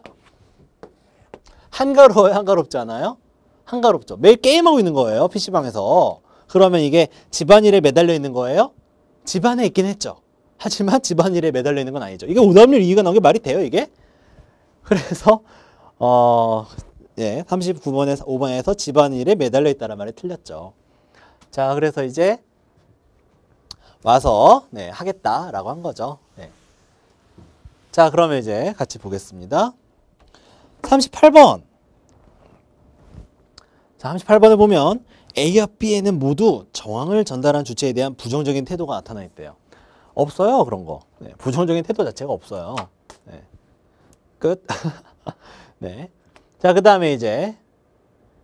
Speaker 1: 한가로워요? 한가롭지 않아요? 한가롭죠. 매일 게임하고 있는 거예요. PC방에서. 그러면 이게 집안일에 매달려 있는 거예요? 집안에 있긴 했죠. 하지만 집안일에 매달려 있는 건 아니죠. 이게 오답률 2가 나온 게 말이 돼요, 이게? 그래서 어 예, 39번에서 5번에서 집안일에 매달려 있다는 말이 틀렸죠. 자, 그래서 이제 와서 네, 하겠다라고 한 거죠. 네. 자, 그러면 이제 같이 보겠습니다. 38번. 자, 38번을 보면 A와 B에는 모두 저항을 전달한 주체에 대한 부정적인 태도가 나타나 있대요. 없어요, 그런 거. 네, 부정적인 태도 자체가 없어요. 네. 끝. [LAUGHS] 네. 자, 그 다음에 이제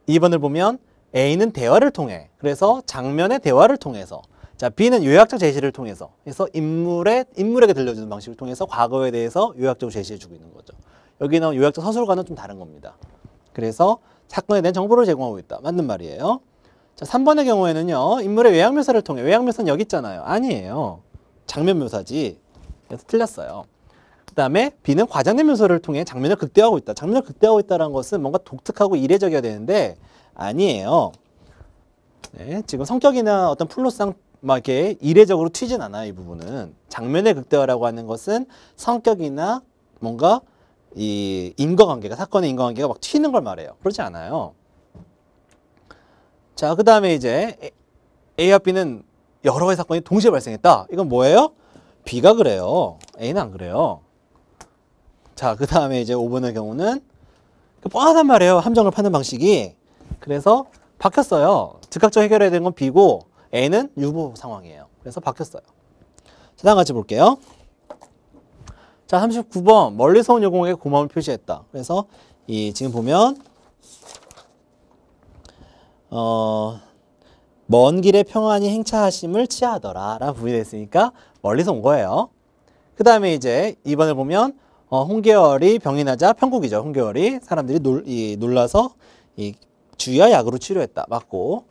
Speaker 1: 2번을 보면 A는 대화를 통해 그래서 장면의 대화를 통해서 자 B는 요약적 제시를 통해서 그래서 인물의 인물에게 들려주는 방식을 통해서 과거에 대해서 요약적으로 제시해주고 있는 거죠. 여기는 요약적 서술과는 좀 다른 겁니다. 그래서 사건에 대한 정보를 제공하고 있다. 맞는 말이에요. 자 3번의 경우에는요. 인물의 외향 묘사를 통해 외향 묘사는 여기 있잖아요. 아니에요. 장면 묘사지. 그래서 틀렸어요. 그다음에 B는 과장된 묘사를 통해 장면을 극대화하고 있다. 장면을 극대화하고 있다는 것은 뭔가 독특하고 이례적이어야 되는데 아니에요. 네, 지금 성격이나 어떤 플롯상 막 이렇게 이례적으로 튀진 않아요. 이 부분은 장면의 극대화라고 하는 것은 성격이나 뭔가 이 인과관계가 사건의 인과관계가 막 튀는 걸 말해요. 그러지 않아요. 자, 그 다음에 이제 A와 B는 여러 가지 사건이 동시에 발생했다. 이건 뭐예요? B가 그래요. A는 안 그래요. 자, 그 다음에 이제 5번의 경우는 뻔하단 말이에요. 함정을 파는 방식이. 그래서 바뀌었어요. 즉각적 해결해야 되는 건 B고 A는 유보 상황이에요. 그래서 바뀌었어요. 자, 다음 같이 볼게요. 자, 39번 멀리서 온 여공에게 고마움을 표시했다. 그래서 이 지금 보면 어, 먼 길에 평안히 행차하심을 치하더라 라는 부분이 됐으니까 멀리서 온 거예요. 그 다음에 이제 2번을 보면 어, 홍계열이 병이 나자 편곡이죠 홍계열이 사람들이 놀, 이, 놀라서 이 주야 약으로 치료했다. 맞고.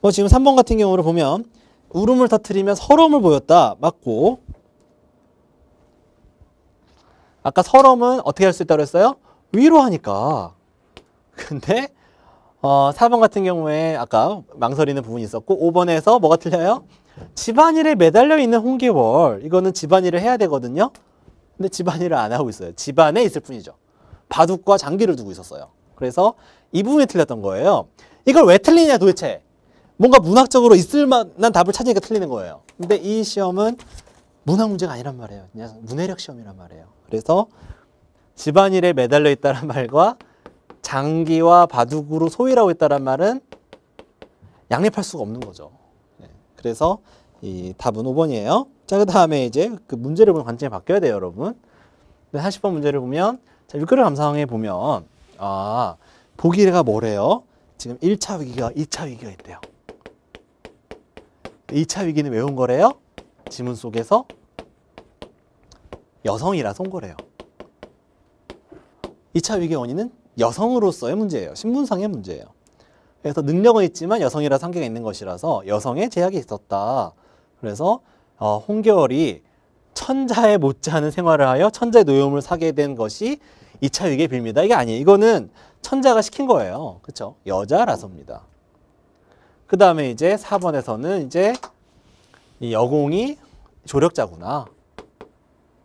Speaker 1: 뭐 지금 3번 같은 경우를 보면 울음을 터트리며 서러움을 보였다. 맞고. 아까 서러움은 어떻게 할 수 있다고 했어요? 위로하니까. 근데 어, 4번 같은 경우에 아까 망설이는 부분이 있었고 5번에서 뭐가 틀려요? 집안일에 매달려 있는 홍계월. 이거는 집안일을 해야 되거든요. 근데 집안일을 안 하고 있어요. 집안에 있을 뿐이죠. 바둑과 장기를 두고 있었어요. 그래서 이 부분이 틀렸던 거예요. 이걸 왜 틀리냐 도대체. 뭔가 문학적으로 있을 만한 답을 찾으니까 틀리는 거예요. 근데 이 시험은 문학 문제가 아니란 말이에요. 그냥 문해력 시험이란 말이에요. 그래서 집안일에 매달려 있다는 [LAUGHS] 말과 장기와 바둑으로 소일하고 있다는 말은 양립할 수가 없는 거죠. 네. 그래서 이 답은 5번이에요. 자, 그 다음에 이제 그 문제를 보면 관점이 바뀌어야 돼요, 여러분. 40번 문제를 보면, 자, 육개를감상해 보면, 아, 보기가 뭐래요? 지금 1차 위기가 2차 위기가 있대요. 2차 위기는 왜 온 거래요? 지문 속에서 여성이라서 온 거래요. 2차 위기 의 원인은 여성으로서의 문제예요. 신분상의 문제예요. 그래서 능력은 있지만 여성이라 한계가 있는 것이라서 여성의 제약이 있었다. 그래서 어, 홍계월이 천자에 못지않은 생활을 하여 천자의 노여움을 사게 된 것이 이차 유기의 빌미다. 이게 아니에요. 이거는 천자가 시킨 거예요. 그렇죠? 여자라서입니다. 그 다음에 이제 4번에서는 이제 이 여공이 조력자구나.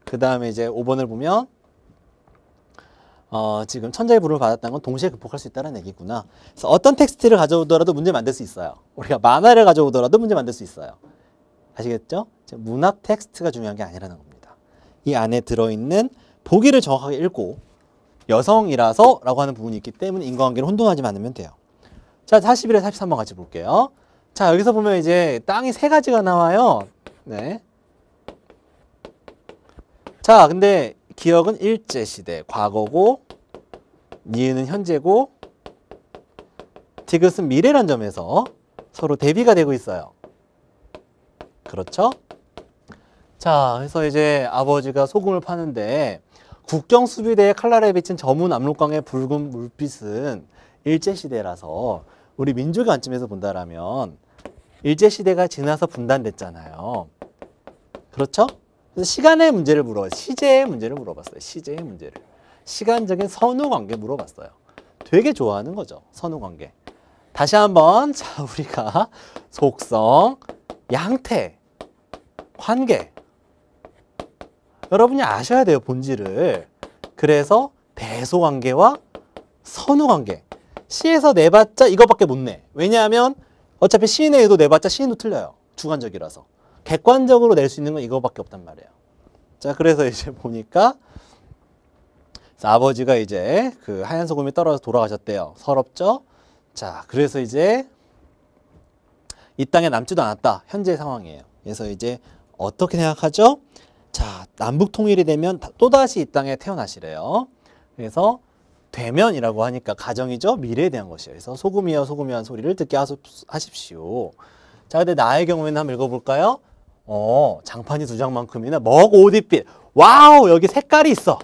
Speaker 1: 그 다음에 이제 5번을 보면 어, 지금 천자의 부름을 받았다는 건 동시에 극복할 수 있다는 얘기구나. 그래서 어떤 텍스트를 가져오더라도 문제 만들 수 있어요. 우리가 만화를 가져오더라도 문제 만들 수 있어요. 아시겠죠? 문학 텍스트가 중요한 게 아니라는 겁니다. 이 안에 들어있는 보기를 정확하게 읽고 여성이라서 라고 하는 부분이 있기 때문에 인과관계를 혼동하지 않으면 돼요. 자, 41에 43번 같이 볼게요. 자, 여기서 보면 이제 땅이 세 가지가 나와요. 네. 자, 근데 기억은 일제시대, 과거고, 니은은 현재고, 디귿은 미래란 점에서 서로 대비가 되고 있어요. 그렇죠? 자, 그래서 이제 아버지가 소금을 파는데 국경수비대의 칼날에 비친 저문 압록강의 붉은 물빛은 일제시대라서 우리 민족의 관점에서 본다라면 일제시대가 지나서 분단됐잖아요. 그렇죠? 그래서 시간의 문제를 물어봤어요. 시제의 문제를 물어봤어요. 시제의 문제를. 시간적인 선후 관계 물어봤어요. 되게 좋아하는 거죠. 선후 관계. 다시 한번 자 우리가 [LAUGHS] 속성, 양태 관계. 여러분이 아셔야 돼요, 본질을. 그래서 대소관계와 선후관계. C에서 내봤자 이것밖에못 내. 왜냐하면 어차피 c 내에도 내봤자 C인도 틀려요. 주관적이라서. 객관적으로 낼 수 있는 건이것밖에 없단 말이에요. 자, 그래서 이제 보니까 아버지가 이제 그 하얀 소금이 떨어져 돌아가셨대요. 서럽죠? 자, 그래서 이제 이 땅에 남지도 않았다. 현재 상황이에요. 그래서 이제 어떻게 생각하죠? 자, 남북 통일이 되면 또다시 이 땅에 태어나시래요. 그래서 되면이라고 하니까 가정이죠. 미래에 대한 것이에요. 그래서 소금이여 소금이한 소리를 듣게 하십시오. 자, 근데 나의 경우에는 한번 읽어볼까요? 어, 장판이 두 장만큼이나 먹 오디빛. 와우, 여기 색깔이 있어.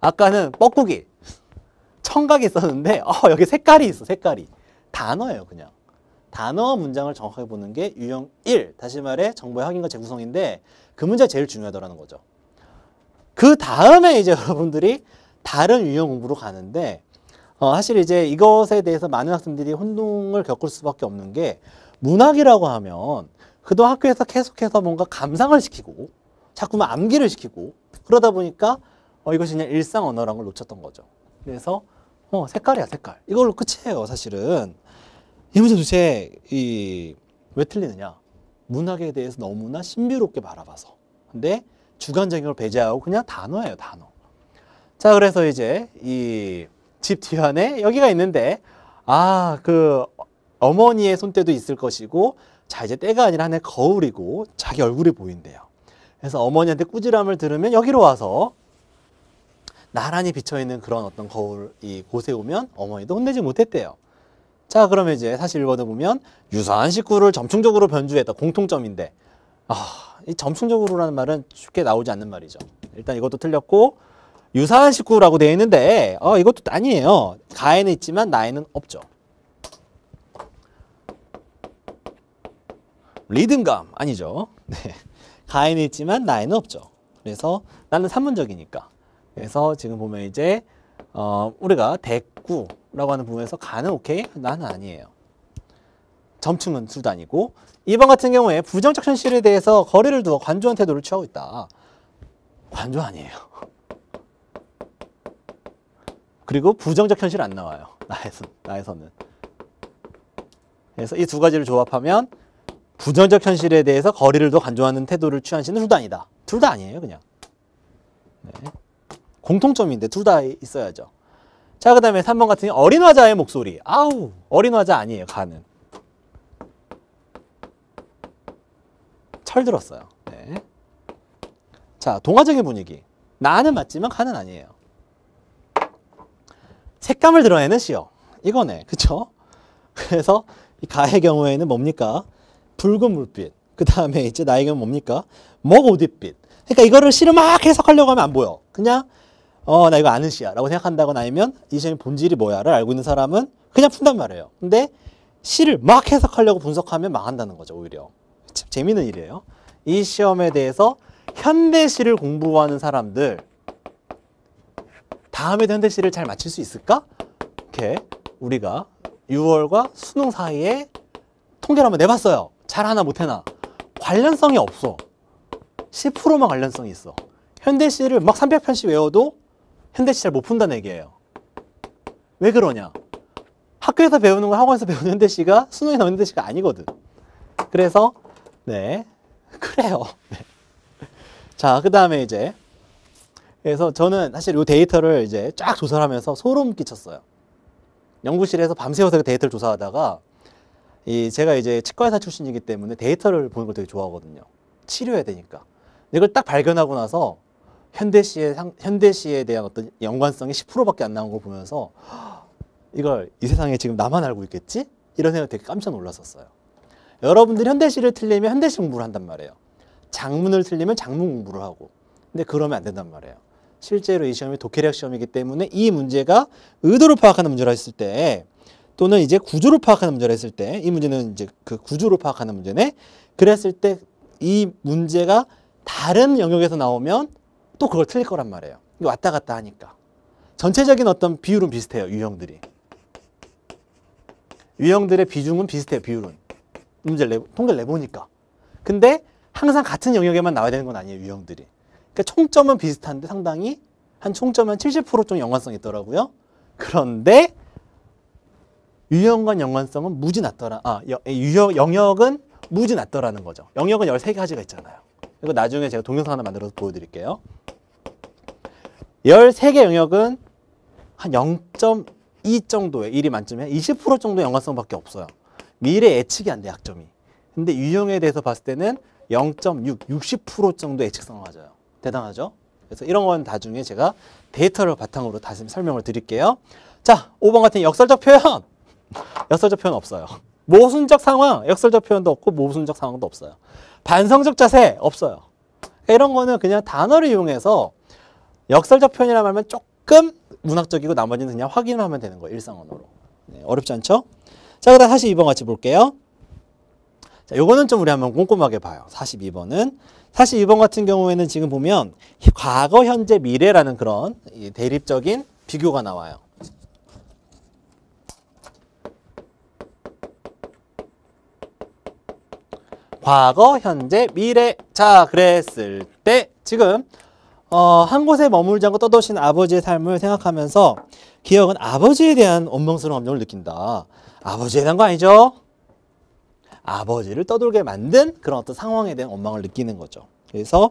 Speaker 1: 아까는 뻐꾸기, 청각이 있었는데 어, 여기 색깔이 있어, 색깔이. 단어예요, 그냥. 단어 문장을 정확하게 보는 게 유형 1, 다시 말해 정보의 확인과 재구성인데 그 문제가 제일 중요하다라는 거죠. 그 다음에 이제 [LAUGHS] 여러분들이 다른 유형 공부로 가는데 어, 사실 이제 이것에 대해서 많은 학생들이 혼동을 겪을 수밖에 없는 게 문학이라고 하면 그동안 학교에서 계속해서 뭔가 감상을 시키고 자꾸만 암기를 시키고 그러다 보니까 어, 이것이 그냥 일상 언어라는걸 놓쳤던 거죠. 그래서 어, 색깔이야 색깔. 이걸로 끝이에요 사실은. 이문자 도대체 이 왜 틀리느냐? 문학에 대해서 너무나 신비롭게 바라봐서. 근데 주관적인 걸 배제하고 그냥 단어예요, 단어. 자, 그래서 이제 이 집 뒤안에 여기가 있는데 아, 그 어머니의 손때도 있을 것이고 자, 이제 때가 아니라 하나 거울이고 자기 얼굴이 보인대요. 그래서 어머니한테 꾸지람을 들으면 여기로 와서 나란히 비쳐 있는 그런 어떤 거울 이 곳에 오면 어머니도 혼내지 못했대요. 자 그러면 이제 사실 1번에 보면 유사한 식구를 점층적으로 변주했다. 공통점인데 아, 이 점층적으로라는 말은 쉽게 나오지 않는 말이죠. 일단 이것도 틀렸고 유사한 식구라고 되어 있는데 어, 이것도 아니에요. 가에는 있지만 나에는 없죠. 리듬감 아니죠. 네. 가에는 있지만 나에는 없죠. 그래서 나는 산문적이니까. 그래서 지금 보면 이제 어, 우리가 대 9라고 하는 부분에서 가는 오케이, 나는 아니에요. 점춤은 둘다 아니고 2번 같은 경우에 부정적 현실에 대해서 거리를 두어 관조한 태도를 취하고 있다. 관조 아니에요. 그리고 부정적 현실 안 나와요. 나에서, 나에서는. 그래서 이 두 가지를 조합하면 부정적 현실에 대해서 거리를 둬 간조하는 태도를 취한 씨는 둘다 아니다. 둘 다 아니에요, 그냥. 네. 공통점인데 둘 다 있어야죠. 자, 그 다음에 3번 같은 어린 화자의 목소리. 아우, 어린 화자 아니에요, 가는. 철 들었어요. 네. 자, 동화적인 분위기. 나는 맞지만 가는 아니에요. 색감을 드러내는 시어. 이거네, 그쵸? [LAUGHS] 그래서 이 가의 경우에는 뭡니까? 붉은 물빛. 그 다음에 이제 나의 경우 뭡니까? 먹옷디빛 그러니까 이거를 시를 막 해석하려고 하면 안 보여. 그냥 어, 나 이거 아는 시야 라고 생각한다거나 아니면 이 시의 험 본질이 뭐야 를 알고 있는 사람은 그냥 푼단 말이에요. 근데 시를 막 해석하려고 분석하면 망한다는 거죠, 오히려. 참 재밌는 일이에요. 이 시험에 대해서 현대시를 공부하는 사람들 다음에 현대시를 잘 맞출 수 있을까? 이렇게 우리가 6월과 수능 사이에 통계를 한번 내봤어요. 잘하나 못해나. 관련성이 없어. 10%만 관련성이 있어. 현대시를 막 300편씩 외워도 현대시 잘 못 푼다는 얘기예요. 왜 그러냐? 학교에서 배우는 거 학원에서 배우는 현대시가 수능에 나오는 현대시가 아니거든. 그래서 네 [LAUGHS] 그래요. 네. 자, 그 다음에 이제 그래서 저는 사실 이 데이터를 이제 쫙 조사를 하면서 소름 끼쳤어요. 연구실에서 밤새워서 데이터를 조사하다가 이 제가 이제 치과의사 출신이기 때문에 데이터를 보는 걸 되게 좋아하거든요. 치료해야 되니까. 이걸 딱 발견하고 나서 현대시의 상, 현대시에 대한 어떤 연관성이 10%밖에 안 나온 걸 보면서 이걸 이 세상에 지금 나만 알고 있겠지? 이런 생각 되게 깜짝 놀랐었어요. 여러분들 현대시를 틀리면 현대시 공부를 한단 말이에요. 장문을 틀리면 장문 공부를 하고. 근데 그러면 안 된단 말이에요. 실제로 이 시험이 독해력 시험이기 때문에 이 문제가 의도로 파악하는 문제라 했을 때 또는 이제 구조로 파악하는 문제라 했을 때 이 문제는 이제 그구조로 파악하는 문제네. 그랬을 때 이 문제가 다른 영역에서 나오면 또 그걸 틀릴 거란 말이에요. 왔다 갔다 하니까. 전체적인 어떤 비율은 비슷해요. 유형들이. 유형들의 비중은 비슷해요. 비율은. 문제를 내, 통계를 내보니까. 근데 항상 같은 영역에만 나와야 되는 건 아니에요. 유형들이. 그러니까 총점은 비슷한데 상당히 한 총점 은 70%좀 연관성이 있더라고요. 그런데 유형과 연관성은 무지 낮더라. 아, 유형, 영역은 무지 낮더라는 거죠. 영역은 1 3 가지가 있잖아요. 이거 나중에 제가 동영상 하나 만들어서 보여드릴게요. 13개 영역은 한 0.2정도에 1이 만점에 20% 정도 연관성밖에 없어요. 미래 예측이 안 돼, 약점이. 근데 유형에 대해서 봤을 때는 0.6, 60% 정도 예측성을 가져요. 대단하죠? 그래서 이런 건 나중에 제가 데이터를 바탕으로 다시 설명을 드릴게요. 자, 5번 같은 역설적 표현. 역설적 표현 없어요. 모순적 상황, 역설적 표현도 없고 모순적 상황도 없어요. 반성적 자세 없어요. 그러니까 이런 거는 그냥 단어를 이용해서 역설적 표현이라 말하면 조금 문학적이고 나머지는 그냥 확인하면 되는 거예요. 일상 언어로. 네, 어렵지 않죠? 자, 그다음 42번 같이 볼게요. 자, 요거는 좀 우리 한번 꼼꼼하게 봐요. 42번은 42번 같은 경우에는 지금 보면 과거, 현재, 미래라는 그런 대립적인 비교가 나와요. 과거, 현재, 미래. 자, 그랬을 때 지금 어, 한 곳에 머물지 않고 떠도신 아버지의 삶을 생각하면서 기억은 아버지에 대한 원망스러운 감정을 느낀다. 아버지에 대한 거 아니죠? 아버지를 떠돌게 만든 그런 어떤 상황에 대한 원망을 느끼는 거죠. 그래서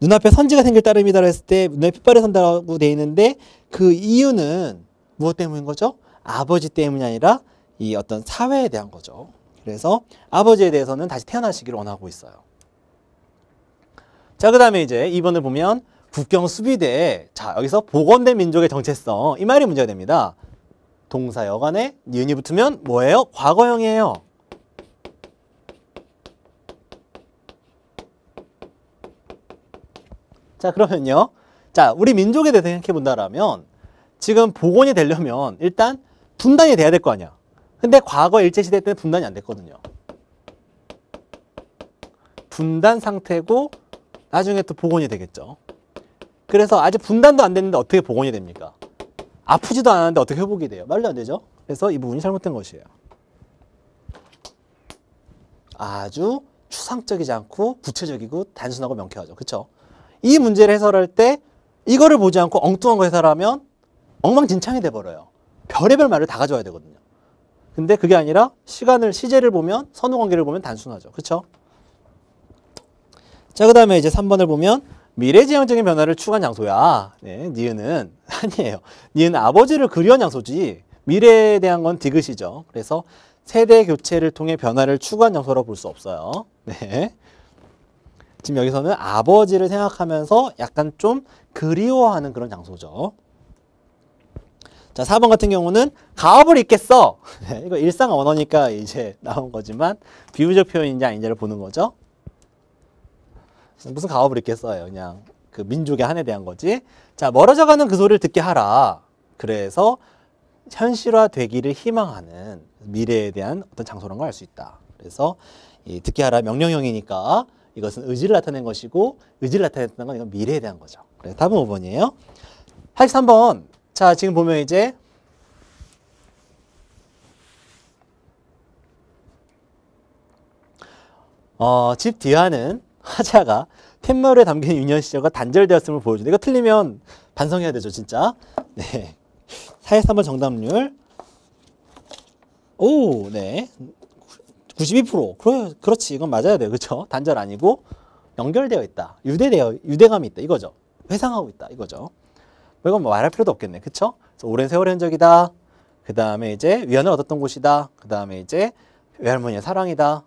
Speaker 1: 눈앞에 선지가 생길 따름이다 했을 때 눈에 핏발이 선다고 돼 있는데 그 이유는 무엇 때문인 거죠? 아버지 때문이 아니라 이 어떤 사회에 대한 거죠. 그래서 아버지에 대해서는 다시 태어나시기를 원하고 있어요. 자, 그 다음에 이제 2번을 보면 국경 수비대. 자, 여기서 복원된 민족의 정체성. 이 말이 문제가 됩니다. 동사 여간에 니은이 붙으면 뭐예요? 과거형이에요. 자, 그러면요. 자, 우리 민족에 대해 서 생각해 본다라면 지금 복원이 되려면 일단 분단이 돼야 될 거 아니야. 근데 과거 일제시대 때는 분단이 안 됐거든요. 분단 상태고 나중에 또 복원이 되겠죠. 그래서 아직 분단도 안 됐는데 어떻게 복원이 됩니까? 아프지도 않았는데 어떻게 회복이 돼요? 말도 안 되죠? 그래서 이 부분이 잘못된 것이에요. 아주 추상적이지 않고 구체적이고 단순하고 명쾌하죠. 그렇죠? 이 문제를 해설할 때 이거를 보지 않고 엉뚱한 거 해설하면 엉망진창이 돼버려요. 별의별 말을 다 가져와야 되거든요. 근데 그게 아니라 시간을 시제를 보면 선후 관계를 보면 단순하죠. 그렇죠? 자, 그다음에 이제 3번을 보면 미래지향적인 변화를 추구한 장소야. 네, 니은은 [LAUGHS] 아니에요. 니은 아버지를 그리한 장소지 미래에 대한 건 디귿이죠. 그래서 세대 교체를 통해 변화를 추구한 장소라고 볼 수 없어요. 네. 지금 여기서는 아버지를 생각하면서 약간 좀 그리워하는 그런 장소죠. 자, 4번 같은 경우는 가업을 입겠어. [LAUGHS] 네, 이거 일상 언어니까 이제 나온 거지만 비유적 표현인지 아닌지를 보는 거죠. 무슨 가업을 입겠어요. 그냥 그 민족의 한에 대한 거지. 자, 멀어져가는 그 소리를 듣게 하라. 그래서 현실화 되기를 희망하는 미래에 대한 어떤 장소라는 걸 알 수 있다. 그래서 이 듣게 하라 명령형이니까 이것은 의지를 나타낸 것이고 의지를 나타냈다는 건 이건 미래에 대한 거죠. 그래서 답은 5번이에요. 83번 자, 지금 보면 이제 어, 집 디아는 하자가 팻말에 담긴 유년 시절과 단절되었음을 보여준다. 이거 틀리면 반성해야 되죠, 진짜. 네. 4의 3번 정답률. 오, 네. 92%. 그러, 그렇지. 이건 맞아야 돼요. 그렇죠? 단절 아니고 연결되어 있다. 유대되어 유대감이 있다. 이거죠. 회상하고 있다. 이거죠. 이건 뭐 말할 필요도 없겠네. 그쵸? 그래서 오랜 세월의 흔적이다. 그 다음에 이제 위안을 얻었던 곳이다. 그 다음에 이제 외할머니의 사랑이다.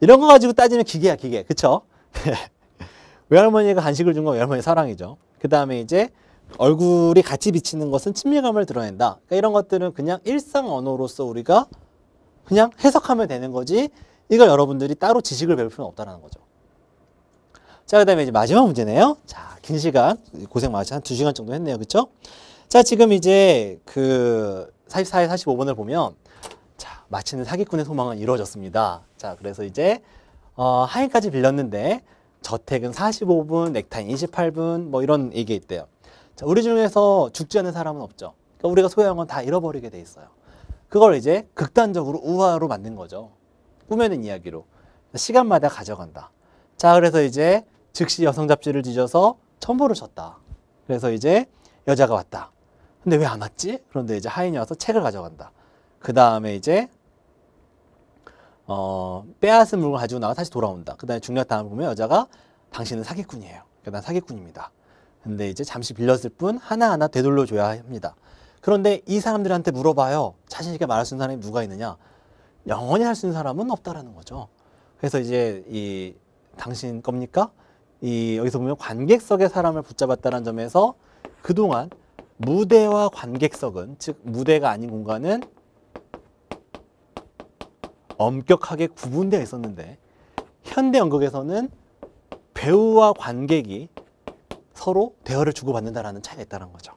Speaker 1: 이런 거 가지고 따지면 기계야, 기계. 그쵸? [LAUGHS] 외할머니가 간식을 준 건 외할머니의 사랑이죠. 그 다음에 이제 얼굴이 같이 비치는 것은 친밀감을 드러낸다. 그러니까 이런 것들은 그냥 일상 언어로서 우리가 그냥 해석하면 되는 거지 이거 여러분들이 따로 지식을 배울 필요는 없다는 거죠. 자, 그 다음에 이제 마지막 문제네요. 자, 긴 시간, 고생 많으셨 죠 한 두 시간 정도 했네요. 그쵸? 자, 지금 이제 그 44에 45번을 보면, 자, 마치는 사기꾼의 소망은 이루어졌습니다. 자, 그래서 이제, 어, 하인까지 빌렸는데, 저택은 45분, 넥타이 28분, 뭐 이런 얘기 있대요. 자, 우리 중에서 죽지 않은 사람은 없죠. 그러니까 우리가 소유한 건 다 잃어버리게 돼 있어요. 그걸 이제 극단적으로 우화로 만든 거죠. 꾸며낸 이야기로. 시간마다 가져간다. 자, 그래서 이제 즉시 여성 잡지를 뒤져서 첨보를 쳤다. 그래서 이제 여자가 왔다. 근데 왜 안 왔지? 그런데 이제 하인이 와서 책을 가져간다. 그 다음에 이제 어, 빼앗은 물건 가지고 나와 다시 돌아온다. 그 다음에 중략 다음을 보면 여자가 당신은 사기꾼이에요. 그다음까 그러니까 사기꾼입니다. 근데 이제 잠시 빌렸을 뿐 하나하나 되돌려 줘야 합니다. 그런데 이 사람들한테 물어봐요. 자신 있게 말할 수 있는 사람이 누가 있느냐? 영원히 할 수 있는 사람은 없다라는 거죠. 그래서 이제 이 당신 겁니까? 이 여기서 보면 관객석에 사람을 붙잡았다는 점에서 그동안 무대와 관객석은 즉 무대가 아닌 공간은 엄격하게 구분되어 있었는데 현대 연극에서는 배우와 관객이 서로 대화를 주고받는다라는 차이가 있다는 거죠.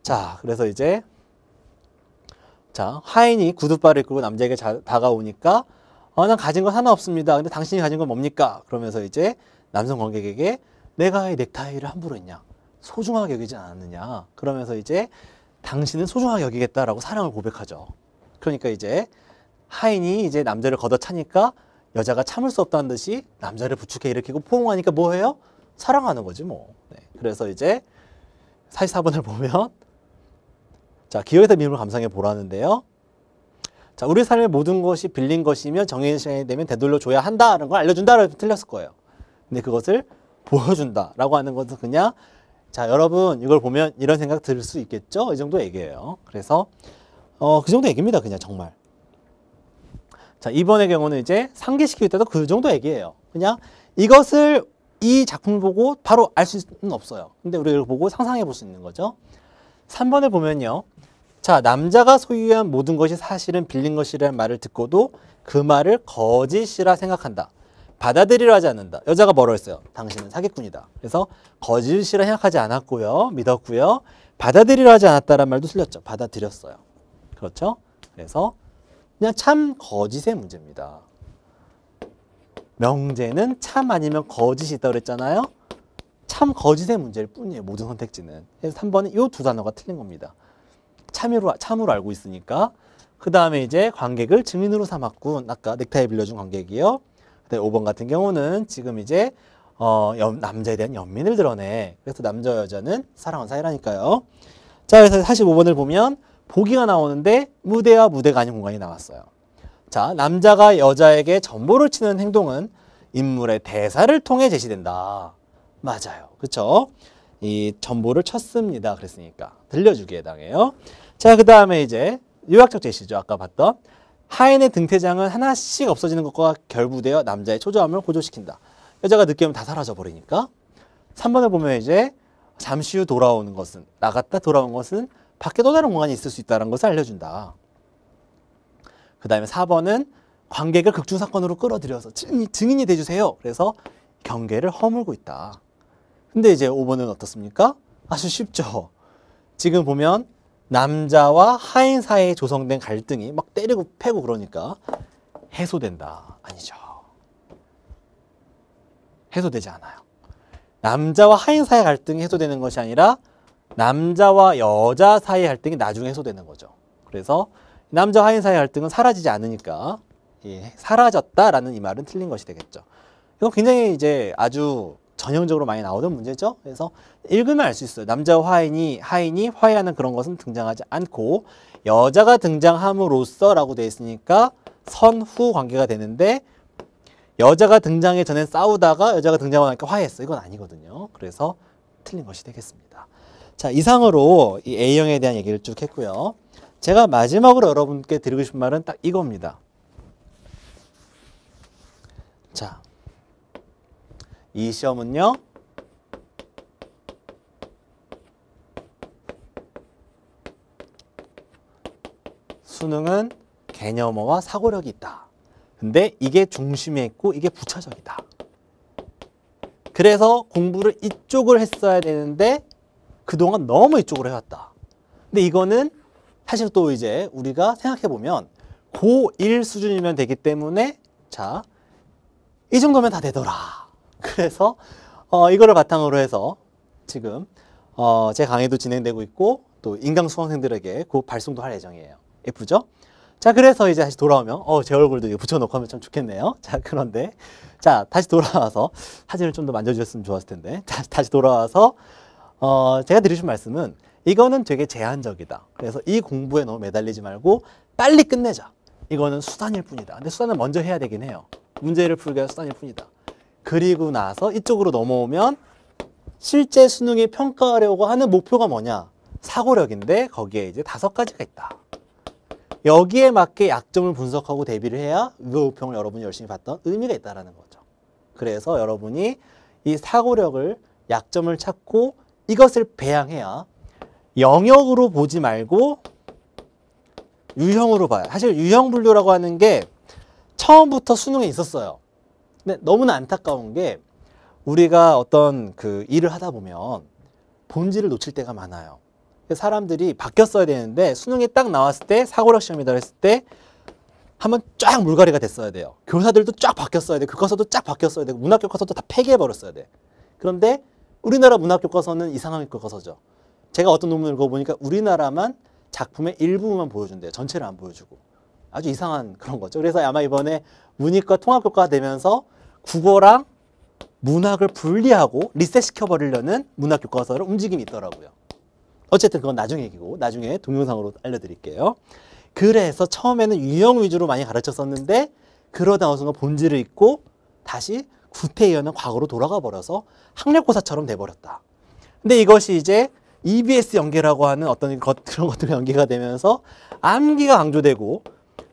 Speaker 1: 자, 그래서 이제 자 하인이 구두발을 이끌고 남자에게 자, 다가오니까 어, 난 가진 건 하나 없습니다. 근데 당신이 가진 건 뭡니까? 그러면서 이제 남성 관객에게 내가 이 넥타이를 함부로 했냐 소중하게 여기지 않았느냐 그러면서 이제 당신은 소중하게 여기겠다라고 사랑을 고백하죠 그러니까 이제 하인이 이제 남자를 걷어차니까 여자가 참을 수 없다는 듯이 남자를 부축해 일으키고 포옹하니까 뭐해요? 사랑하는 거지 뭐 네. 그래서 이제 44번을 보면 자 기억에서 미움을 감상해 보라는데요 자 우리 삶의 모든 것이 빌린 것이면 정해진 시간이 되면 되돌려 줘야 한다는 걸알려준다 라고 틀렸을 거예요 근데 그것을 보여준다라고 하는 것은 그냥 자 여러분 이걸 보면 이런 생각 들수 있겠죠? 이 정도 얘기예요. 그래서 어, 그 정도 얘기입니다. 그냥 정말. 자 이번의 경우는 이제 상기시킬 때도 그 정도 얘기예요. 그냥 이것을 이 작품을 보고 바로 알 수는 없어요. 근데 우리가 이걸 보고 상상해 볼 수 있는 거죠. 3번을 보면요. 자, 남자가 소유한 모든 것이 사실은 빌린 것이라는 말을 듣고도 그 말을 거짓이라 생각한다. 받아들이려 하지 않는다. 여자가 뭐라 했어요? 당신은 사기꾼이다. 그래서 거짓이라 생각하지 않았고요. 믿었고요. 받아들이려 하지 않았다는 말도 틀렸죠. 받아들였어요. 그렇죠? 그래서 그냥 참 거짓의 문제입니다. 명제는 참 아니면 거짓이 있다고 그랬잖아요. 참 거짓의 문제일 뿐이에요. 모든 선택지는. 그래서 3번은 이 두 단어가 틀린 겁니다. 참으로, 참으로 알고 있으니까. 그 다음에 이제 관객을 증인으로 삼았군. 아까 넥타이 빌려준 관객이요. 네, 5번 같은 경우는 지금 이제 어, 연, 남자에 대한 연민을 드러내. 그래서 남자 여자는 사랑한 사이라니까요. 자, 그래서 45번을 보면 보기가 나오는데 무대와 무대가 아닌 공간이 나왔어요. 자, 남자가 여자에게 전보를 치는 행동은 인물의 대사를 통해 제시된다. 맞아요. 그쵸? 이 전보를 쳤습니다. 그랬으니까. 들려주기에 해당해요. 자, 그 다음에 이제 요약적 제시죠. 아까 봤던 하인의 등태장은 하나씩 없어지는 것과 결부되어 남자의 초조함을 고조시킨다. 여자가 느끼면다 사라져 버리니까. 3번을 보면 이제 잠시 후 돌아오는 것은 나갔다 돌아온 것은 밖에 또 다른 공간이 있을 수 있다는 것을 알려준다. 그 다음에 4번은 관객을 극중사건으로 끌어들여서 증인이 돼주세요. 그래서 경계를 허물고 있다. 근데 이제 5번은 어떻습니까? 아주 쉽죠. 지금 보면 남자와 하인 사이에 조성된 갈등이 막 때리고 패고 그러니까 해소된다. 아니죠. 해소되지 않아요. 남자와 하인 사이 갈등이 해소되는 것이 아니라 남자와 여자 사이 의 갈등이 나중에 해소되는 거죠. 그래서 남자 하인 사이 갈등은 사라지지 않으니까 예, 사라졌다라는 이 말은 틀린 것이 되겠죠. 이건 굉장히 이제 아주 전형적으로 많이 나오던 문제죠. 그래서 읽으면 알 수 있어요. 남자 화인이 하인이 화해하는 그런 것은 등장하지 않고 여자가 등장함으로써라고 돼 있으니까 선후 관계가 되는데 여자가 등장해 전에 싸우다가 여자가 등장하니까 화해했어. 이건 아니거든요. 그래서 틀린 것이 되겠습니다. 자, 이상으로 이 A형에 대한 얘기를 쭉 했고요. 제가 마지막으로 여러분께 드리고 싶은 말은 딱 이겁니다. 자, 이 시험은요. 수능은 개념어와 사고력이 있다. 근데 이게 중심에 있고 이게 부차적이다. 그래서 공부를 이쪽을 했어야 되는데 그동안 너무 이쪽으로 해왔다. 근데 이거는 사실 또 이제 우리가 생각해보면 고1 수준이면 되기 때문에 자, 이 정도면 다 되더라. 그래서 어, 이거를 바탕으로 해서 지금 어, 제 강의도 진행되고 있고 또 인강 수강생들에게 곧 발송도 할 예정이에요. 예쁘죠? 자 그래서 이제 다시 돌아오면 어 제 얼굴도 이거 붙여놓고 하면 참 좋겠네요. [LAUGHS] 자 그런데 자 다시 돌아와서 사진을 좀 더 만져주셨으면 좋았을 텐데 자, [LAUGHS] 다시 돌아와서 어, 제가 드리신 말씀은 이거는 되게 제한적이다. 그래서 이 공부에 너무 매달리지 말고 빨리 끝내자. 이거는 수단일 뿐이다. 근데 수단을 먼저 해야 되긴 해요. 문제를 풀게할 수단일 뿐이다. 그리고 나서 이쪽으로 넘어오면 실제 수능에 평가하려고 하는 목표가 뭐냐? 사고력인데 거기에 이제 다섯 가지가 있다. 여기에 맞게 약점을 분석하고 대비를 해야 의료평을 여러분이 열심히 봤던 의미가 있다는 거죠. 그래서 여러분이 이 사고력을 약점을 찾고 이것을 배양해야 영역으로 보지 말고 유형으로 봐요. 사실 유형 분류라고 하는 게 처음부터 수능에 있었어요. 근데 너무나 안타까운 게 우리가 어떤 그 일을 하다 보면 본질을 놓칠 때가 많아요. 사람들이 바뀌었어야 되는데 수능이딱 나왔을 때 사고력 시험이다 했을 때 한번 쫙 물갈이가 됐어야 돼요. 교사들도 쫙 바뀌었어야 돼. 교과서도 쫙 바뀌었어야 되고 문학 교과서도 다 폐기해 버렸어야 돼. 그런데 우리나라 문학 교과서는 이상한 교과서죠. 제가 어떤 논문을 읽어보니까 우리나라만 작품의 일부만 보여준대요. 전체를 안 보여주고. 아주 이상한 그런 거죠. 그래서 아마 이번에 문이과 통합교과가 되면서 국어랑 문학을 분리하고 리셋시켜버리려는 문학교과서를 움직임이 있더라고요. 어쨌든 그건 나중에 얘기고 나중에 동영상으로 알려드릴게요. 그래서 처음에는 유형 위주로 많이 가르쳤었는데 그러다 어느 순간 본질을 잊고 다시 구태의연은 과거로 돌아가 버려서 학력고사처럼 돼버렸다. 근데 이것이 이제 EBS 연계라고 하는 어떤 것, 그런 것들과 연계가 되면서 암기가 강조되고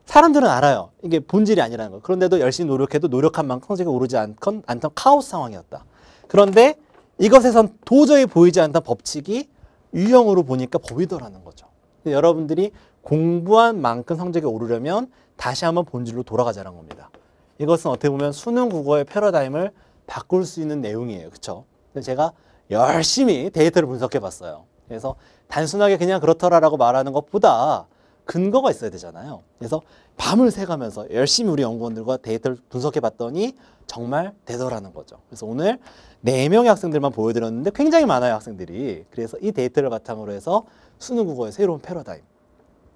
Speaker 1: 사람들은 알아요. 이게 본질이 아니라는 거. 그런데도 열심히 노력해도 노력한 만큼 성적이 오르지 않건 않던 카오스 상황이었다. 그런데 이것에선 도저히 보이지 않던 법칙이 유형으로 보니까 법이더라는 거죠. 여러분들이 공부한 만큼 성적이 오르려면 다시 한번 본질로 돌아가자는 겁니다. 이것은 어떻게 보면 수능 국어의 패러다임을 바꿀 수 있는 내용이에요. 그렇죠? 제가 열심히 데이터를 분석해 봤어요. 그래서 단순하게 그냥 그렇더라라고 말하는 것보다 근거가 있어야 되잖아요. 그래서 밤을 새가면서 열심히 우리 연구원들과 데이터를 분석해 봤더니 정말 되더라는 거죠. 그래서 오늘 네명의 학생들만 보여드렸는데 굉장히 많아요, 학생들이. 그래서 이 데이터를 바탕으로 해서 수능 국어의 새로운 패러다임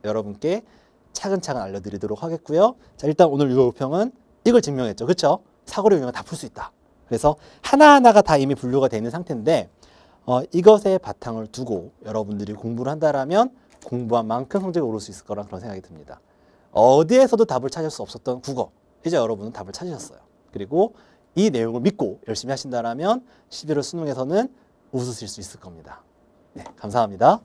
Speaker 1: 여러분께 차근차근 알려드리도록 하겠고요. 자, 일단 오늘 유어우평은 이걸 증명했죠. 그렇죠? 사고를 유형을 다풀 수 있다. 그래서 하나하나가 다 이미 분류가 되는 상태인데 어, 이것의 바탕을 두고 여러분들이 공부를 한다라면 공부한 만큼 성적이 오를 수 있을 거란 그런 생각이 듭니다. 어디에서도 답을 찾을 수 없었던 국어. 이제 여러분은 답을 찾으셨어요. 그리고 이 내용을 믿고 열심히 하신다면 11월 수능에서는 웃으실 수 있을 겁니다. 네, 감사합니다.